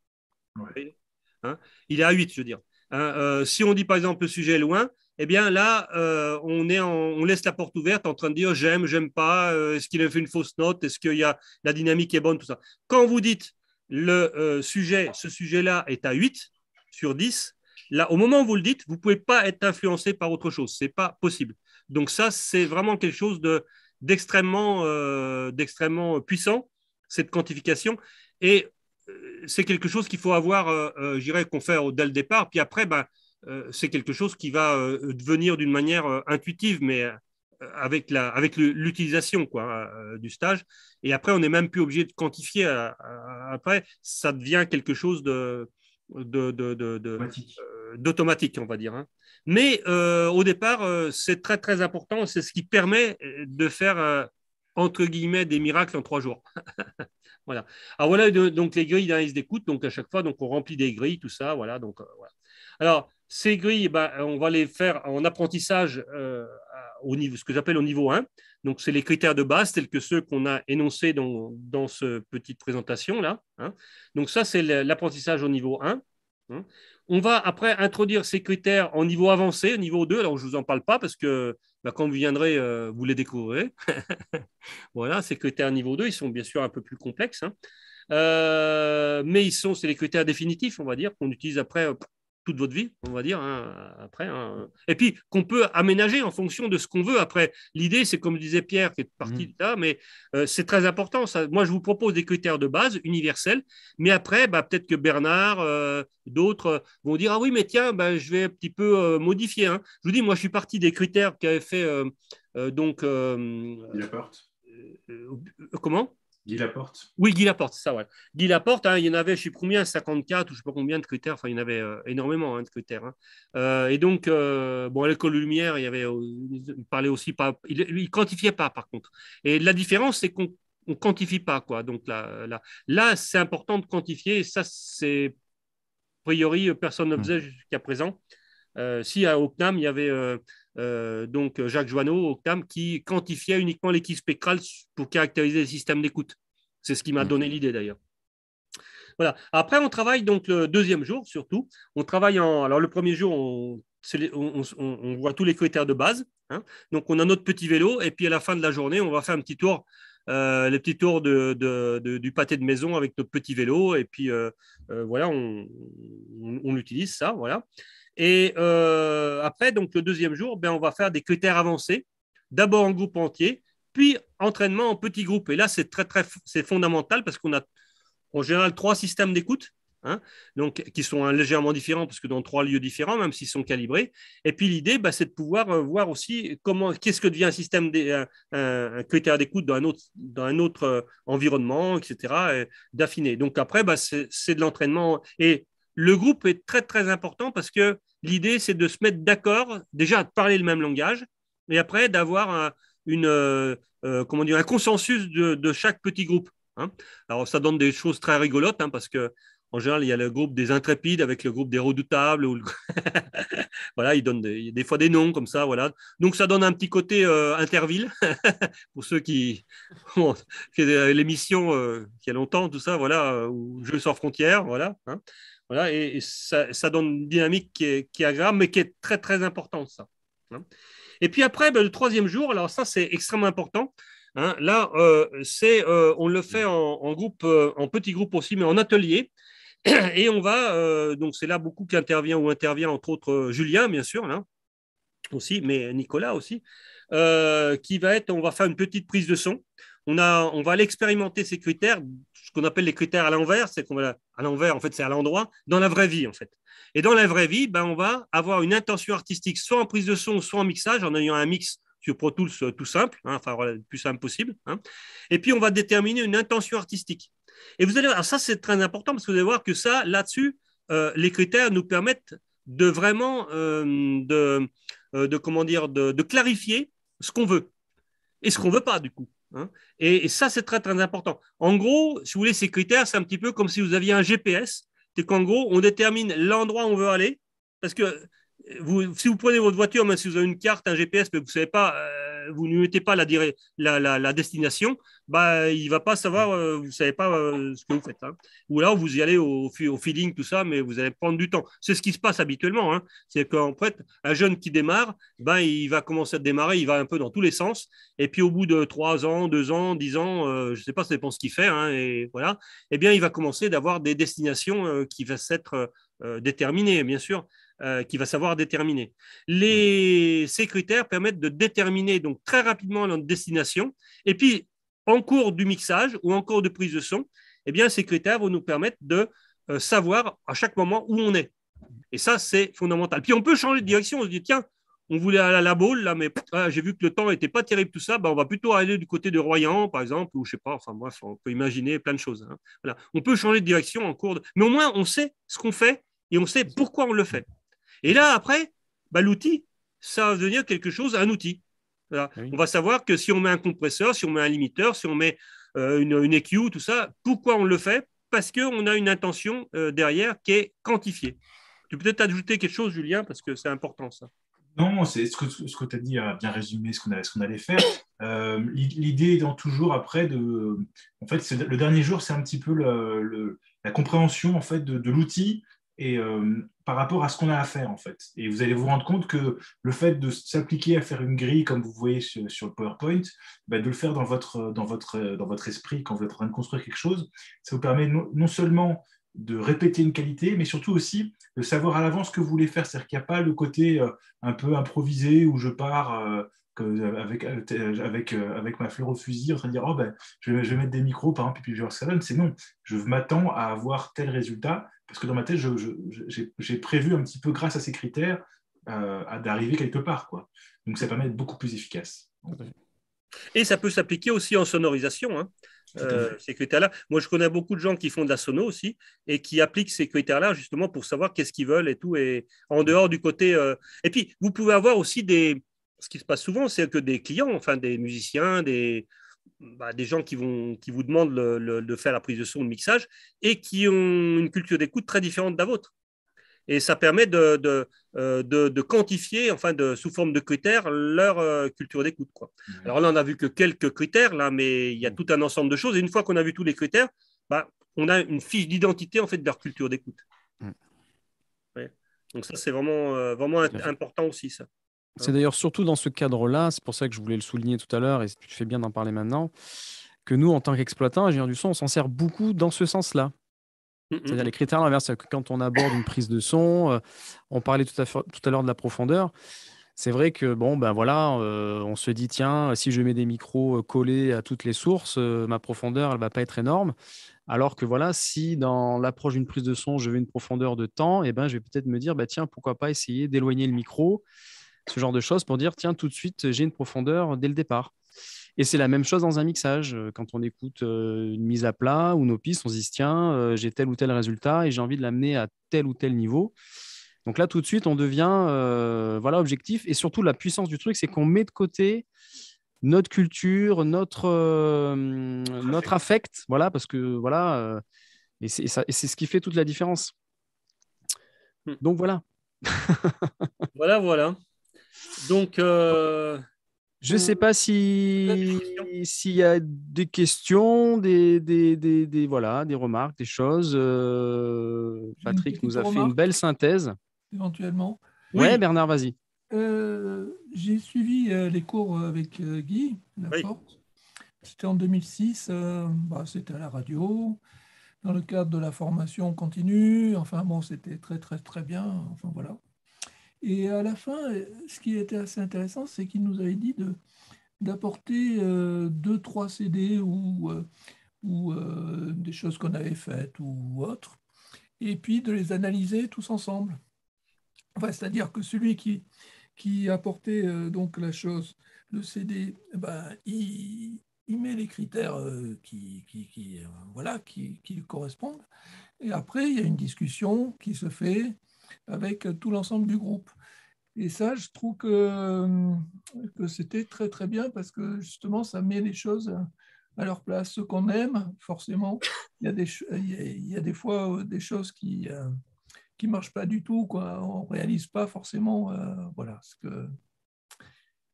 S3: Hein. il est à 8, je veux dire. Hein, euh, si on dit, par exemple, le sujet est loin, eh bien là, euh, on, est on laisse la porte ouverte en train de dire j'aime, j'aime pas, euh, est-ce qu'il a fait une fausse note, est-ce que y a, la dynamique est bonne, tout ça. Quand vous dites le euh, sujet, ce sujet-là est à 8 sur 10, là, au moment où vous le dites, vous ne pouvez pas être influencé par autre chose, ce n'est pas possible. Donc ça, c'est vraiment quelque chose de, d'extrêmement, d'extrêmement puissant, cette quantification. Et c'est quelque chose qu'il faut avoir, dirais, qu'on fait dès le départ. Puis après, ben, euh, c'est quelque chose qui va euh, devenir d'une manière euh, intuitive, mais avec la avec l'utilisation quoi du stage et après on n'est même plus obligé de quantifier après ça devient quelque chose de d'automatique de, de, on va dire hein. mais au départ c'est très très important c'est ce qui permet de faire entre guillemets des miracles en trois jours [LAUGHS] voilà alors voilà donc les grilles d'analyse hein, d'écoute donc à chaque fois donc on remplit des grilles tout ça voilà donc voilà alors ces grilles, eh ben, on va les faire en apprentissage euh, au niveau, ce que j'appelle au niveau 1. Donc, c'est les critères de base tels que ceux qu'on a énoncés dans, dans cette petite présentation-là. Hein. Donc, ça, c'est l'apprentissage au niveau 1. Hein. On va après introduire ces critères en niveau avancé, au niveau 2. Alors, je ne vous en parle pas parce que bah, quand vous viendrez, euh, vous les découvrirez. [LAUGHS] voilà, ces critères niveau 2, ils sont bien sûr un peu plus complexes. Hein. Euh, mais ils sont, c'est les critères définitifs, on va dire, qu'on utilise après toute votre vie, on va dire, hein, après. Hein. Et puis qu'on peut aménager en fonction de ce qu'on veut après. L'idée, c'est comme disait Pierre, qui est parti mm. de là, mais euh, c'est très important. Ça. Moi, je vous propose des critères de base universels, mais après, bah, peut-être que Bernard, euh, d'autres euh, vont dire Ah oui, mais tiens, bah, je vais un petit peu modifier. Hein. Je vous dis, moi, je suis parti des critères qu'avait fait donc. comment Guy Laporte. Oui, Guy Laporte, ça, ouais. Guy Laporte, hein, il y en avait, je ne sais combien, 54 ou je ne sais pas combien de critères, enfin, il y en avait euh, énormément hein, de critères. Hein. Euh, et donc, euh, bon, l'école Lumière, il, y avait, euh, parlait aussi pas, il ne quantifiait pas, par contre. Et la différence, c'est qu'on ne quantifie pas, quoi. Donc, là, là, là c'est important de quantifier, et ça, c'est, a priori, personne ne faisait mmh. jusqu'à présent. Euh, si à OCNAM, il y avait euh, euh, donc Jacques Joanneau, qui quantifiait uniquement l'équipe spectrale pour caractériser le système d'écoute. C'est ce qui m'a mm. donné l'idée d'ailleurs. Voilà. Après, on travaille donc le deuxième jour surtout. On travaille Alors, le premier jour, on, voit tous les critères de base. Hein. Donc, on a notre petit vélo et puis à la fin de la journée, on va faire un petit tour. les petits tours du pâté de maison avec notre petit vélo et puis voilà on, utilise ça voilà et euh, après, donc le deuxième jour, ben, on va faire des critères avancés, d'abord en groupe entier, puis entraînement en petit groupe. Et là, c'est très, très c'est fondamental parce qu'on a en général trois systèmes d'écoute. Hein, donc, qui sont hein, légèrement différents parce que dans trois lieux différents, même s'ils sont calibrés. Et puis l'idée, ben, c'est de pouvoir euh, voir aussi comment, qu'est-ce que devient un système, un, critère d'écoute dans un autre, dans un autre euh, environnement, etc. Et d'affiner. Donc après, ben, c'est de l'entraînement et le groupe est très très important parce que l'idée c'est de se mettre d'accord, déjà de parler le même langage, et après d'avoir un, une, euh, euh, comment dire, un consensus de, de chaque petit groupe. Hein. Alors ça donne des choses très rigolotes hein, parce que en général, il y a le groupe des intrépides avec le groupe des redoutables. Ou [LAUGHS] voilà, ils donnent des, des, fois des noms comme ça. Voilà. Donc, ça donne un petit côté euh, interville [LAUGHS] pour ceux qui. fait [LAUGHS] L'émission qui a longtemps, tout ça, voilà, ou Jeux sans frontières, voilà. Hein et, ça, donne une dynamique qui est, qui agréable, mais qui est très, très importante, ça. Hein. Et puis après, ben, le troisième jour, alors ça, c'est extrêmement important. Hein. Là, euh, c'est, euh, on le fait en, groupe, euh, en petit groupe aussi, mais en atelier. Et on va, donc c'est là beaucoup qui intervient ou intervient, entre autres, Julien, bien sûr, là, hein, aussi, mais Nicolas aussi, qui va être, on va faire une petite prise de son. On, a, on va l'expérimenter ces critères qu'on appelle les critères à l'envers, c'est qu'on va à l'envers, en fait, c'est à l'endroit, dans la vraie vie, en fait. Et dans la vraie vie, ben, on va avoir une intention artistique, soit en prise de son, soit en mixage, en ayant un mix sur Pro Tools euh, tout simple, hein, enfin, le plus simple possible. Hein. Et puis, on va déterminer une intention artistique. Et vous allez voir, ça, c'est très important parce que vous allez voir que ça, là-dessus, euh, les critères nous permettent de vraiment euh, de, de, comment dire, de, clarifier ce qu'on veut et ce qu'on ne veut pas, du coup. Hein. et, ça, c'est très, très important. En gros, si vous voulez, ces critères, c'est un petit peu comme si vous aviez un GPS. C'est qu'en gros, on détermine l'endroit où on veut aller. Parce que euh, si vous prenez votre voiture, même si vous avez une carte, un GPS, mais vous ne savez pas euh, vous ne mettez pas la, la, destination, bah, il ne va pas savoir, euh, vous ne savez pas euh, ce que vous faites. Hein. Ou alors, vous y allez au, au, feeling, tout ça, mais vous allez prendre du temps. C'est ce qui se passe habituellement. Hein. C'est qu'en fait, un jeune qui démarre, bah, il va commencer à démarrer, il va un peu dans tous les sens. Et puis, au bout de trois ans, deux ans, dix ans, euh, je ne sais pas, ça dépend ce qu'il fait, hein, et voilà, eh bien, il va commencer d'avoir des destinations qui vont s'être déterminées, bien sûr. Euh, qui va savoir déterminer. Les, ces critères permettent de déterminer donc très rapidement notre destination. Et puis, en cours du mixage ou en cours de prise de son, eh bien, ces critères vont nous permettre de euh, savoir à chaque moment où on est. Et ça, c'est fondamental. Puis on peut changer de direction. On se dit, tiens, on voulait aller à la boule, là, mais ah, j'ai vu que le temps n'était pas terrible, tout ça, ben, on va plutôt aller du côté de Royan, par exemple, ou je sais pas, enfin bref, on peut imaginer plein de choses. Hein. Voilà. On peut changer de direction en cours de... Mais au moins, on sait ce qu'on fait et on sait pourquoi on le fait. Et là, après, bah, l'outil, ça va devenir quelque chose, un outil. Ah on va savoir que si on met un compresseur, si on met un limiteur, si on met euh, une, EQ, tout ça, pourquoi on le fait Parce qu'on a une intention euh, derrière qui est quantifiée. Tu peux peut-être ajouter quelque chose, Julien, parce que c'est important ça.
S7: Non, c'est ce que, ce que tu as dit, a euh, bien résumé ce qu'on allait faire. L'idée étant toujours après de. En fait, le dernier jour, c'est un petit peu la compréhension en fait, de l'outil, et euh, par rapport à ce qu'on a à faire en fait. Et vous allez vous rendre compte que le fait de s'appliquer à faire une grille comme vous voyez sur, le PowerPoint, bah, de le faire dans votre, dans, votre, dans votre esprit quand vous êtes en train de construire quelque chose, ça vous permet non, seulement de répéter une qualité, mais surtout aussi de savoir à l'avance ce que vous voulez faire. C'est-à-dire qu'il n'y a pas le côté euh, un peu improvisé où je pars euh, euh, avec, euh, euh, avec, avec ma fleur au fusil, en train de dire oh, ben, je, vais, mettre des micros, par exemple, puis je vais C'est non, je m'attends à avoir tel résultat, parce que dans ma tête, j'ai prévu un petit peu, grâce à ces critères, d'arriver quelque part. Quoi. Donc ça permet d'être beaucoup plus efficace.
S3: Et ça peut s'appliquer aussi en sonorisation. Hein, ces critères-là. Moi, je connais beaucoup de gens qui font de la sono aussi et qui appliquent ces critères-là justement pour savoir qu'est-ce qu'ils veulent et tout, et en dehors du côté. Et puis, vous pouvez avoir aussi des, ce qui se passe souvent, c'est que des clients, enfin des musiciens, des, bah, gens qui, vont, qui vous demandent de faire la prise de son, le mixage, et qui ont une culture d'écoute très différente de la vôtre. Et ça permet de, de, euh, quantifier, enfin, de, sous forme de critères, leur euh, culture d'écoute. Alors là, on n'a vu que quelques critères, là, mais il y a tout un ensemble de choses. Et une fois qu'on a vu tous les critères, bah, on a une fiche d'identité en fait, de leur culture d'écoute. Donc ça, c'est vraiment, euh, vraiment important aussi, ça. Ah c'est
S1: d'ailleurs surtout dans ce cadre-là, c'est pour ça que je voulais le souligner tout à l'heure et tu fais bien d'en parler maintenant, que nous, en tant qu'exploitants, ingénieurs du son, on s'en sert beaucoup dans ce sens-là. Mmh, mmh. C'est-à-dire les critères l'inverse, quand on aborde une prise de son, euh, on parlait tout à, l'heure de la profondeur. C'est vrai que bon ben voilà, euh, on se dit tiens, si je mets des micros euh, collés à toutes les sources, ma profondeur elle va pas être énorme. Alors que voilà, si dans l'approche d'une prise de son, je veux une profondeur de temps, et eh ben je vais peut-être me dire bah tiens, pourquoi pas essayer d'éloigner le micro ce genre de choses pour dire tiens, tout de suite, j'ai une profondeur dès le départ. Et c'est la même chose dans un mixage. Euh, quand on écoute euh, une mise à plat ou nos pistes, on se dit tiens, euh, j'ai tel ou tel résultat et j'ai envie de l'amener à tel ou tel niveau. Donc là, tout de suite, on devient voilà, objectif. Et surtout, la puissance du truc, c'est qu'on met de côté notre culture, notre, notre affect. Voilà, parce que voilà, et c'est ce qui fait toute la différence. Hmm. Donc voilà. voilà, voilà. Donc. Euh, je ne sais pas s'il y a des questions, des, des, voilà, des remarques, des choses. Euh, Patrick nous a fait une belle synthèse.
S8: Éventuellement. Oui, Bernard, vas-y. Euh, j'ai suivi les cours avec Guy C'était en 2006. Bah, c'était à la radio, dans le cadre de la formation continue. Enfin, bon, c'était très, très, très bien. Enfin, voilà. Et à la fin, ce qui était assez intéressant, c'est qu'il nous avait dit de, d'apporter euh, deux, trois CD ou, euh, ou euh, des choses qu'on avait faites ou autres, et puis de les analyser tous ensemble. Enfin, c'est-à-dire que celui qui, qui apportait donc la chose, le CD, eh ben, il, il met les critères qui, qui, qui voilà, qui, qui correspondent. Et après, il y a une discussion qui se fait avec euh, tout l'ensemble du groupe. Et ça, je trouve euh, que, c'était très très bien parce que justement, ça met les choses à leur place. Ce qu'on aime, forcément, il y, a des, il, y a, des fois euh, des choses qui ne marchent pas du tout. Quoi. On ne réalise pas forcément voilà, ce que...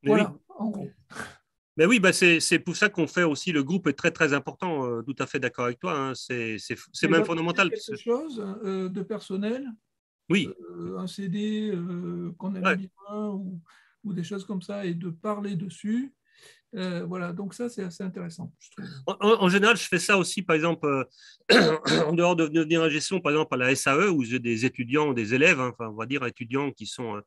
S8: Voilà, oui. en gros.
S3: oui, bah, c'est pour ça qu'on fait aussi le groupe est très très important, tout à fait d'accord avec toi, hein. c'est même bah, fondamental. quelque
S8: chose de personnel oui. Euh, un CD euh, qu'on a mis bien ou, ou, des choses comme ça et de parler dessus. Euh, voilà, donc ça c'est assez intéressant. Je
S3: En, général, je fais ça aussi, par exemple, [CLEARS THROAT] en dehors de venir un gestion, par exemple à la SAE où j'ai des étudiants, des élèves, hein, enfin on va dire étudiants qui sont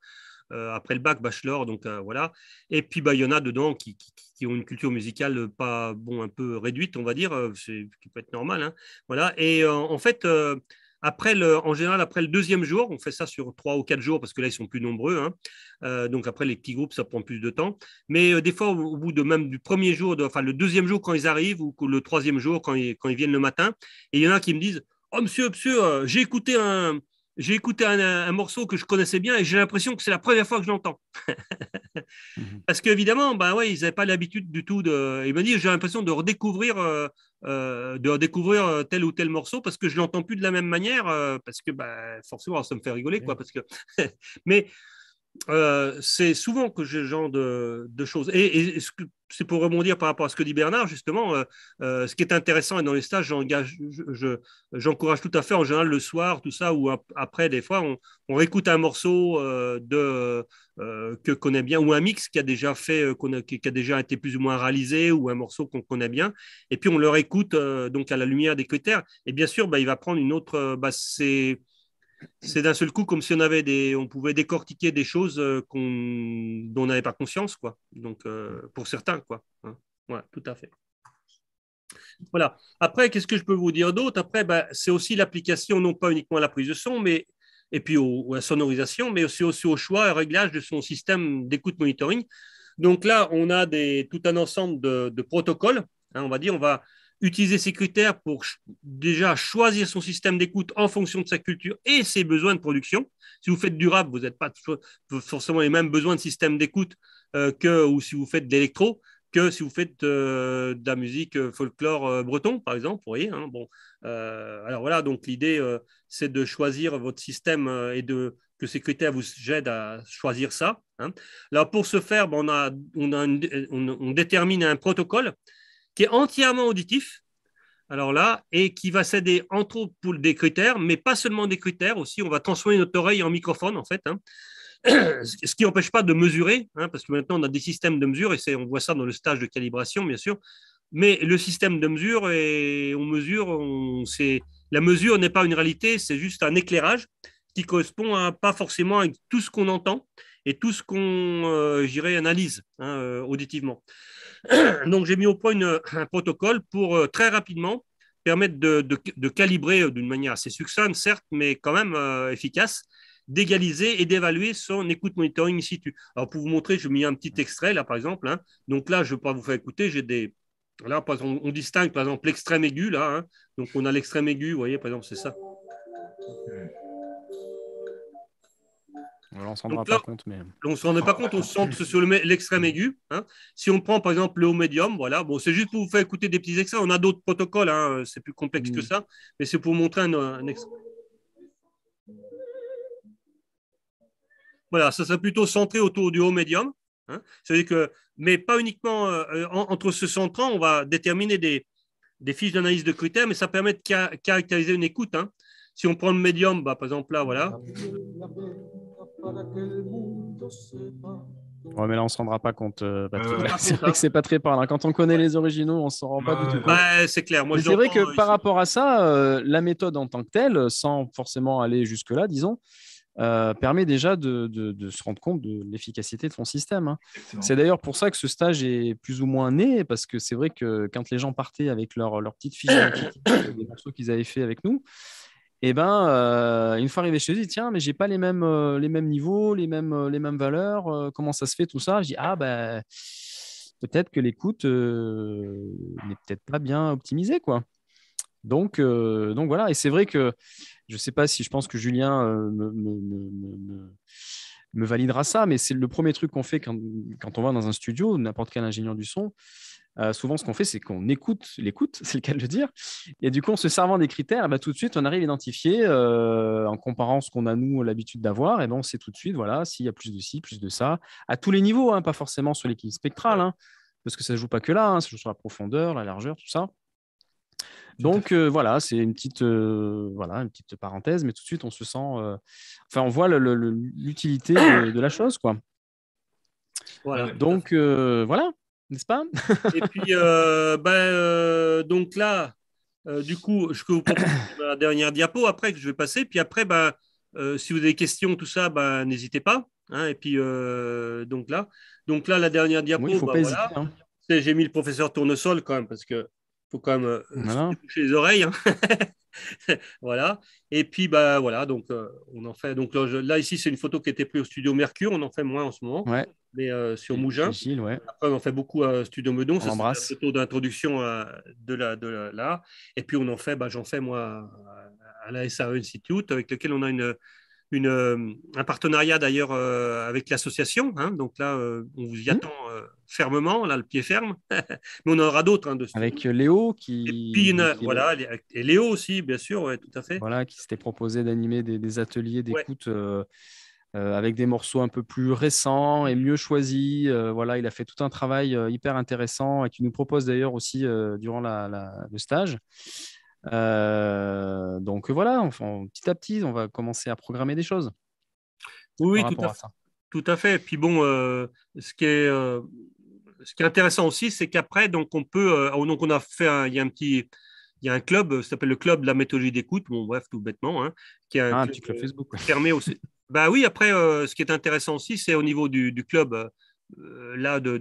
S3: après le bac, bachelor, donc voilà. Et puis bah, il y en a dedans qui, ont une culture musicale pas bon, un peu réduite, on va dire, qui peut être normal, hein, voilà. Et en fait après le, en général, après le deuxième jour, on fait ça sur trois ou quatre jours parce que là, ils sont plus nombreux. Hein. Euh, donc après, les petits groupes, ça prend plus de temps. Mais euh, des fois, au, bout de même du premier jour, de, enfin le deuxième jour quand ils arrivent ou le troisième jour quand ils, quand ils viennent le matin, il y en a qui me disent Oh monsieur, monsieur, euh, j'ai écouté un, j'ai écouté un, morceau que je connaissais bien et j'ai l'impression que c'est la première fois que je l'entends. Mhm. Parce qu'évidemment, ben bah ouais, ils n'avaient pas l'habitude du tout de. Ils m'ont dit j'ai l'impression de redécouvrir. Euh, euh, de redécouvrir euh, tel ou tel morceau parce que je l'entends plus de la même manière parce que bah, forcément ça me fait rigoler quoi parce que [LAUGHS] mais c'est souvent que j'ai ce genre de, choses et, c'est pour rebondir par rapport à ce que dit Bernard, justement, euh, euh, ce qui est intéressant, et dans les stages, j'encourage tout à fait en général le soir, tout ça, ou après, des fois, on, on réécoute un morceau euh, de, que connaît bien, ou un mix qui a déjà fait, déjà été plus ou moins réalisé, ou un morceau qu'on connaît bien, et puis on le réécoute donc à la lumière des critères, et bien sûr, bah, il va prendre une autre, bah, c'est d'un seul coup comme si on avait des, on pouvait décortiquer des choses euh, qu'on, dont on n'avait pas conscience, quoi. Donc euh, pour certains, quoi. Hein. tout à fait. Voilà. Après, qu'est-ce que je peux vous dire d'autre Après, ben, c'est aussi l'application, non pas uniquement à la prise de son, mais et puis au, à la sonorisation, mais aussi, au choix et réglage de son système d'écoute monitoring. Donc là, on a tout un ensemble de, protocoles. Hein, on va dire, on va utiliser ces critères pour déjà choisir son système d'écoute en fonction de sa culture et ses besoins de production. Si vous faites du rap, vous n'êtes pas forcément les mêmes besoins de système d'écoute euh, que ou si vous faites de l'électro que si vous faites euh, de la musique euh, folklore breton, par exemple, vous voyez. Hein, bon, alors voilà, donc l'idée, c'est de choisir votre système et de que ces critères vous aident à choisir ça. Hein. pour ce faire, ben, on détermine un protocole qui est entièrement auditif, alors là, et qui va s'aider entre autres pour des critères, mais pas seulement des critères aussi. On va transformer notre oreille en microphone en fait, hein.
S5: ce
S3: qui n'empêche pas de mesurer, hein, parce que maintenant on a des systèmes de mesure et on voit ça dans le stage de calibration bien sûr. Mais le système de mesure et on mesure, on, la mesure n'est pas une réalité, c'est juste un éclairage qui correspond pas forcément à tout ce qu'on entend et tout ce qu'on, euh, analyse hein, euh, auditivement. [COUGHS] Donc, j'ai mis au point un protocole pour euh, très rapidement permettre de, calibrer euh, d'une manière assez succincte, certes, mais quand même euh, efficace, d'égaliser et d'évaluer son écoute monitoring in situ. Alors, pour vous montrer, je mets un petit extrait là, par exemple. Hein. Donc là, je ne vais pas vous faire écouter, j'ai des. Là, on distingue, par exemple, l'extrême aigu, là. Hein. Donc, on a l'extrême aigu, vous voyez, par exemple, c'est ça
S1: on s'en pas compte, mais...
S3: On s'en rend pas compte, on se centre sur l'extrême aigu. Hein. Si on prend par exemple le haut médium, voilà, bon, c'est juste pour vous faire écouter des petits extraits. On a d'autres protocoles, hein. c'est plus complexe que mm. ça, mais c'est pour montrer un, un extrait. Voilà, ça serait plutôt centré autour du haut médium. Hein. C'est-à-dire que, mais pas uniquement euh, entre ce centrant, on va déterminer des, fiches d'analyse de critères, mais ça permet de caractériser une écoute. Si on prend le médium, bah, par exemple là, voilà.
S1: Ouais, mais là, on se rendra pas compte. Euh, [LAUGHS] c'est vrai que c'est pas très parlant. Quand on connaît les originaux, on s'en rend pas du
S3: tout compte. c'est clair. Moi, c'est vrai que euh,
S1: par rapport à ça, euh, la méthode en tant que telle, sans forcément aller jusque-là, disons, permet déjà de, se rendre compte de l'efficacité de son système. Hein. C'est d'ailleurs pour ça que ce stage est plus ou moins né, parce que c'est vrai que quand les gens partaient avec leur, petites petite fiche, [COUGHS] des morceaux qu'ils avaient fait avec nous, et eh ben euh, une fois arrivé chez eux, je dis tiens, mais j'ai pas les mêmes, euh, les mêmes niveaux, les mêmes, euh, les mêmes valeurs, comment ça se fait tout ça Je dis ah ben peut-être que l'écoute n'est peut-être pas bien optimisée quoi. Donc, donc voilà, et c'est vrai que je sais pas si je pense que Julien me, validera ça, mais c'est le premier truc qu'on fait quand on va dans un studio, n'importe quel ingénieur du son, euh, souvent, ce qu'on fait, c'est qu'on écoute l'écoute, [LAUGHS] c'est le cas de le dire. Et du coup, en se servant des critères, bah, tout de suite, on arrive à identifier, euh, en comparant ce qu'on a, nous, l'habitude d'avoir, et ben, on sait tout de suite, voilà, s'il y a plus de ci, plus de ça, à tous les niveaux, hein, pas forcément sur l'équilibre spectral, hein, parce que ça ne joue pas que là, hein, ça joue sur la profondeur, la largeur, tout ça. Donc euh, voilà, c'est une petite voilà une petite parenthèse, mais tout de suite on se sent, enfin on voit l'utilité de, de, la chose quoi. Voilà. Donc voilà n'est-ce pas Et puis,
S3: euh, bah,
S1: euh,
S3: donc là, euh, du coup, je peux vous proposer la [COUGHS] dernière diapo après que je vais passer. Puis après, bah, si vous avez des questions, tout ça, ben n'hésitez pas. Hein. et puis, donc là, donc là, la dernière diapo, voilà. Hein. j'ai mis le professeur Tournesol quand même, parce qu'il faut quand même toucher les oreilles. Hein. [LAUGHS] voilà. Et puis, bah, voilà, donc on en fait. Donc là, ici, c'est une photo qui a été prise au studio Mercure, on en fait moins en ce moment. Ouais mais euh, sur Mougins. On Après, on fait beaucoup à Studio Meudon. C'est un tour d'introduction euh, de là. La, de Et puis, on en fait, bah, j'en fais moi à la SAE Institute, avec lequel on a une, une, euh, un partenariat d'ailleurs avec l'association. Hein. donc là, on vous y mmh. attend fermement, là, le pied ferme. [LAUGHS] Mais on en aura d'autres. Hein, avec
S1: Léo qui. Et voilà, et Léo aussi, bien sûr, tout à fait. Voilà, qui s'était proposé d'animer des, ateliers d'écoute. Euh, avec des morceaux un peu plus récents et mieux choisis. Euh, voilà, il a fait tout un travail euh, hyper intéressant et qui nous propose d'ailleurs aussi durant le stage. donc voilà, enfin, petit à petit, on va commencer à programmer des choses. Oui, tout à, fait.
S3: tout à, fait. Puis bon, ce, qui est, ce qui est intéressant aussi, c'est qu'après, donc on peut, oh, donc on a fait, il y a un petit, il y a un club, ça s'appelle le club de la méthodologie d'écoute, bon bref, tout bêtement, hein, qui est un, ah, petit Facebook, fermé aussi, ben oui, après, euh, ce qui est intéressant aussi, c'est au niveau du, club euh, euh, là de,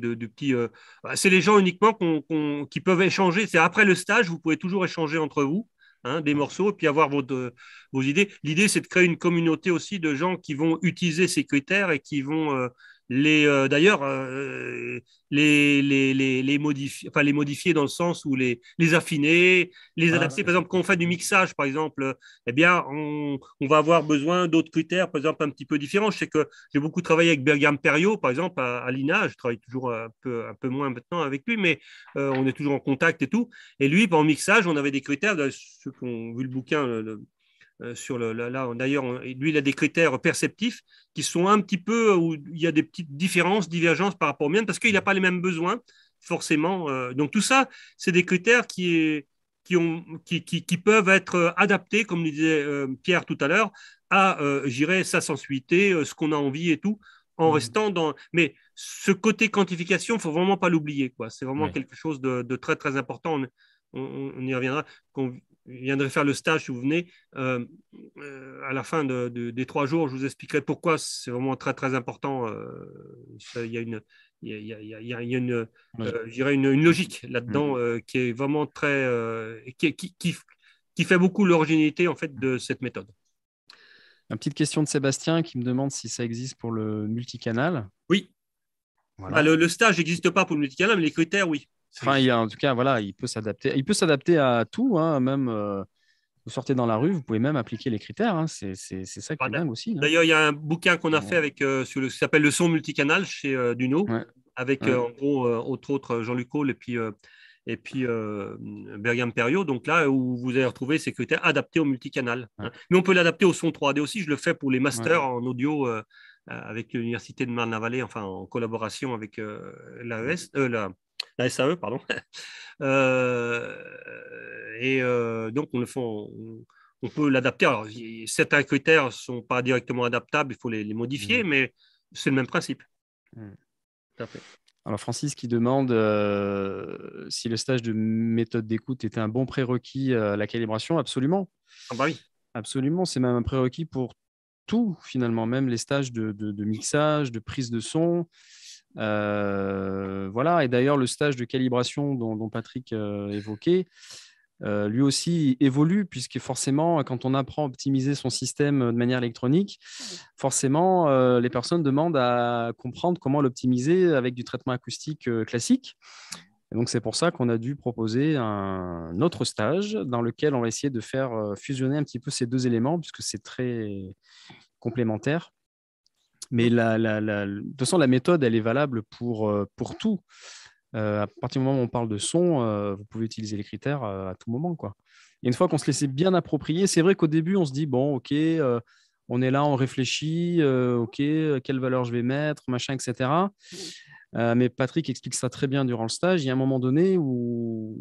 S3: bah, c'est les gens uniquement qui peuvent échanger. C'est après le stage, vous pouvez toujours échanger entre vous hein, des morceaux et puis avoir votre, vos idées. L'idée, c'est de créer une communauté aussi de gens qui vont utiliser ces critères et qui vont les euh, d'ailleurs euh, les les les, les, enfin, les modifier dans le sens où les affiner les ah. adapter par exemple quand on fait du mixage par exemple eh bien on, va avoir besoin d'autres critères par exemple un petit peu différents je sais que j'ai beaucoup travaillé avec Bergam Perio par exemple à, l'INA je travaille toujours un peu un peu moins maintenant avec lui mais euh, on est toujours en contact et tout et lui en mixage on avait des critères ceux qui ont vu le bouquin euh, sur le, là, d'ailleurs, lui, il a des critères perceptifs qui sont un petit peu euh, où il y a des petites différences, divergences par rapport aux miennes parce qu'il n'a pas les mêmes besoins forcément. Euh, donc tout ça, c'est des critères qui qui, ont, qui, peuvent être adaptés, comme disait Pierre tout à l'heure, à, j'irais, sa sensualité ce qu'on a envie et tout, en mmh. restant dans. Mais ce côté quantification, il faut vraiment pas l'oublier. C'est vraiment quelque chose de, très, très important. On, y reviendra viendrai faire le stage si vous venez. Euh, euh, à la fin des trois jours, je vous expliquerai pourquoi c'est vraiment très très important. Euh, il y a une, il une, une, une, logique là-dedans mm-hmm. qui est vraiment très, qui, qui, fait beaucoup l'originalité en fait de cette méthode.
S1: Une petite question de Sébastien qui me demande si ça existe pour le multicanal.
S3: Oui. Bah, le,
S1: stage n'existe pas pour le multicanal, mais les critères, oui il, en tout cas, voilà, il peut s'adapter. Il peut s'adapter à tout, hein, même. Euh, vous sortez dans la rue, vous pouvez même appliquer les critères. Hein, c'est, ça qui est dingue aussi. Hein. D'ailleurs, il y
S3: a un bouquin qu'on a fait avec, euh, sur qui s'appelle Le son multicanal chez euh, Duno, avec en gros, entre autres, Jean-Luc Cole et puis, et puis Bergam Perio. Donc là, où vous allez retrouver ces critères adaptés au multicanal. Mais on peut l'adapter au son 3D aussi. Je le fais pour les masters en audio avec l'Université de Marne-la-Vallée, enfin en collaboration avec l'AES, la e la SAE, pardon. [LAUGHS] Euh, et euh, donc, on le fait. On, peut l'adapter. Alors, certains critères ne sont pas directement adaptables, il faut les, modifier, mm. mais c'est le même principe.
S5: Mm.
S1: Alors Francis qui demande euh, si le stage de méthode d'écoute était un bon prérequis à la calibration. Absolument. Ah bah oui. Absolument, c'est même un prérequis pour tout finalement, même les stages de, de mixage, de prise de son. Euh, voilà, et d'ailleurs, le stage de calibration dont, Patrick euh, évoquait, euh, lui aussi évolue, puisque forcément, quand on apprend à optimiser son système de manière électronique, forcément, les personnes demandent à comprendre comment l'optimiser avec du traitement acoustique classique. Et donc, c'est pour ça qu'on a dû proposer un autre stage dans lequel on va essayer de faire fusionner un petit peu ces deux éléments, puisque c'est très complémentaire. Mais de toute façon, la méthode, elle est valable pour, euh, pour tout. Euh, à partir du moment où on parle de son, euh, vous pouvez utiliser les critères à tout moment. Quoi. Et une fois qu'on se laissait bien approprier, c'est vrai qu'au début, on se dit, bon, ok, on est là, on réfléchit, ok, quelle valeur je vais mettre, machin, etc. mais Patrick explique ça très bien durant le stage. Il y a un moment donné où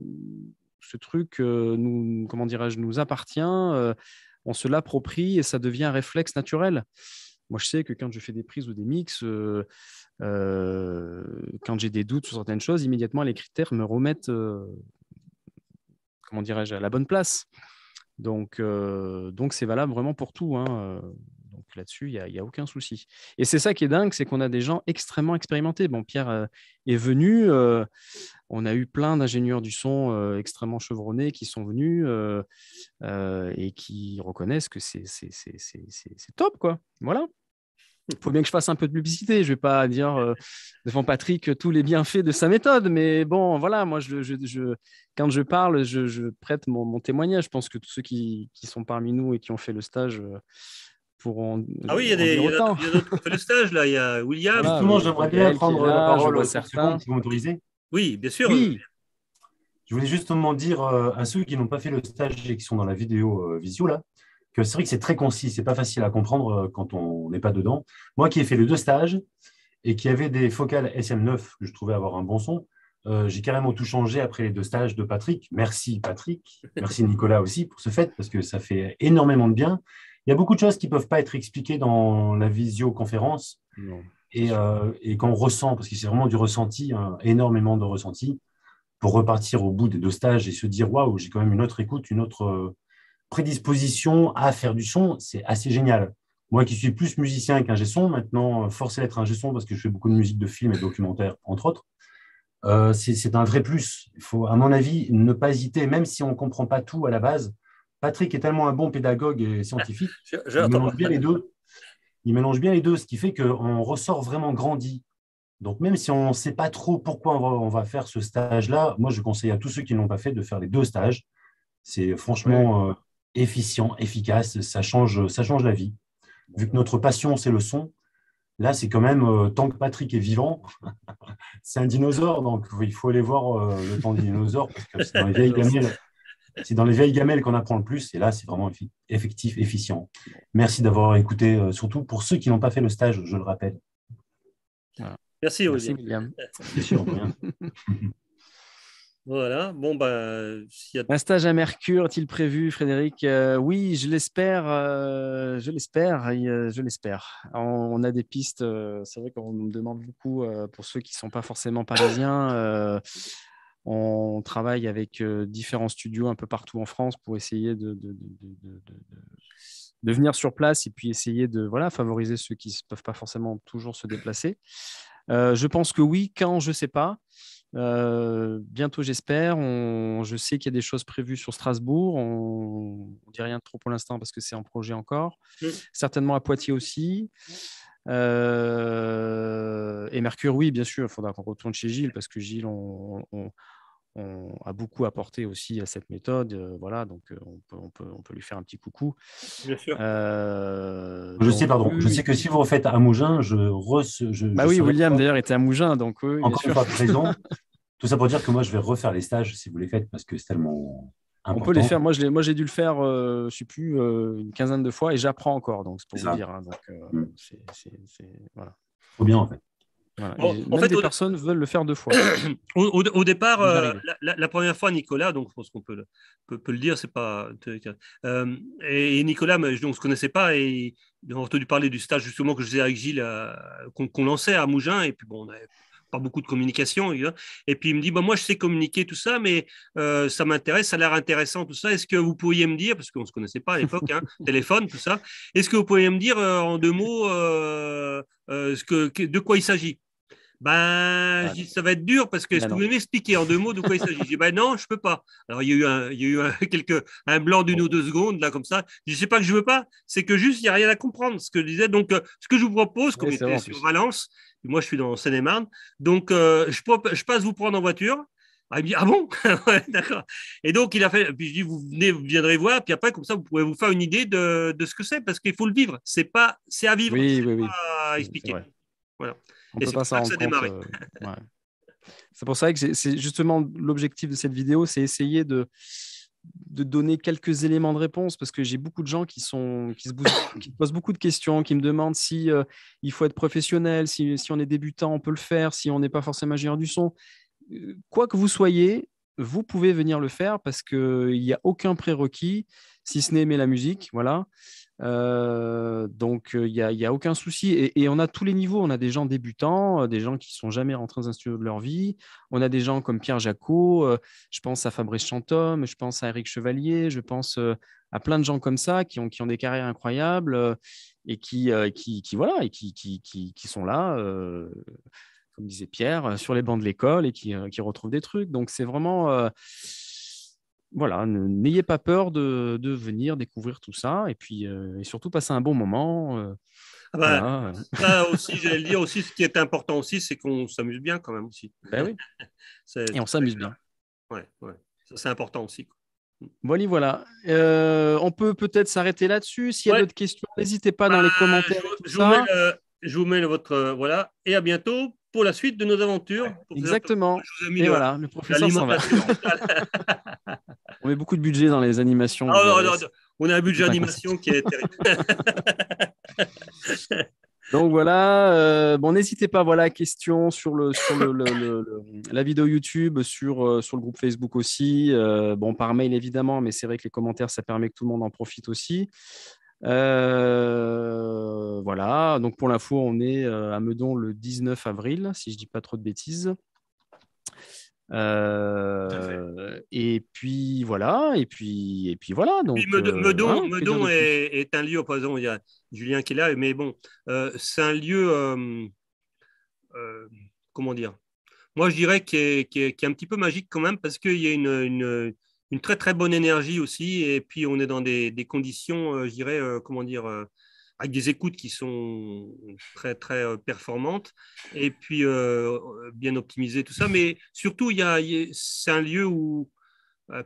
S1: ce truc, comment dirais-je, nous appartient, on se l'approprie et ça devient un réflexe naturel. Moi, je sais que quand je fais des prises ou des mix, euh, euh, quand j'ai des doutes sur certaines choses, immédiatement, les critères me remettent, euh, comment dirais-je, à la bonne place. Donc, donc c'est valable vraiment pour tout. Hein, là-dessus, il n'y a, aucun souci. Et c'est ça qui est dingue, c'est qu'on a des gens extrêmement expérimentés. Bon, Pierre euh, est venu, euh, on a eu plein d'ingénieurs du son euh, extrêmement chevronnés qui sont venus et qui reconnaissent que c'est top, quoi. Voilà. Il faut bien que je fasse un peu de publicité. Je ne vais pas dire devant Patrick tous les bienfaits de sa méthode, mais bon, voilà, moi, je, quand je parle, je, prête mon, témoignage. Je pense que tous ceux qui, sont parmi nous et qui ont fait le stage
S6: ah oui, il y a des. ont
S3: fait le stage, là. Il y a William. Justement, j'aimerais bien prendre la parole
S6: certains Oui, bien sûr. Je voulais justement dire euh, à ceux qui n'ont pas fait le stage et qui sont dans la vidéo euh, visio, là, que c'est vrai que c'est très concis, c'est pas facile à comprendre euh, quand on n'est pas dedans. Moi qui ai fait les deux stages et qui avait des focales SM9 que je trouvais avoir un bon son, j'ai carrément tout changé après les deux stages de Patrick. Merci Patrick, merci Nicolas aussi pour ce fait, parce que ça fait énormément de bien il y a beaucoup de choses qui ne peuvent pas être expliquées dans la visioconférence. Et, euh, qu'on ressent, parce que c'est vraiment du ressenti, hein, énormément de ressenti, pour repartir au bout des deux stages et se dire waouh, j'ai quand même une autre écoute, une autre euh, prédisposition à faire du son, c'est assez génial. Moi qui suis plus musicien qu'un son, maintenant euh, forcé d'être un son parce que je fais beaucoup de musique de films et de documentaires, entre autres, c'est un vrai plus. Il faut, à mon avis, ne pas hésiter, même si on ne comprend pas tout à la base, Patrick est tellement un bon pédagogue et scientifique, [LAUGHS] il mélange bien les deux. Il mélange bien les deux, ce qui fait qu'on ressort vraiment grandi. Donc, même si on ne sait pas trop pourquoi on va, faire ce stage-là, moi, je conseille à tous ceux qui ne l'ont pas fait de faire les deux stages. C'est franchement euh, efficient, efficace, ça change, ça change la vie. Vu que notre passion, c'est le son, là, c'est quand même, euh, tant que Patrick est vivant, [LAUGHS] c'est un dinosaure, donc il faut aller voir euh, le temps du dinosaures, parce que c'est dans les vieilles c'est dans les vieilles gamelles qu'on apprend le plus, et là, c'est vraiment effectif, efficient. Merci d'avoir écouté, euh, surtout pour ceux qui n'ont pas fait le stage, je le rappelle.
S3: Merci, Olivier. Merci, William. [LAUGHS] Voilà, bon, bah,
S1: Un stage à Mercure, est-il prévu, Frédéric euh, Oui, je l'espère, euh, je l'espère, je l'espère. On, a des pistes, c'est vrai qu'on me demande beaucoup, pour ceux qui ne sont pas forcément parisiens, on travaille avec euh, différents studios un peu partout en France pour essayer de, venir sur place et puis essayer de voilà, favoriser ceux qui ne peuvent pas forcément toujours se déplacer. Euh, je pense que oui, quand, je ne sais pas. Euh, bientôt, j'espère. Je sais qu'il y a des choses prévues sur Strasbourg. On ne dit rien de trop pour l'instant parce que c'est un projet encore. Mmh. Certainement à Poitiers aussi. Euh, et Mercure, oui, bien sûr, il faudra qu'on retourne chez Gilles parce que Gilles a beaucoup apporté aussi à cette méthode. Euh, voilà, donc euh, on peut, lui faire un petit coucou. Bien sûr. je
S6: sais, pardon, je sais que si vous refaites à Mougin, je, re, bah oui, William d'ailleurs était à
S1: Mougin, donc encore une présent. [LAUGHS]
S6: Tout ça pour dire que moi, je vais refaire les stages si vous les faites parce que c'est tellement on peut les faire.
S1: Moi, j'ai dû le faire, je euh, je sais plus, euh, une quinzaine de fois et j'apprends encore. Donc, c'est pour vous dire. Hein,
S5: euh, mm. c'est, voilà.
S1: Trop bien, en fait. Oh, en fait, des personnes veulent le faire deux fois. [COUGHS] au, départ,
S3: la, première fois, Nicolas, donc je pense qu'on peut, le, dire, c'est pas. et, Nicolas, on ne se connaissait pas et on a entendu parler du stage justement que je faisais avec Gilles, qu'on lançait à Mougins, et puis bon, on avait pas beaucoup de communication. Et puis il me dit, bah, moi je sais communiquer tout ça, mais euh, ça m'intéresse, ça a l'air intéressant tout ça. Est-ce que vous pourriez me dire, parce qu'on ne se connaissait pas à l'époque, hein, [LAUGHS] téléphone, tout ça, est-ce que vous pourriez me dire euh, en deux mots euh, ce que, de quoi il s'agit ben, ça va être dur parce que est-ce que vous pouvez m'expliquer en deux mots de quoi il s'agit. je dis, ben non, je peux pas. Alors, il y a eu un, il y a eu un [LAUGHS] blanc d'une ou deux secondes, là, comme ça. Je sais sais pas que je veux pas, c'est que juste, il n'y a rien à comprendre. Ce que je disais, donc, euh, ce que je vous propose, comme était sur Valence, moi, je suis dans Seine-et-Marne, donc, euh, je, je passe vous prendre en voiture. Ah, il me dit, ah bon [LAUGHS] D'accord. Et donc, il a fait, puis je dis, vous, venez, vous viendrez voir, puis après, comme ça, vous pouvez vous faire une idée de, de ce que c'est, parce qu'il faut le vivre. C'est pas, c'est à vivre, oui, pas à expliquer. Voilà. On peut pas s'en rendre
S1: compte. Euh, c'est pour ça que c'est justement l'objectif de cette vidéo, c'est essayer de, de donner quelques éléments de réponse parce que j'ai beaucoup de gens qui, sont, qui, se [COUGHS] posent beaucoup de questions, qui me demandent si euh, il faut être professionnel, si, si, on est débutant, on peut le faire, si on n'est pas forcément ingénieur du son. Euh, quoi que vous soyez, vous pouvez venir le faire parce qu'il n'y a aucun prérequis, si ce n'est aimer la musique. Voilà. Euh, donc il euh, n'y a, a, aucun souci. Et, on a tous les niveaux. On a des gens débutants, euh, des gens qui sont jamais rentrés dans un studio de leur vie. On a des gens comme Pierre Jacot, je pense à Fabrice Chantôme, je pense à Eric Chevalier, je pense à plein de gens comme ça qui ont, qui ont des carrières incroyables et qui, qui, qui, voilà, et qui, qui sont là. comme disait Pierre, sur les bancs de l'école et qui, retrouvent des trucs. Donc, c'est vraiment, voilà, n'ayez pas peur de, venir découvrir tout ça et puis euh, et surtout passer un bon moment. Euh, ah bah, [LAUGHS]
S3: ça aussi, j'allais dire aussi, ce qui est important aussi, c'est qu'on s'amuse bien quand même aussi. Ben oui. [LAUGHS] et on s'amuse bien. Ouais, ouais. c'est important aussi.
S1: Mm. Voilà, voilà. Euh, on peut peut-être s'arrêter là-dessus. S'il y a d'autres questions, n'hésitez pas dans bah, les commentaires. Je, vous mets le,
S3: je, vous mets votre voilà et à bientôt pour la suite
S1: de nos aventures. exactement. Et voilà, le professeur
S5: [LAUGHS]
S1: on met beaucoup de budget dans les animations. Ah, on a un budget animation qui est [LAUGHS] Donc voilà, euh, bon n'hésitez pas, voilà, question sur le sur le, la vidéo YouTube, sur euh, sur le groupe Facebook aussi, euh, bon par mail évidemment, mais c'est vrai que les commentaires ça permet que tout le monde en profite aussi. Euh, voilà, donc pour l'info, on est euh, à Meudon le 19 avril, si je ne dis pas trop de bêtises. Euh, et puis voilà, et puis et puis voilà. Donc Meudon,
S3: est, un lieu, par exemple, il y a Julien qui est là, mais bon, c'est un lieu, comment dire Moi, je dirais qui est, un petit peu magique quand même parce qu'il y a une, une très très bonne énergie aussi. Et puis on est dans des, conditions, euh, je dirais, euh, comment dire, euh, avec des écoutes qui sont très très euh, performantes et puis bien optimisées tout ça. Mais surtout, il y a, c'est un lieu où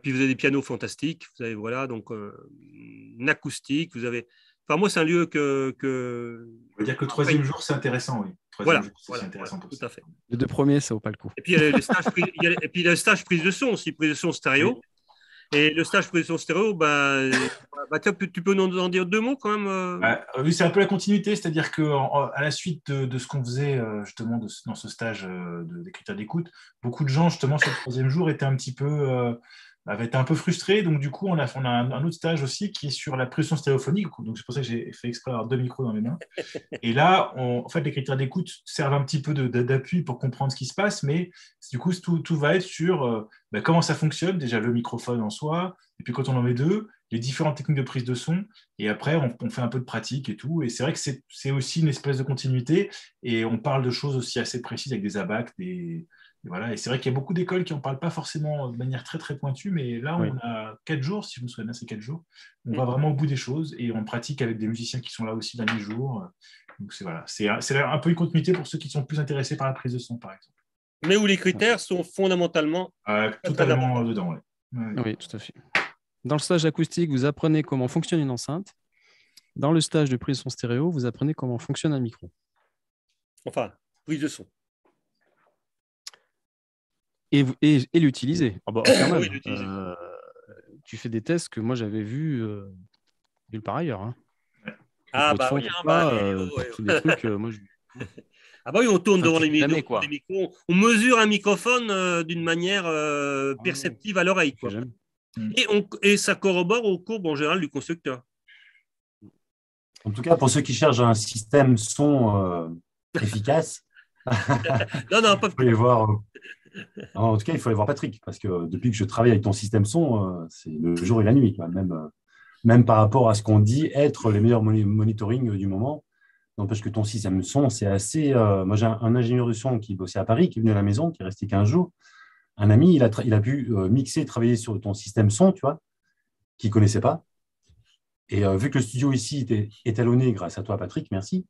S3: puis vous avez des pianos fantastiques, vous avez voilà donc une acoustique, vous avez. Enfin, moi, c'est un lieu que. que... On va dire que le troisième jour, c'est intéressant, oui.
S7: Voilà, jour, intéressant tout
S3: à fait.
S1: Les deux premiers, ça vaut pas le coup. Et puis, il
S3: le stage, prise, de son aussi, prise de son stéréo. Et le stage position stéréo, bah, euh, bah tu peux nous en dire deux mots quand même euh bah,
S7: Oui, c'est un peu la continuité, c'est-à-dire qu'à la suite de, ce qu'on faisait euh, justement dans ce stage d'écriture d'écoute, beaucoup de gens justement sur le troisième jour étaient un petit peu bah, va être un peu frustré. Donc, du coup, on a, on a un, autre stage aussi qui est sur la pression stéréophonique. Donc, c'est pour ça que j'ai fait exprès d'avoir deux micros dans mes mains. [LAUGHS] Et là, on, en fait, les critères d'écoute servent un petit peu d'appui pour comprendre ce qui se passe. Mais du coup, tout, tout va être sur euh, bah, comment ça fonctionne, déjà le microphone en soi. Et puis, quand on en met deux, les différentes techniques de prise de son. Et après, on, on fait un peu de pratique et tout. Et c'est vrai que c'est aussi une espèce de continuité. Et on parle de choses aussi assez précises avec des abacs, des voilà, et c'est vrai qu'il y a beaucoup d'écoles qui n'en parlent pas forcément de manière très très pointue, mais là, on a quatre jours, si je me souviens bien, c'est quatre jours. On va mm. vraiment au bout des choses et on pratique avec des musiciens qui sont là aussi 20 jours. Donc c'est voilà, c'est un peu une continuité pour ceux qui sont plus intéressés par la prise de son, par exemple.
S3: Mais où les critères sont fondamentalement ah, totalement dedans. Oui, tout
S1: à fait. Dans le stage acoustique, vous apprenez comment fonctionne une enceinte. Dans le stage de prise de son stéréo, vous apprenez comment fonctionne un micro. Enfin, prise de son et, l'utiliser. Ah bah, [LAUGHS] euh, tu fais des tests que moi j'avais vu euh, nulle part ailleurs. Hein.
S3: Ah, ah bah oui, on tourne devant les, micros. On mesure un microphone euh, d'une manière euh, ah perceptive à l'oreille. Mm. Et, et ça corrobore aux courbes en général du constructeur.
S6: En tout cas, pour ceux qui cherchent un système son efficace, [LAUGHS] non, non, pas... [LAUGHS] vous pouvez voir en tout cas, il faut aller voir Patrick, parce que depuis que je travaille avec ton système son, euh, c'est le jour et la nuit, euh, même, par rapport à ce qu'on dit être les meilleurs monitoring du moment. N'empêche que ton système son, c'est assez. Euh, moi, j'ai un, ingénieur de son qui bossait à Paris, qui est venu à la maison, qui est resté 15 jours. Un ami, il a, pu mixer, travailler sur ton système son, tu vois, qu'il ne connaissait pas. Et vu que le studio ici était étalonné grâce à toi, Patrick, merci,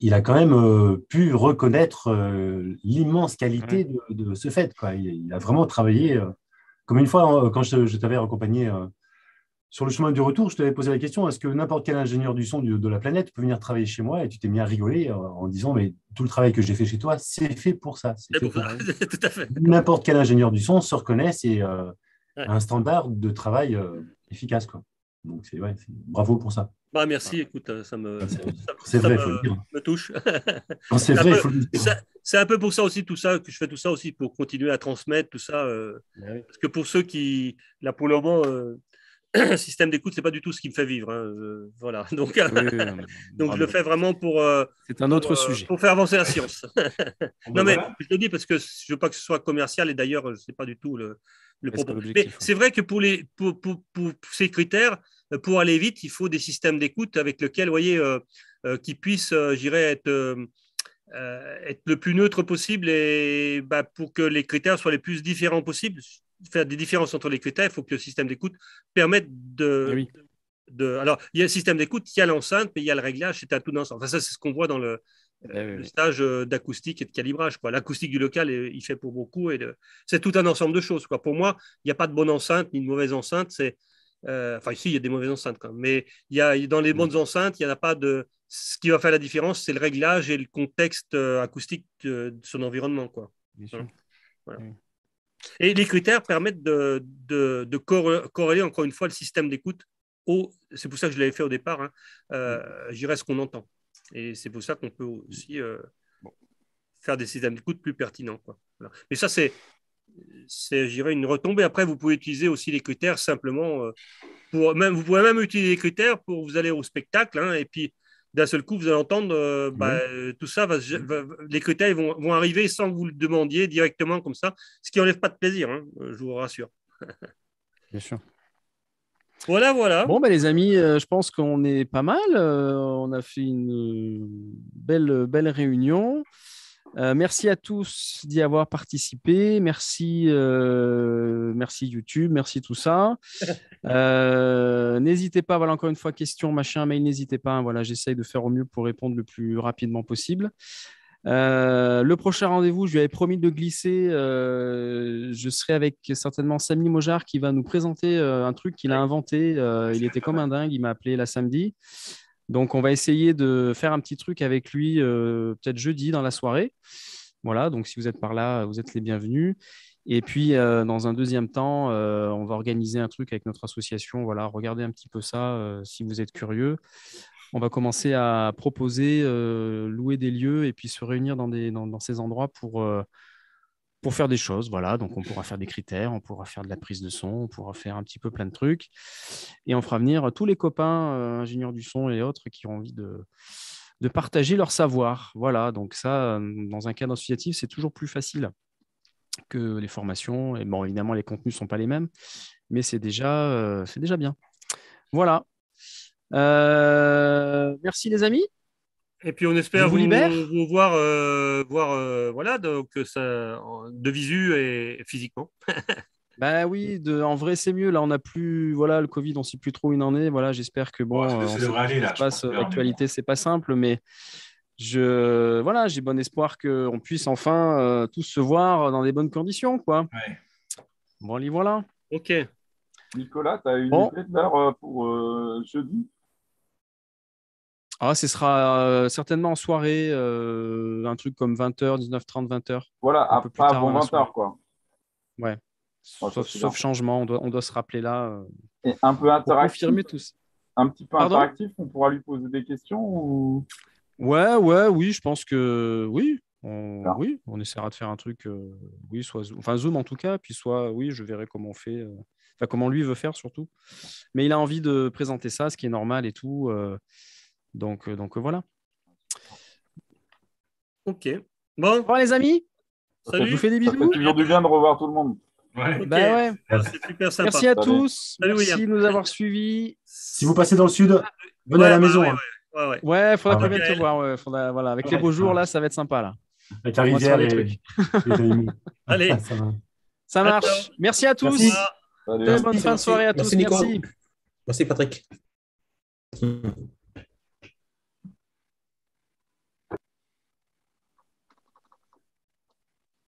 S6: il a quand même euh, pu reconnaître euh, l'immense qualité de, ce fait. Il, a vraiment travaillé. Euh, comme une fois, quand je, t'avais accompagné sur le chemin du retour, je t'avais posé la question est-ce que n'importe quel ingénieur du son de la planète peut venir travailler chez moi Et tu t'es mis à rigoler en disant mais tout le travail que j'ai fait chez toi, c'est fait pour ça. C'est [LAUGHS]
S5: tout à fait.
S6: N'importe quel ingénieur du son se reconnaît, c'est un standard de travail efficace. Donc, c'est ouais, bravo pour ça.
S3: Bah, merci, écoute, euh, ça me,
S6: ça, vrai, me,
S3: me touche. c'est vrai, C'est un peu pour ça aussi, tout ça, que je fais tout ça aussi, pour continuer à transmettre tout ça. Euh, parce que pour ceux qui, là, pour le moment, euh, [CLEARS THROAT] système d'écoute, c'est pas du tout ce qui me fait vivre. Hein, voilà. [LAUGHS] Donc, [LAUGHS] donc je le fais vraiment pour. Euh, c'est un autre sujet. Pour faire avancer la science. [LAUGHS] non, mais je le dis parce que je veux pas que ce soit commercial et d'ailleurs, je pas du tout le, le propos. Mais c'est vrai que pour, les, pour, pour ces critères, euh, pour aller vite, il faut des systèmes d'écoute avec lesquels, vous voyez, euh, euh, qui puissent, j'irais, être, être le plus neutre possible et bah, pour que les critères soient les plus différents possibles. Faire des différences entre les critères, il faut que le système d'écoute permette de, eh alors, il y a le système d'écoute, il y a l'enceinte, puis il y a le réglage, c'est à tout ensemble. Enfin, ça, c'est ce qu'on voit dans le, eh stage d'acoustique et de calibrage. L'acoustique du local, il fait pour beaucoup. et C'est tout un ensemble de choses. Quoi. Pour moi, il n'y a pas de bonne enceinte ni de mauvaise enceinte. C'est euh, enfin, ici, il y a des mauvaises enceintes quand mais il y a, dans les mm. bonnes enceintes, il n'y en a pas de. Ce qui va faire la différence, c'est le réglage et le contexte euh, acoustique euh, de son environnement. Quoi. Et les critères permettent de, corréler encore une fois le système d'écoute au. C'est pour ça que je l'avais fait au départ. Hein, euh, mm. J'irai ce qu'on entend. Et c'est pour ça qu'on peut aussi faire des systèmes d'écoute plus pertinents. Quoi. Mais ça, c'est c'est, je une retombée. Après, vous pouvez utiliser aussi les critères simplement euh, pour. Même, vous pouvez même utiliser les critères pour vous aller au spectacle. Hein, et puis, d'un seul coup, vous allez entendre euh, bah, euh, tout ça. Va, les critères vont, vont, arriver sans que vous le demandiez directement comme ça, ce qui n'enlève pas de plaisir, hein, je vous rassure.
S5: [LAUGHS]
S1: Bien sûr. Voilà, voilà. Bon, ben les amis, je pense qu'on est pas mal. on a fait une belle, belle réunion. Euh, merci à tous d'y avoir participé. Merci, euh, merci YouTube, merci tout ça. [LAUGHS] Euh, n'hésitez pas, voilà encore une fois, question, machin, mail, n'hésitez pas. Hein, voilà, j'essaye de faire au mieux pour répondre le plus rapidement possible. le prochain rendez-vous, je lui avais promis de glisser. je serai avec certainement Sammy Mojard qui va nous présenter un truc qu'il a inventé. il était comme un dingue, il m'a appelé la samedi. Donc, on va essayer de faire un petit truc avec lui euh, peut-être jeudi dans la soirée. Voilà, donc si vous êtes par là, vous êtes les bienvenus. Et puis, euh, dans un deuxième temps, euh, on va organiser un truc avec notre association. Voilà, regardez un petit peu ça si vous êtes curieux. On va commencer à proposer, louer des lieux et puis se réunir dans ces endroits pour pour faire des choses. Voilà, donc on pourra faire des critères, on pourra faire de la prise de son, on pourra faire un petit peu plein de trucs. Et on fera venir tous les copains, euh, ingénieurs du son et autres, qui ont envie de, de partager leur savoir. Voilà, donc ça, euh, dans un cadre associatif, c'est toujours plus facile que les formations. Et bon, évidemment, les contenus ne sont pas les mêmes, mais c'est déjà, euh, déjà bien. Voilà. merci les amis. Et puis on espère vous, vous, voir, euh, voir euh, voilà, donc euh, ça, de visu et physiquement. [LAUGHS] bah oui, de, en vrai c'est mieux. Là on n'a plus, voilà, le Covid, on ne sait plus trop une année. Voilà, j'espère que bon, ce n'est L'actualité c'est pas simple, mais je, voilà, j'ai bon espoir qu'on puisse enfin tous se voir dans des bonnes conditions, quoi. Bon, les voilà.
S2: Ok.
S8: Nicolas, tu as une bon. pour jeudi
S1: ah, ce sera euh, certainement en soirée, euh, un truc comme 20h, 19h30, 20h. Voilà, un peu plus avant ah, 20h, quoi. Ouais. sauf, changement, on doit, se rappeler là. Euh, et un peu interactif. Un petit peu interactif,
S4: on pourra lui poser des questions
S1: ou... Ouais, ouais, oui, je pense que oui. On, oui, on essaiera de faire un truc, oui, soit enfin Zoom en tout cas, puis soit oui, je verrai comment on fait, enfin comment lui veut faire surtout. Mais il a envie de présenter ça, ce qui est normal et tout. Donc, euh,
S6: donc euh, voilà. Ok. Bon. Au les amis. Salut. Je vous fais des bisous.
S7: C'est toujours du bien de revoir tout le monde. Ouais. Bah ouais. Super sympa. Merci à tous. Merci de nous avoir suivis.
S6: Si vous passez dans le sud, venez à la maison. Hein.
S7: Ouais, ouais, ouais.
S1: faudra quand même te voir. Faudra, voilà. Avec les beaux jours, là, ça va être sympa. Là. Avec la rivière
S6: [LAUGHS] Allez. ça, marche.
S1: Merci à tous.
S6: Bonne fin de soirée à tous. Merci. Merci Patrick.